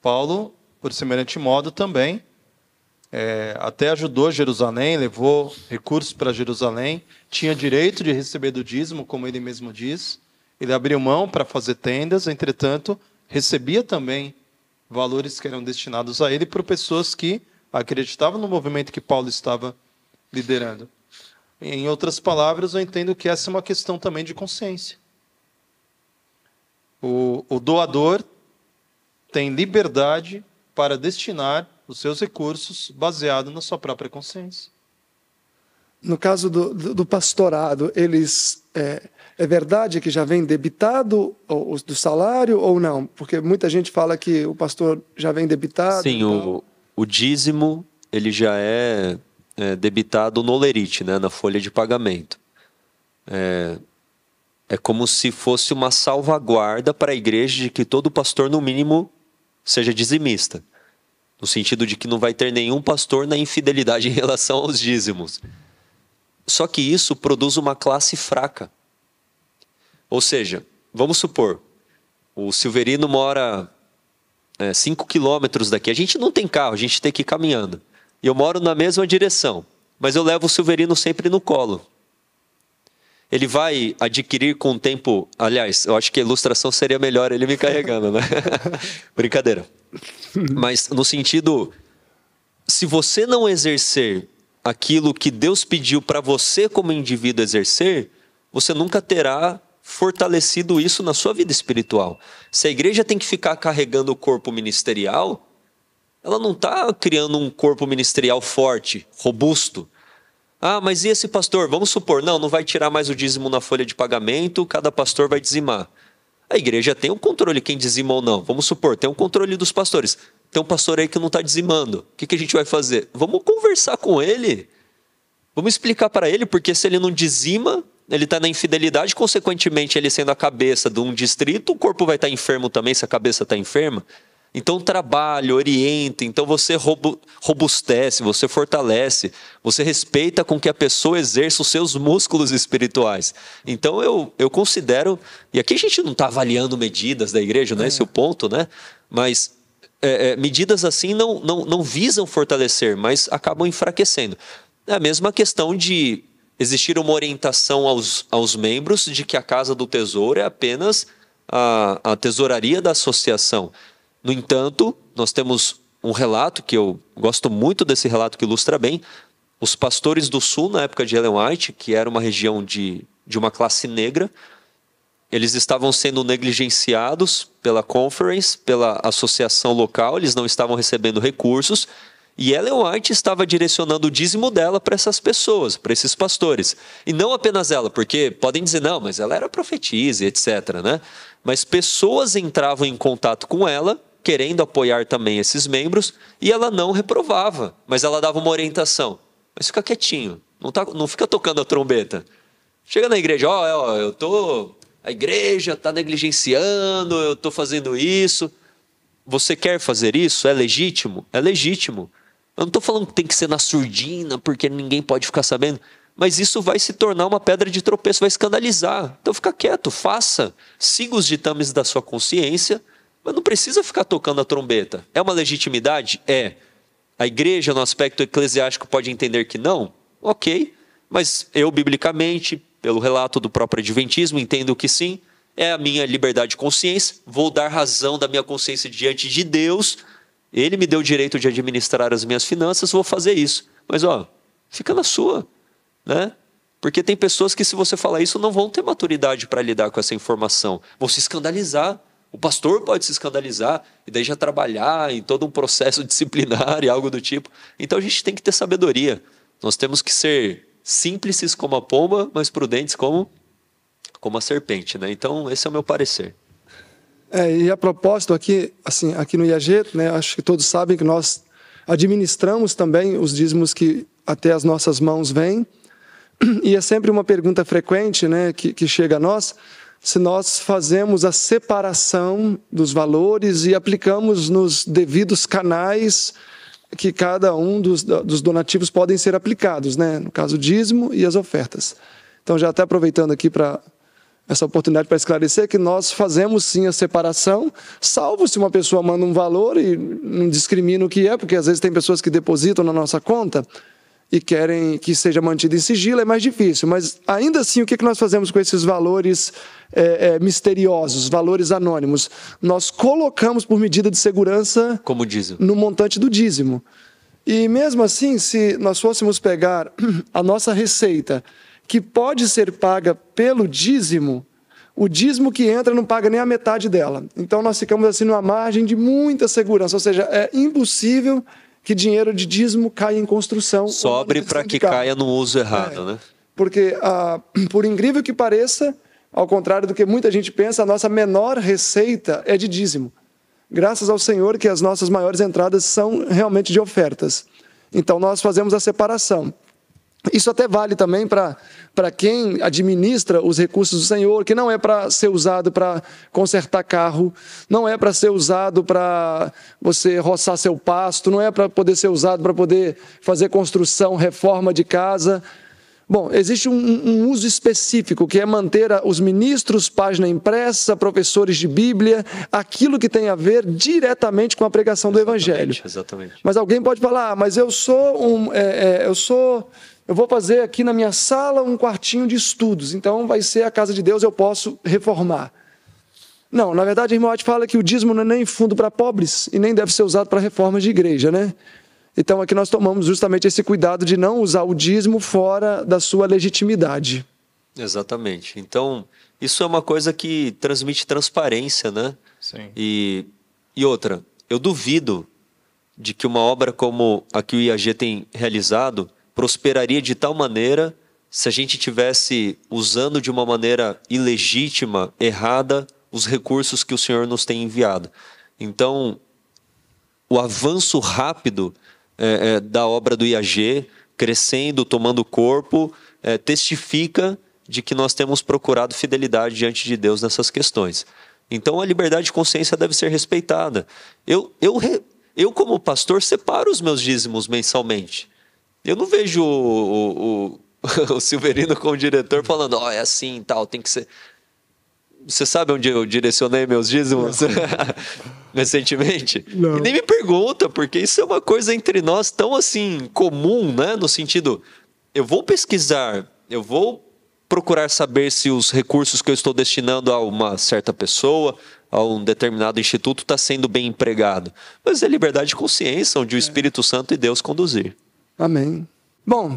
Paulo, por semelhante modo, também é, até ajudou Jerusalém, levou recursos para Jerusalém, tinha direito de receber do dízimo, como ele mesmo diz. Ele abriu mão para fazer tendas, entretanto, recebia também valores que eram destinados a ele por pessoas que acreditavam no movimento que Paulo estava liderando. Em outras palavras, eu entendo que essa é uma questão também de consciência. O, o doador tem liberdade para destinar os seus recursos baseado na sua própria consciência. No caso do, do, do pastorado, eles é, é, verdade que já vem debitado o do salário ou não? Porque muita gente fala que o pastor já vem debitado. Sim, então... o, o dízimo ele já é, é debitado no lerite, né, na folha de pagamento. É, é como se fosse uma salvaguarda para a igreja de que todo pastor, no mínimo, seja dizimista no sentido de que não vai ter nenhum pastor na infidelidade [laughs] em relação aos dízimos. Só que isso produz uma classe fraca. Ou seja, vamos supor, o Silverino mora 5 é, quilômetros daqui. A gente não tem carro, a gente tem que ir caminhando. E eu moro na mesma direção, mas eu levo o Silverino sempre no colo. Ele vai adquirir com o tempo. Aliás, eu acho que a ilustração seria melhor ele me carregando, né? [laughs] Brincadeira. [laughs] Mas no sentido, se você não exercer aquilo que Deus pediu para você como indivíduo exercer, você nunca terá fortalecido isso na sua vida espiritual. Se a igreja tem que ficar carregando o corpo ministerial, ela não está criando um corpo ministerial forte, robusto. Ah, mas e esse pastor? Vamos supor, não, não vai tirar mais o dízimo na folha de pagamento, cada pastor vai dizimar. A igreja tem um controle quem dizima ou não. Vamos supor, tem um controle dos pastores. Tem um pastor aí que não está dizimando. O que, que a gente vai fazer? Vamos conversar com ele. Vamos explicar para ele, porque se ele não dizima, ele está na infidelidade, consequentemente, ele sendo a cabeça de um distrito, o corpo vai estar tá enfermo também, se a cabeça está enferma. Então trabalhe, orienta, então você robustece, você fortalece, você respeita com que a pessoa exerça os seus músculos espirituais. Então eu, eu considero, e aqui a gente não está avaliando medidas da igreja, não é, é. esse o ponto, né? Mas é, é, medidas assim não, não, não visam fortalecer, mas acabam enfraquecendo. É a mesma questão de existir uma orientação aos, aos membros de que a casa do tesouro é apenas a, a tesouraria da associação. No entanto, nós temos um relato que eu gosto muito desse relato que ilustra bem. Os pastores do sul, na época de Ellen White, que era uma região de, de uma classe negra, eles estavam sendo negligenciados pela conference, pela associação local, eles não estavam recebendo recursos, e Ellen White estava direcionando o dízimo dela para essas pessoas, para esses pastores. E não apenas ela, porque podem dizer, não, mas ela era profetisa, etc. Né? Mas pessoas entravam em contato com ela querendo apoiar também esses membros, e ela não reprovava, mas ela dava uma orientação. Mas fica quietinho, não, tá, não fica tocando a trombeta. Chega na igreja, ó, oh, eu tô. A igreja está negligenciando, eu estou fazendo isso. Você quer fazer isso? É legítimo? É legítimo. Eu não estou falando que tem que ser na surdina, porque ninguém pode ficar sabendo. Mas isso vai se tornar uma pedra de tropeço, vai escandalizar. Então fica quieto, faça. Siga os ditames da sua consciência mas não precisa ficar tocando a trombeta. É uma legitimidade? É. A igreja, no aspecto eclesiástico, pode entender que não? Ok. Mas eu, biblicamente, pelo relato do próprio Adventismo, entendo que sim. É a minha liberdade de consciência. Vou dar razão da minha consciência diante de Deus. Ele me deu o direito de administrar as minhas finanças, vou fazer isso. Mas, ó, fica na sua, né? Porque tem pessoas que, se você falar isso, não vão ter maturidade para lidar com essa informação. Vão se escandalizar. O pastor pode se escandalizar e daí já trabalhar em todo um processo [laughs] disciplinar e algo do tipo. Então a gente tem que ter sabedoria. Nós temos que ser simples como a pomba, mas prudentes como como a serpente, né? Então esse é o meu parecer. É, e a propósito aqui, assim, aqui no IAG, né, acho que todos sabem que nós administramos também os dízimos que até as nossas mãos vêm. [clears throat] E é sempre uma pergunta frequente, né, que, que chega a nós, se nós fazemos a separação dos valores e aplicamos nos devidos canais que cada um dos, dos donativos podem ser aplicados, né? no caso, o dízimo e as ofertas. Então, já até aproveitando aqui para essa oportunidade para esclarecer que nós fazemos sim a separação, salvo se uma pessoa manda um valor e não discrimina o que é, porque às vezes tem pessoas que depositam na nossa conta e querem que seja mantido em sigilo, é mais difícil. Mas ainda assim, o é que nós fazemos com esses valores é, é, misteriosos, valores anônimos? Nós colocamos por medida de segurança Como dízimo. no montante do dízimo. E mesmo assim, se nós fôssemos pegar [clears throat] a nossa receita, que pode ser paga pelo dízimo, o dízimo que entra não paga nem a metade dela. Então nós ficamos assim numa margem de muita segurança, ou seja, é impossível que dinheiro de dízimo caia em construção. Sobre para que caia no uso errado, é, né? Porque, ah, [clears throat] por incrível que pareça, ao contrário do que muita gente pensa, a nossa menor receita é de dízimo. Graças ao Senhor que as nossas maiores entradas são realmente de ofertas. Então nós fazemos a separação. Isso até vale também para para quem administra os recursos do Senhor, que não é para ser usado para consertar carro, não é para ser usado para você roçar seu pasto, não é para poder ser usado para poder fazer construção, reforma de casa. Bom, existe um, um, uso específico, que é manter os ministros, página impressa, professores de Bíblia, aquilo que tem a ver diretamente com a pregação exatamente, do Evangelho. Exatamente. Mas alguém pode falar, ah, mas eu sou um. É, é, eu sou eu vou fazer aqui na minha sala um quartinho de estudos, então vai ser a casa de Deus, eu posso reformar. Não, na verdade, a irmã White fala que o dízimo não é nem fundo para pobres e nem deve ser usado para reformas de igreja, né? Então aqui nós tomamos justamente esse cuidado de não usar o dízimo fora da sua legitimidade. Exatamente. Então, isso é uma coisa que transmite transparência, né? Sim. E, e outra, eu duvido de que uma obra como a que o IAG tem realizado prosperaria de tal maneira se a gente tivesse usando de uma maneira ilegítima, errada, os recursos que o Senhor nos tem enviado. Então, o avanço rápido é, é, da obra do IAG, crescendo, tomando corpo, é, testifica de que nós temos procurado fidelidade diante de Deus nessas questões. Então, a liberdade de consciência deve ser respeitada. Eu, eu, eu como pastor, separo os meus dízimos mensalmente. Eu não vejo o, o, o [laughs] Silverino como diretor falando, ó, oh, é assim tal, tem que ser. Você sabe onde eu direcionei meus dízimos [laughs] recentemente? Não. E nem me pergunta, porque isso é uma coisa entre nós tão assim comum, né? No sentido, eu vou pesquisar, eu vou procurar saber se os recursos que eu estou destinando a uma certa pessoa, a um determinado instituto, está sendo bem empregado. Mas é liberdade de consciência, onde o é. Espírito Santo e Deus conduzir. Amém. Bom,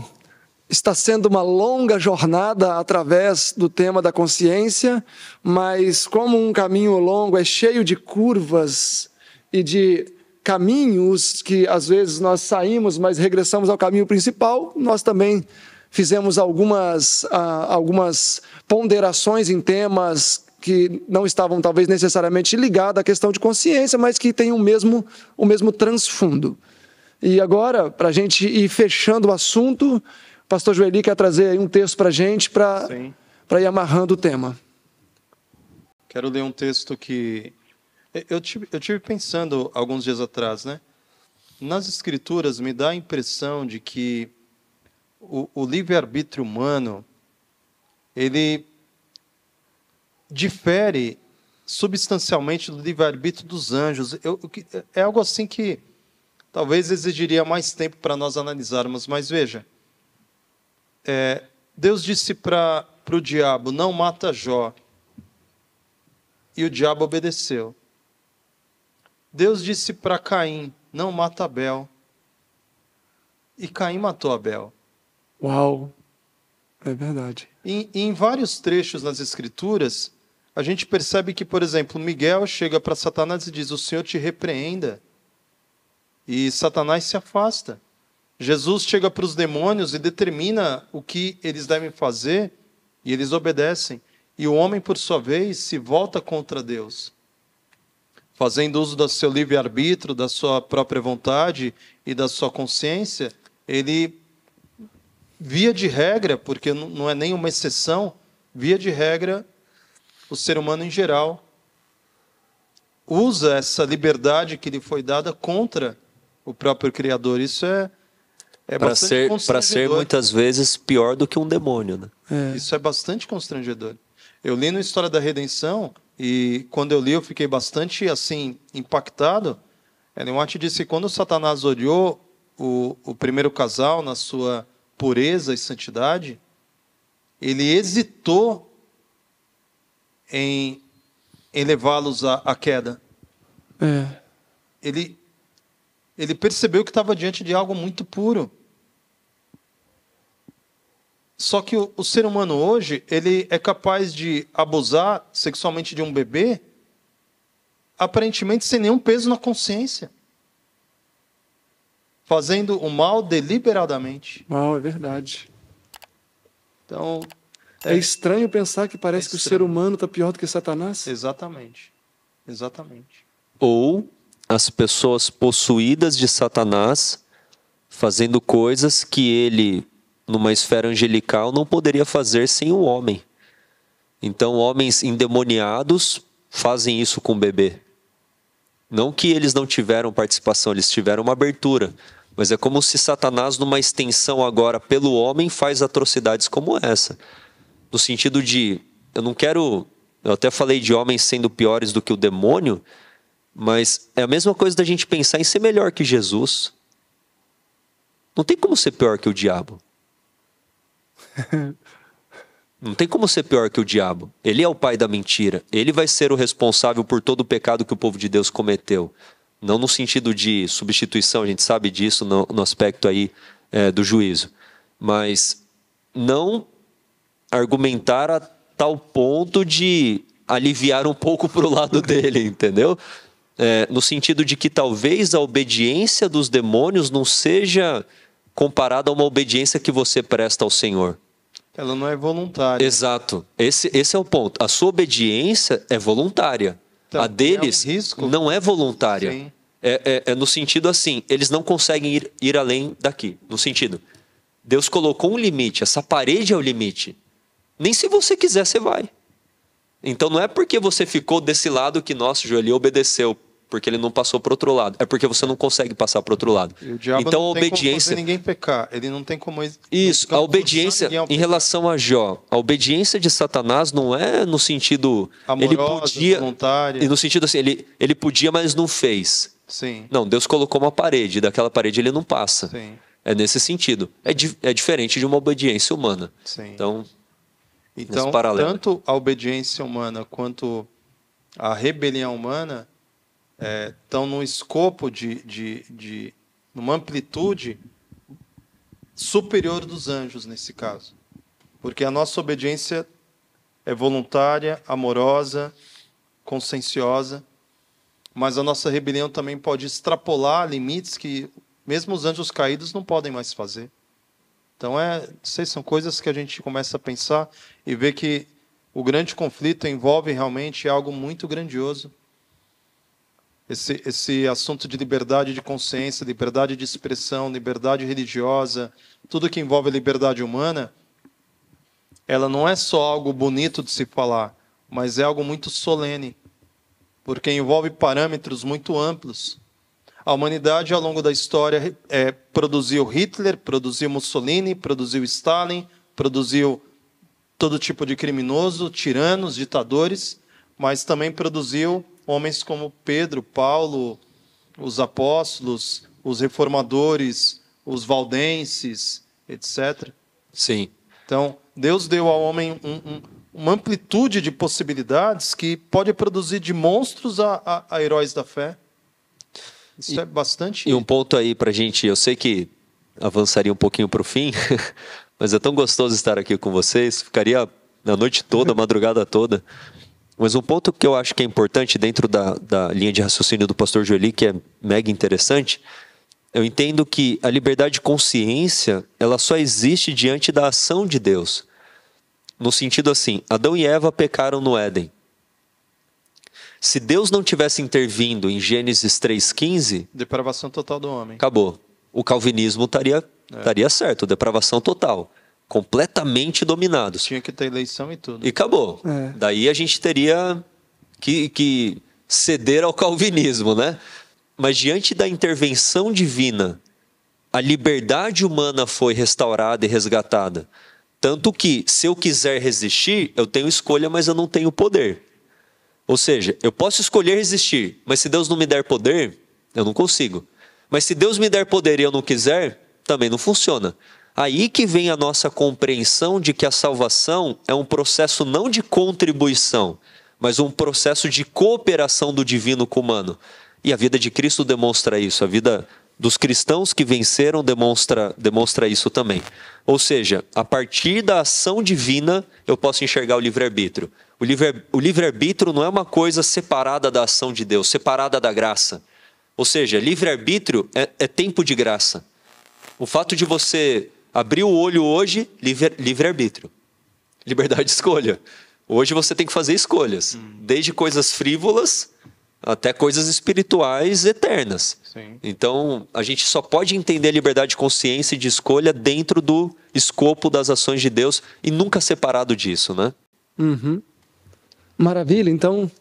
está sendo uma longa jornada através do tema da consciência, mas como um caminho longo é cheio de curvas e de caminhos que às vezes nós saímos, mas regressamos ao caminho principal, nós também fizemos algumas, ah, algumas ponderações em temas que não estavam talvez necessariamente ligados à questão de consciência, mas que têm o mesmo, o mesmo transfundo. E agora, para a gente ir fechando o assunto, o pastor Joeli quer trazer aí um texto para a gente para ir amarrando o tema. Quero ler um texto que. Eu tive, eu tive pensando alguns dias atrás, né? Nas escrituras me dá a impressão de que o, o livre-arbítrio humano ele difere substancialmente do livre-arbítrio dos anjos. Eu, é algo assim que Talvez exigiria mais tempo para nós analisarmos, mas veja. É, Deus disse para o diabo: Não mata Jó. E o diabo obedeceu. Deus disse para Caim: Não mata Abel. E Caim matou Abel. Uau! É verdade. Em, em vários trechos nas Escrituras, a gente percebe que, por exemplo, Miguel chega para Satanás e diz: O Senhor te repreenda. E Satanás se afasta. Jesus chega para os demônios e determina o que eles devem fazer e eles obedecem. E o homem, por sua vez, se volta contra Deus, fazendo uso do seu livre-arbítrio, da sua própria vontade e da sua consciência. Ele, via de regra, porque não é nem uma exceção, via de regra, o ser humano em geral usa essa liberdade que lhe foi dada contra o próprio Criador. Isso é, é para ser para ser muitas vezes pior do que um demônio né? é. isso é bastante constrangedor eu li no História da Redenção e quando eu li eu fiquei bastante assim impactado Ellen White disse que quando Satanás olhou o, o primeiro casal na sua pureza e santidade ele hesitou em, em levá-los à, à queda é. ele ele percebeu que estava diante de algo muito puro. Só que o, o, ser humano hoje, ele é capaz de abusar sexualmente de um bebê, aparentemente sem nenhum peso na consciência. Fazendo o mal deliberadamente. Mal, é verdade. Então. É, é estranho pensar que parece é que o ser humano está pior do que Satanás. Exatamente. Exatamente. Ou as pessoas possuídas de Satanás fazendo coisas que ele, numa esfera angelical, não poderia fazer sem o homem. Então, homens endemoniados fazem isso com o bebê. Não que eles não tiveram participação, eles tiveram uma abertura. Mas é como se Satanás, numa extensão agora pelo homem, faz atrocidades como essa. No sentido de, eu não quero. Eu até falei de homens sendo piores do que o demônio, mas é a mesma coisa da gente pensar em ser melhor que Jesus. Não tem como ser pior que o diabo. [laughs] Não tem como ser pior que o diabo. Ele é o pai da mentira. Ele vai ser o responsável por todo o pecado que o povo de Deus cometeu. Não no sentido de substituição, a gente sabe disso no, no aspecto aí é, do juízo. Mas não argumentar a tal ponto de aliviar um pouco para o lado [laughs] dele, entendeu? é, no sentido de que talvez a obediência dos demônios não seja comparada a uma obediência que você presta ao Senhor. Ela não é voluntária. Exato. Esse, esse é o ponto. A sua obediência é voluntária. Então, a deles é um não é voluntária. É, é, é, no sentido assim, eles não conseguem ir, ir além daqui. No sentido, Deus colocou um limite, essa parede é o limite. Nem se você quiser, você vai. Então não é porque você ficou desse lado que nosso joelho obedeceu porque ele não passou para outro lado. É porque você não consegue passar para outro lado. então a obediência ninguém pecar, ele não tem como Isso, a obediência em relação a Jó, a obediência de Satanás não é no sentido Amorosa, ele podia voluntária. e no sentido assim, ele ele podia, mas não fez. Sim. Não, Deus colocou uma parede, daquela parede ele não passa. Sim. É nesse sentido. É, di é diferente de uma obediência humana. Sim. Então, então tanto a obediência humana quanto a rebelião humana é, estão num escopo de, de, de numa amplitude superior dos anjos nesse caso, porque a nossa obediência é voluntária, amorosa, conscienciosa, mas a nossa rebelião também pode extrapolar limites que mesmo os anjos caídos não podem mais fazer. Então é, sei, são coisas que a gente começa a pensar e ver que o grande conflito envolve realmente algo muito grandioso esse, esse assunto de liberdade de consciência, liberdade de expressão, liberdade religiosa, tudo que envolve a liberdade humana, ela não é só algo bonito de se falar, mas é algo muito solene, porque envolve parâmetros muito amplos. A humanidade, ao longo da história, é, produziu Hitler, produziu Mussolini, produziu Stalin, produziu todo tipo de criminoso, tiranos, ditadores, mas também produziu homens como Pedro, Paulo, os apóstolos, os reformadores, os valdenses, etc. Sim. Então, Deus deu ao homem um, um, uma amplitude de possibilidades que pode produzir de monstros a, a, a heróis da fé. Isso e, é bastante. E um ponto aí para gente, eu sei que avançaria um pouquinho para o fim, [laughs] mas é tão gostoso estar aqui com vocês. Ficaria a noite toda, a madrugada toda. Mas um ponto que eu acho que é importante dentro da, da linha de raciocínio do pastor Joeli, que é mega interessante, eu entendo que a liberdade de consciência, ela só existe diante da ação de Deus. No sentido assim, Adão e Eva pecaram no Éden. Se Deus não tivesse intervindo em Gênesis 3,15. Depravação total do homem. Acabou. O calvinismo estaria, é. estaria certo, depravação total completamente dominados. Tinha que ter eleição e tudo. E acabou. É. Daí a gente teria que, que ceder ao calvinismo, né? Mas diante da intervenção divina, a liberdade humana foi restaurada e resgatada. Tanto que, se eu quiser resistir, eu tenho escolha, mas eu não tenho poder. Ou seja, eu posso escolher resistir, mas se Deus não me der poder, eu não consigo. Mas se Deus me der poder e eu não quiser, também não funciona. Aí que vem a nossa compreensão de que a salvação é um processo não de contribuição, mas um processo de cooperação do divino com o humano. E a vida de Cristo demonstra isso, a vida dos cristãos que venceram demonstra, demonstra isso também. Ou seja, a partir da ação divina, eu posso enxergar o livre-arbítrio. O livre-arbítrio livre não é uma coisa separada da ação de Deus, separada da graça. Ou seja, livre-arbítrio é, é tempo de graça. O fato de você Abriu o olho hoje, livre-arbítrio. Livre Liberdade de escolha. Hoje você tem que fazer escolhas, hum. desde coisas frívolas até coisas espirituais eternas. Sim. Então, a gente só pode entender a liberdade de consciência e de escolha dentro do escopo das ações de Deus e nunca separado disso, né? Uhum. Maravilha. Então, o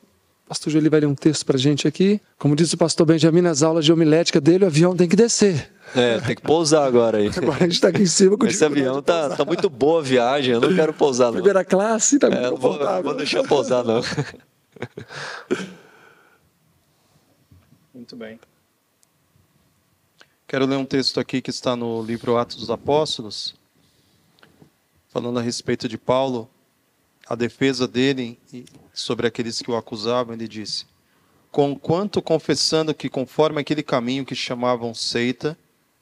pastor Júlio vai ler um texto para gente aqui. Como diz o pastor Benjamin nas aulas de homilética dele, o avião tem que descer. É, tem que pousar agora aí. Agora a gente está aqui em cima com Esse avião tá, tá muito boa a viagem, eu não quero pousar não. Primeira classe, tá é, muito vou, não vou deixar pousar não. Muito bem. Quero ler um texto aqui que está no livro Atos dos Apóstolos, falando a respeito de Paulo, a defesa dele sobre aqueles que o acusavam, ele disse: Conquanto confessando que, conforme aquele caminho que chamavam seita,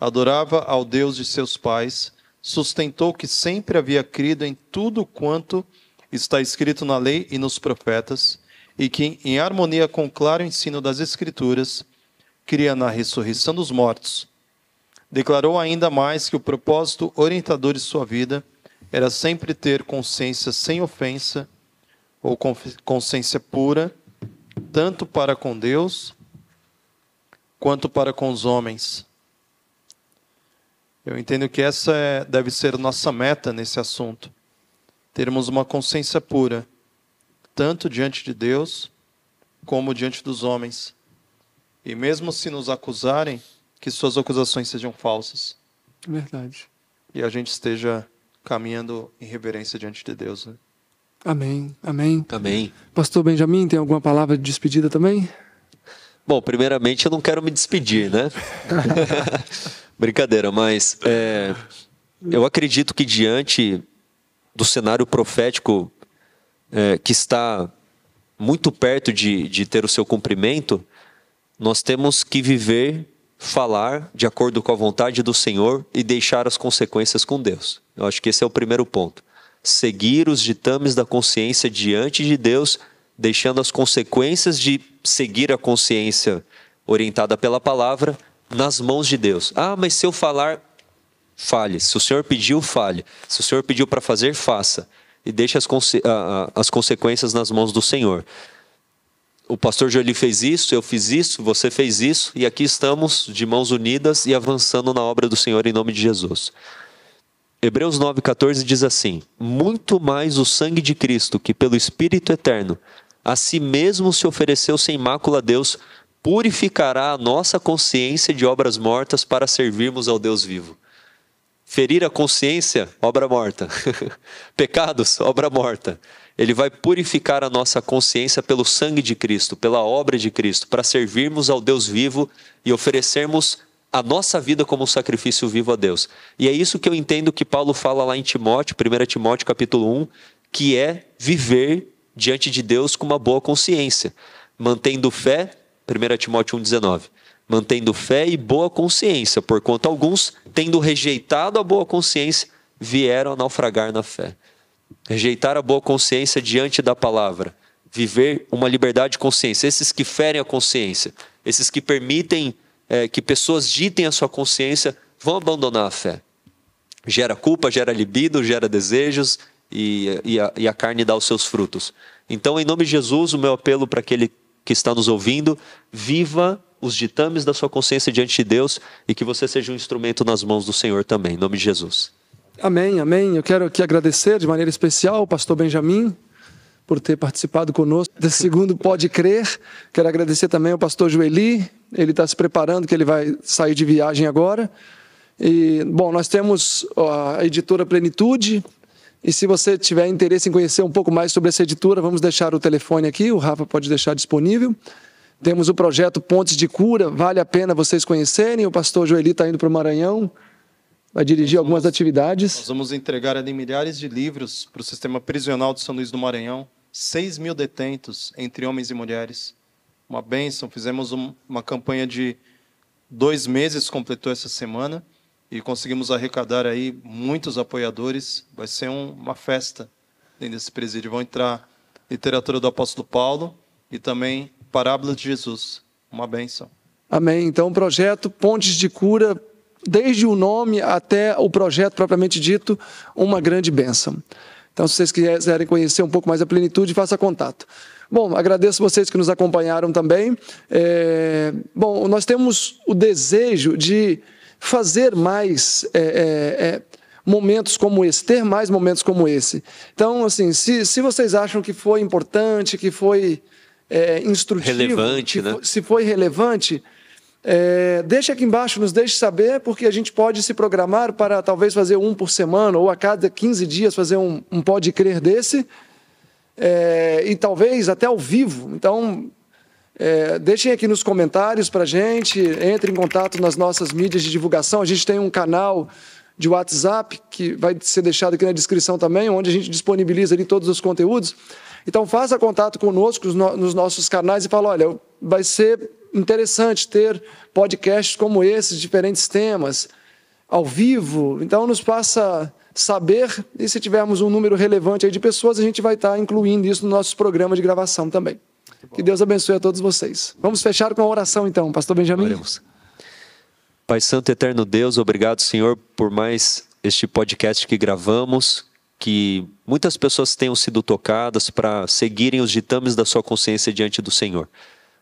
adorava ao Deus de seus pais, sustentou que sempre havia crido em tudo quanto está escrito na lei e nos profetas, e que, em harmonia com o claro ensino das Escrituras, cria na ressurreição dos mortos. Declarou ainda mais que o propósito orientador de sua vida era sempre ter consciência sem ofensa ou consciência pura, tanto para com Deus quanto para com os homens, eu entendo que essa é, deve ser nossa meta nesse assunto. Termos uma consciência pura, tanto diante de Deus como diante dos homens. E mesmo se nos acusarem, que suas acusações sejam falsas. Verdade. E a gente esteja caminhando em reverência diante de Deus. Né? Amém, amém. Amém. Pastor Benjamin, tem alguma palavra de despedida também? Bom, primeiramente eu não quero me despedir, né? [laughs] Brincadeira, mas é, eu acredito que diante do cenário profético é, que está muito perto de, de ter o seu cumprimento, nós temos que viver, falar de acordo com a vontade do Senhor e deixar as consequências com Deus. Eu acho que esse é o primeiro ponto. Seguir os ditames da consciência diante de Deus deixando as consequências de seguir a consciência orientada pela palavra nas mãos de Deus. Ah, mas se eu falar, fale. Se o Senhor pediu, fale. Se o Senhor pediu para fazer, faça. E deixe as, conse a, a, as consequências nas mãos do Senhor. O pastor Jolie fez isso, eu fiz isso, você fez isso, e aqui estamos de mãos unidas e avançando na obra do Senhor em nome de Jesus. Hebreus 9,14 diz assim: Muito mais o sangue de Cristo, que pelo Espírito eterno a si mesmo se ofereceu sem mácula a Deus, purificará a nossa consciência de obras mortas para servirmos ao Deus vivo. Ferir a consciência, obra morta. [laughs] Pecados, obra morta. Ele vai purificar a nossa consciência pelo sangue de Cristo, pela obra de Cristo, para servirmos ao Deus vivo e oferecermos a nossa vida como um sacrifício vivo a Deus. E é isso que eu entendo que Paulo fala lá em Timóteo, 1 Timóteo capítulo 1, que é viver diante de Deus com uma boa consciência, mantendo fé, 1 Timóteo 1,19, mantendo fé e boa consciência, porquanto alguns, tendo rejeitado a boa consciência, vieram a naufragar na fé. Rejeitar a boa consciência diante da palavra, viver uma liberdade de consciência, esses que ferem a consciência, esses que permitem é, que pessoas ditem a sua consciência, vão abandonar a fé. Gera culpa, gera libido, gera desejos, e, e, a, e a carne dá os seus frutos. Então, em nome de Jesus, o meu apelo para aquele que está nos ouvindo, viva os ditames da sua consciência diante de Deus e que você seja um instrumento nas mãos do Senhor também, em nome de Jesus. Amém, amém. Eu quero aqui agradecer de maneira especial o pastor Benjamin por ter participado conosco desse segundo Pode Crer. Quero agradecer também ao pastor Joeli, ele está se preparando que ele vai sair de viagem agora. E, bom, nós temos a editora Plenitude, e se você tiver interesse em conhecer um pouco mais sobre essa editora, vamos deixar o telefone aqui, o Rafa pode deixar disponível. Temos o projeto Pontes de Cura, vale a pena vocês conhecerem. O pastor Joeli está indo para o Maranhão, vai dirigir vamos, algumas atividades. Nós vamos entregar ali milhares de livros para o sistema prisional de São Luís do Maranhão. 6 mil detentos, entre homens e mulheres. Uma bênção. Fizemos um, uma campanha de dois meses, completou essa semana e conseguimos arrecadar aí muitos apoiadores. Vai ser um, uma festa dentro desse presídio. Vão entrar literatura do apóstolo Paulo e também parábolas de Jesus. Uma bênção. Amém. Então, o projeto Pontes de Cura, desde o nome até o projeto propriamente dito, uma grande bênção. Então, se vocês quiserem conhecer um pouco mais a plenitude, faça contato. Bom, agradeço vocês que nos acompanharam também. É... Bom, nós temos o desejo de fazer mais é, é, é, momentos como esse, ter mais momentos como esse. Então, assim, se, se vocês acham que foi importante, que foi é, instrutivo, relevante, né? se foi relevante, é, deixe aqui embaixo, nos deixe saber, porque a gente pode se programar para talvez fazer um por semana ou a cada 15 dias fazer um, um pode crer desse. É, e talvez até ao vivo. Então, é, deixem aqui nos comentários para gente, entre em contato nas nossas mídias de divulgação. A gente tem um canal de WhatsApp que vai ser deixado aqui na descrição também, onde a gente disponibiliza ali todos os conteúdos. Então faça contato conosco nos nossos canais e fala, olha, vai ser interessante ter podcasts como esses, diferentes temas, ao vivo. Então nos passa saber e se tivermos um número relevante de pessoas, a gente vai estar incluindo isso no nosso programa de gravação também. Que Deus abençoe a todos vocês. Vamos fechar com a oração então, pastor Benjamin. Oremos. Pai Santo Eterno Deus, obrigado, Senhor, por mais este podcast que gravamos, que muitas pessoas tenham sido tocadas para seguirem os ditames da sua consciência diante do Senhor.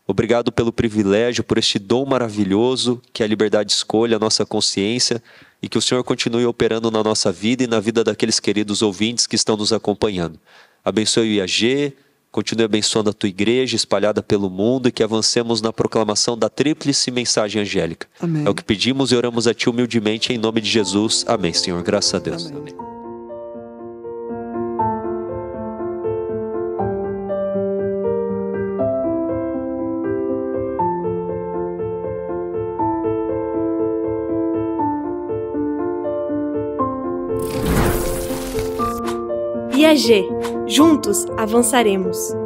Obrigado pelo privilégio, por este dom maravilhoso que é a liberdade escolha, a nossa consciência, e que o Senhor continue operando na nossa vida e na vida daqueles queridos ouvintes que estão nos acompanhando. Abençoe o IAG, Continue abençoando a tua igreja espalhada pelo mundo e que avancemos na proclamação da tríplice mensagem angélica. Amém. É o que pedimos e oramos a ti humildemente em nome de Jesus. Amém, Senhor. Graças a Deus. Amém. Amém. Piaget. Juntos avançaremos.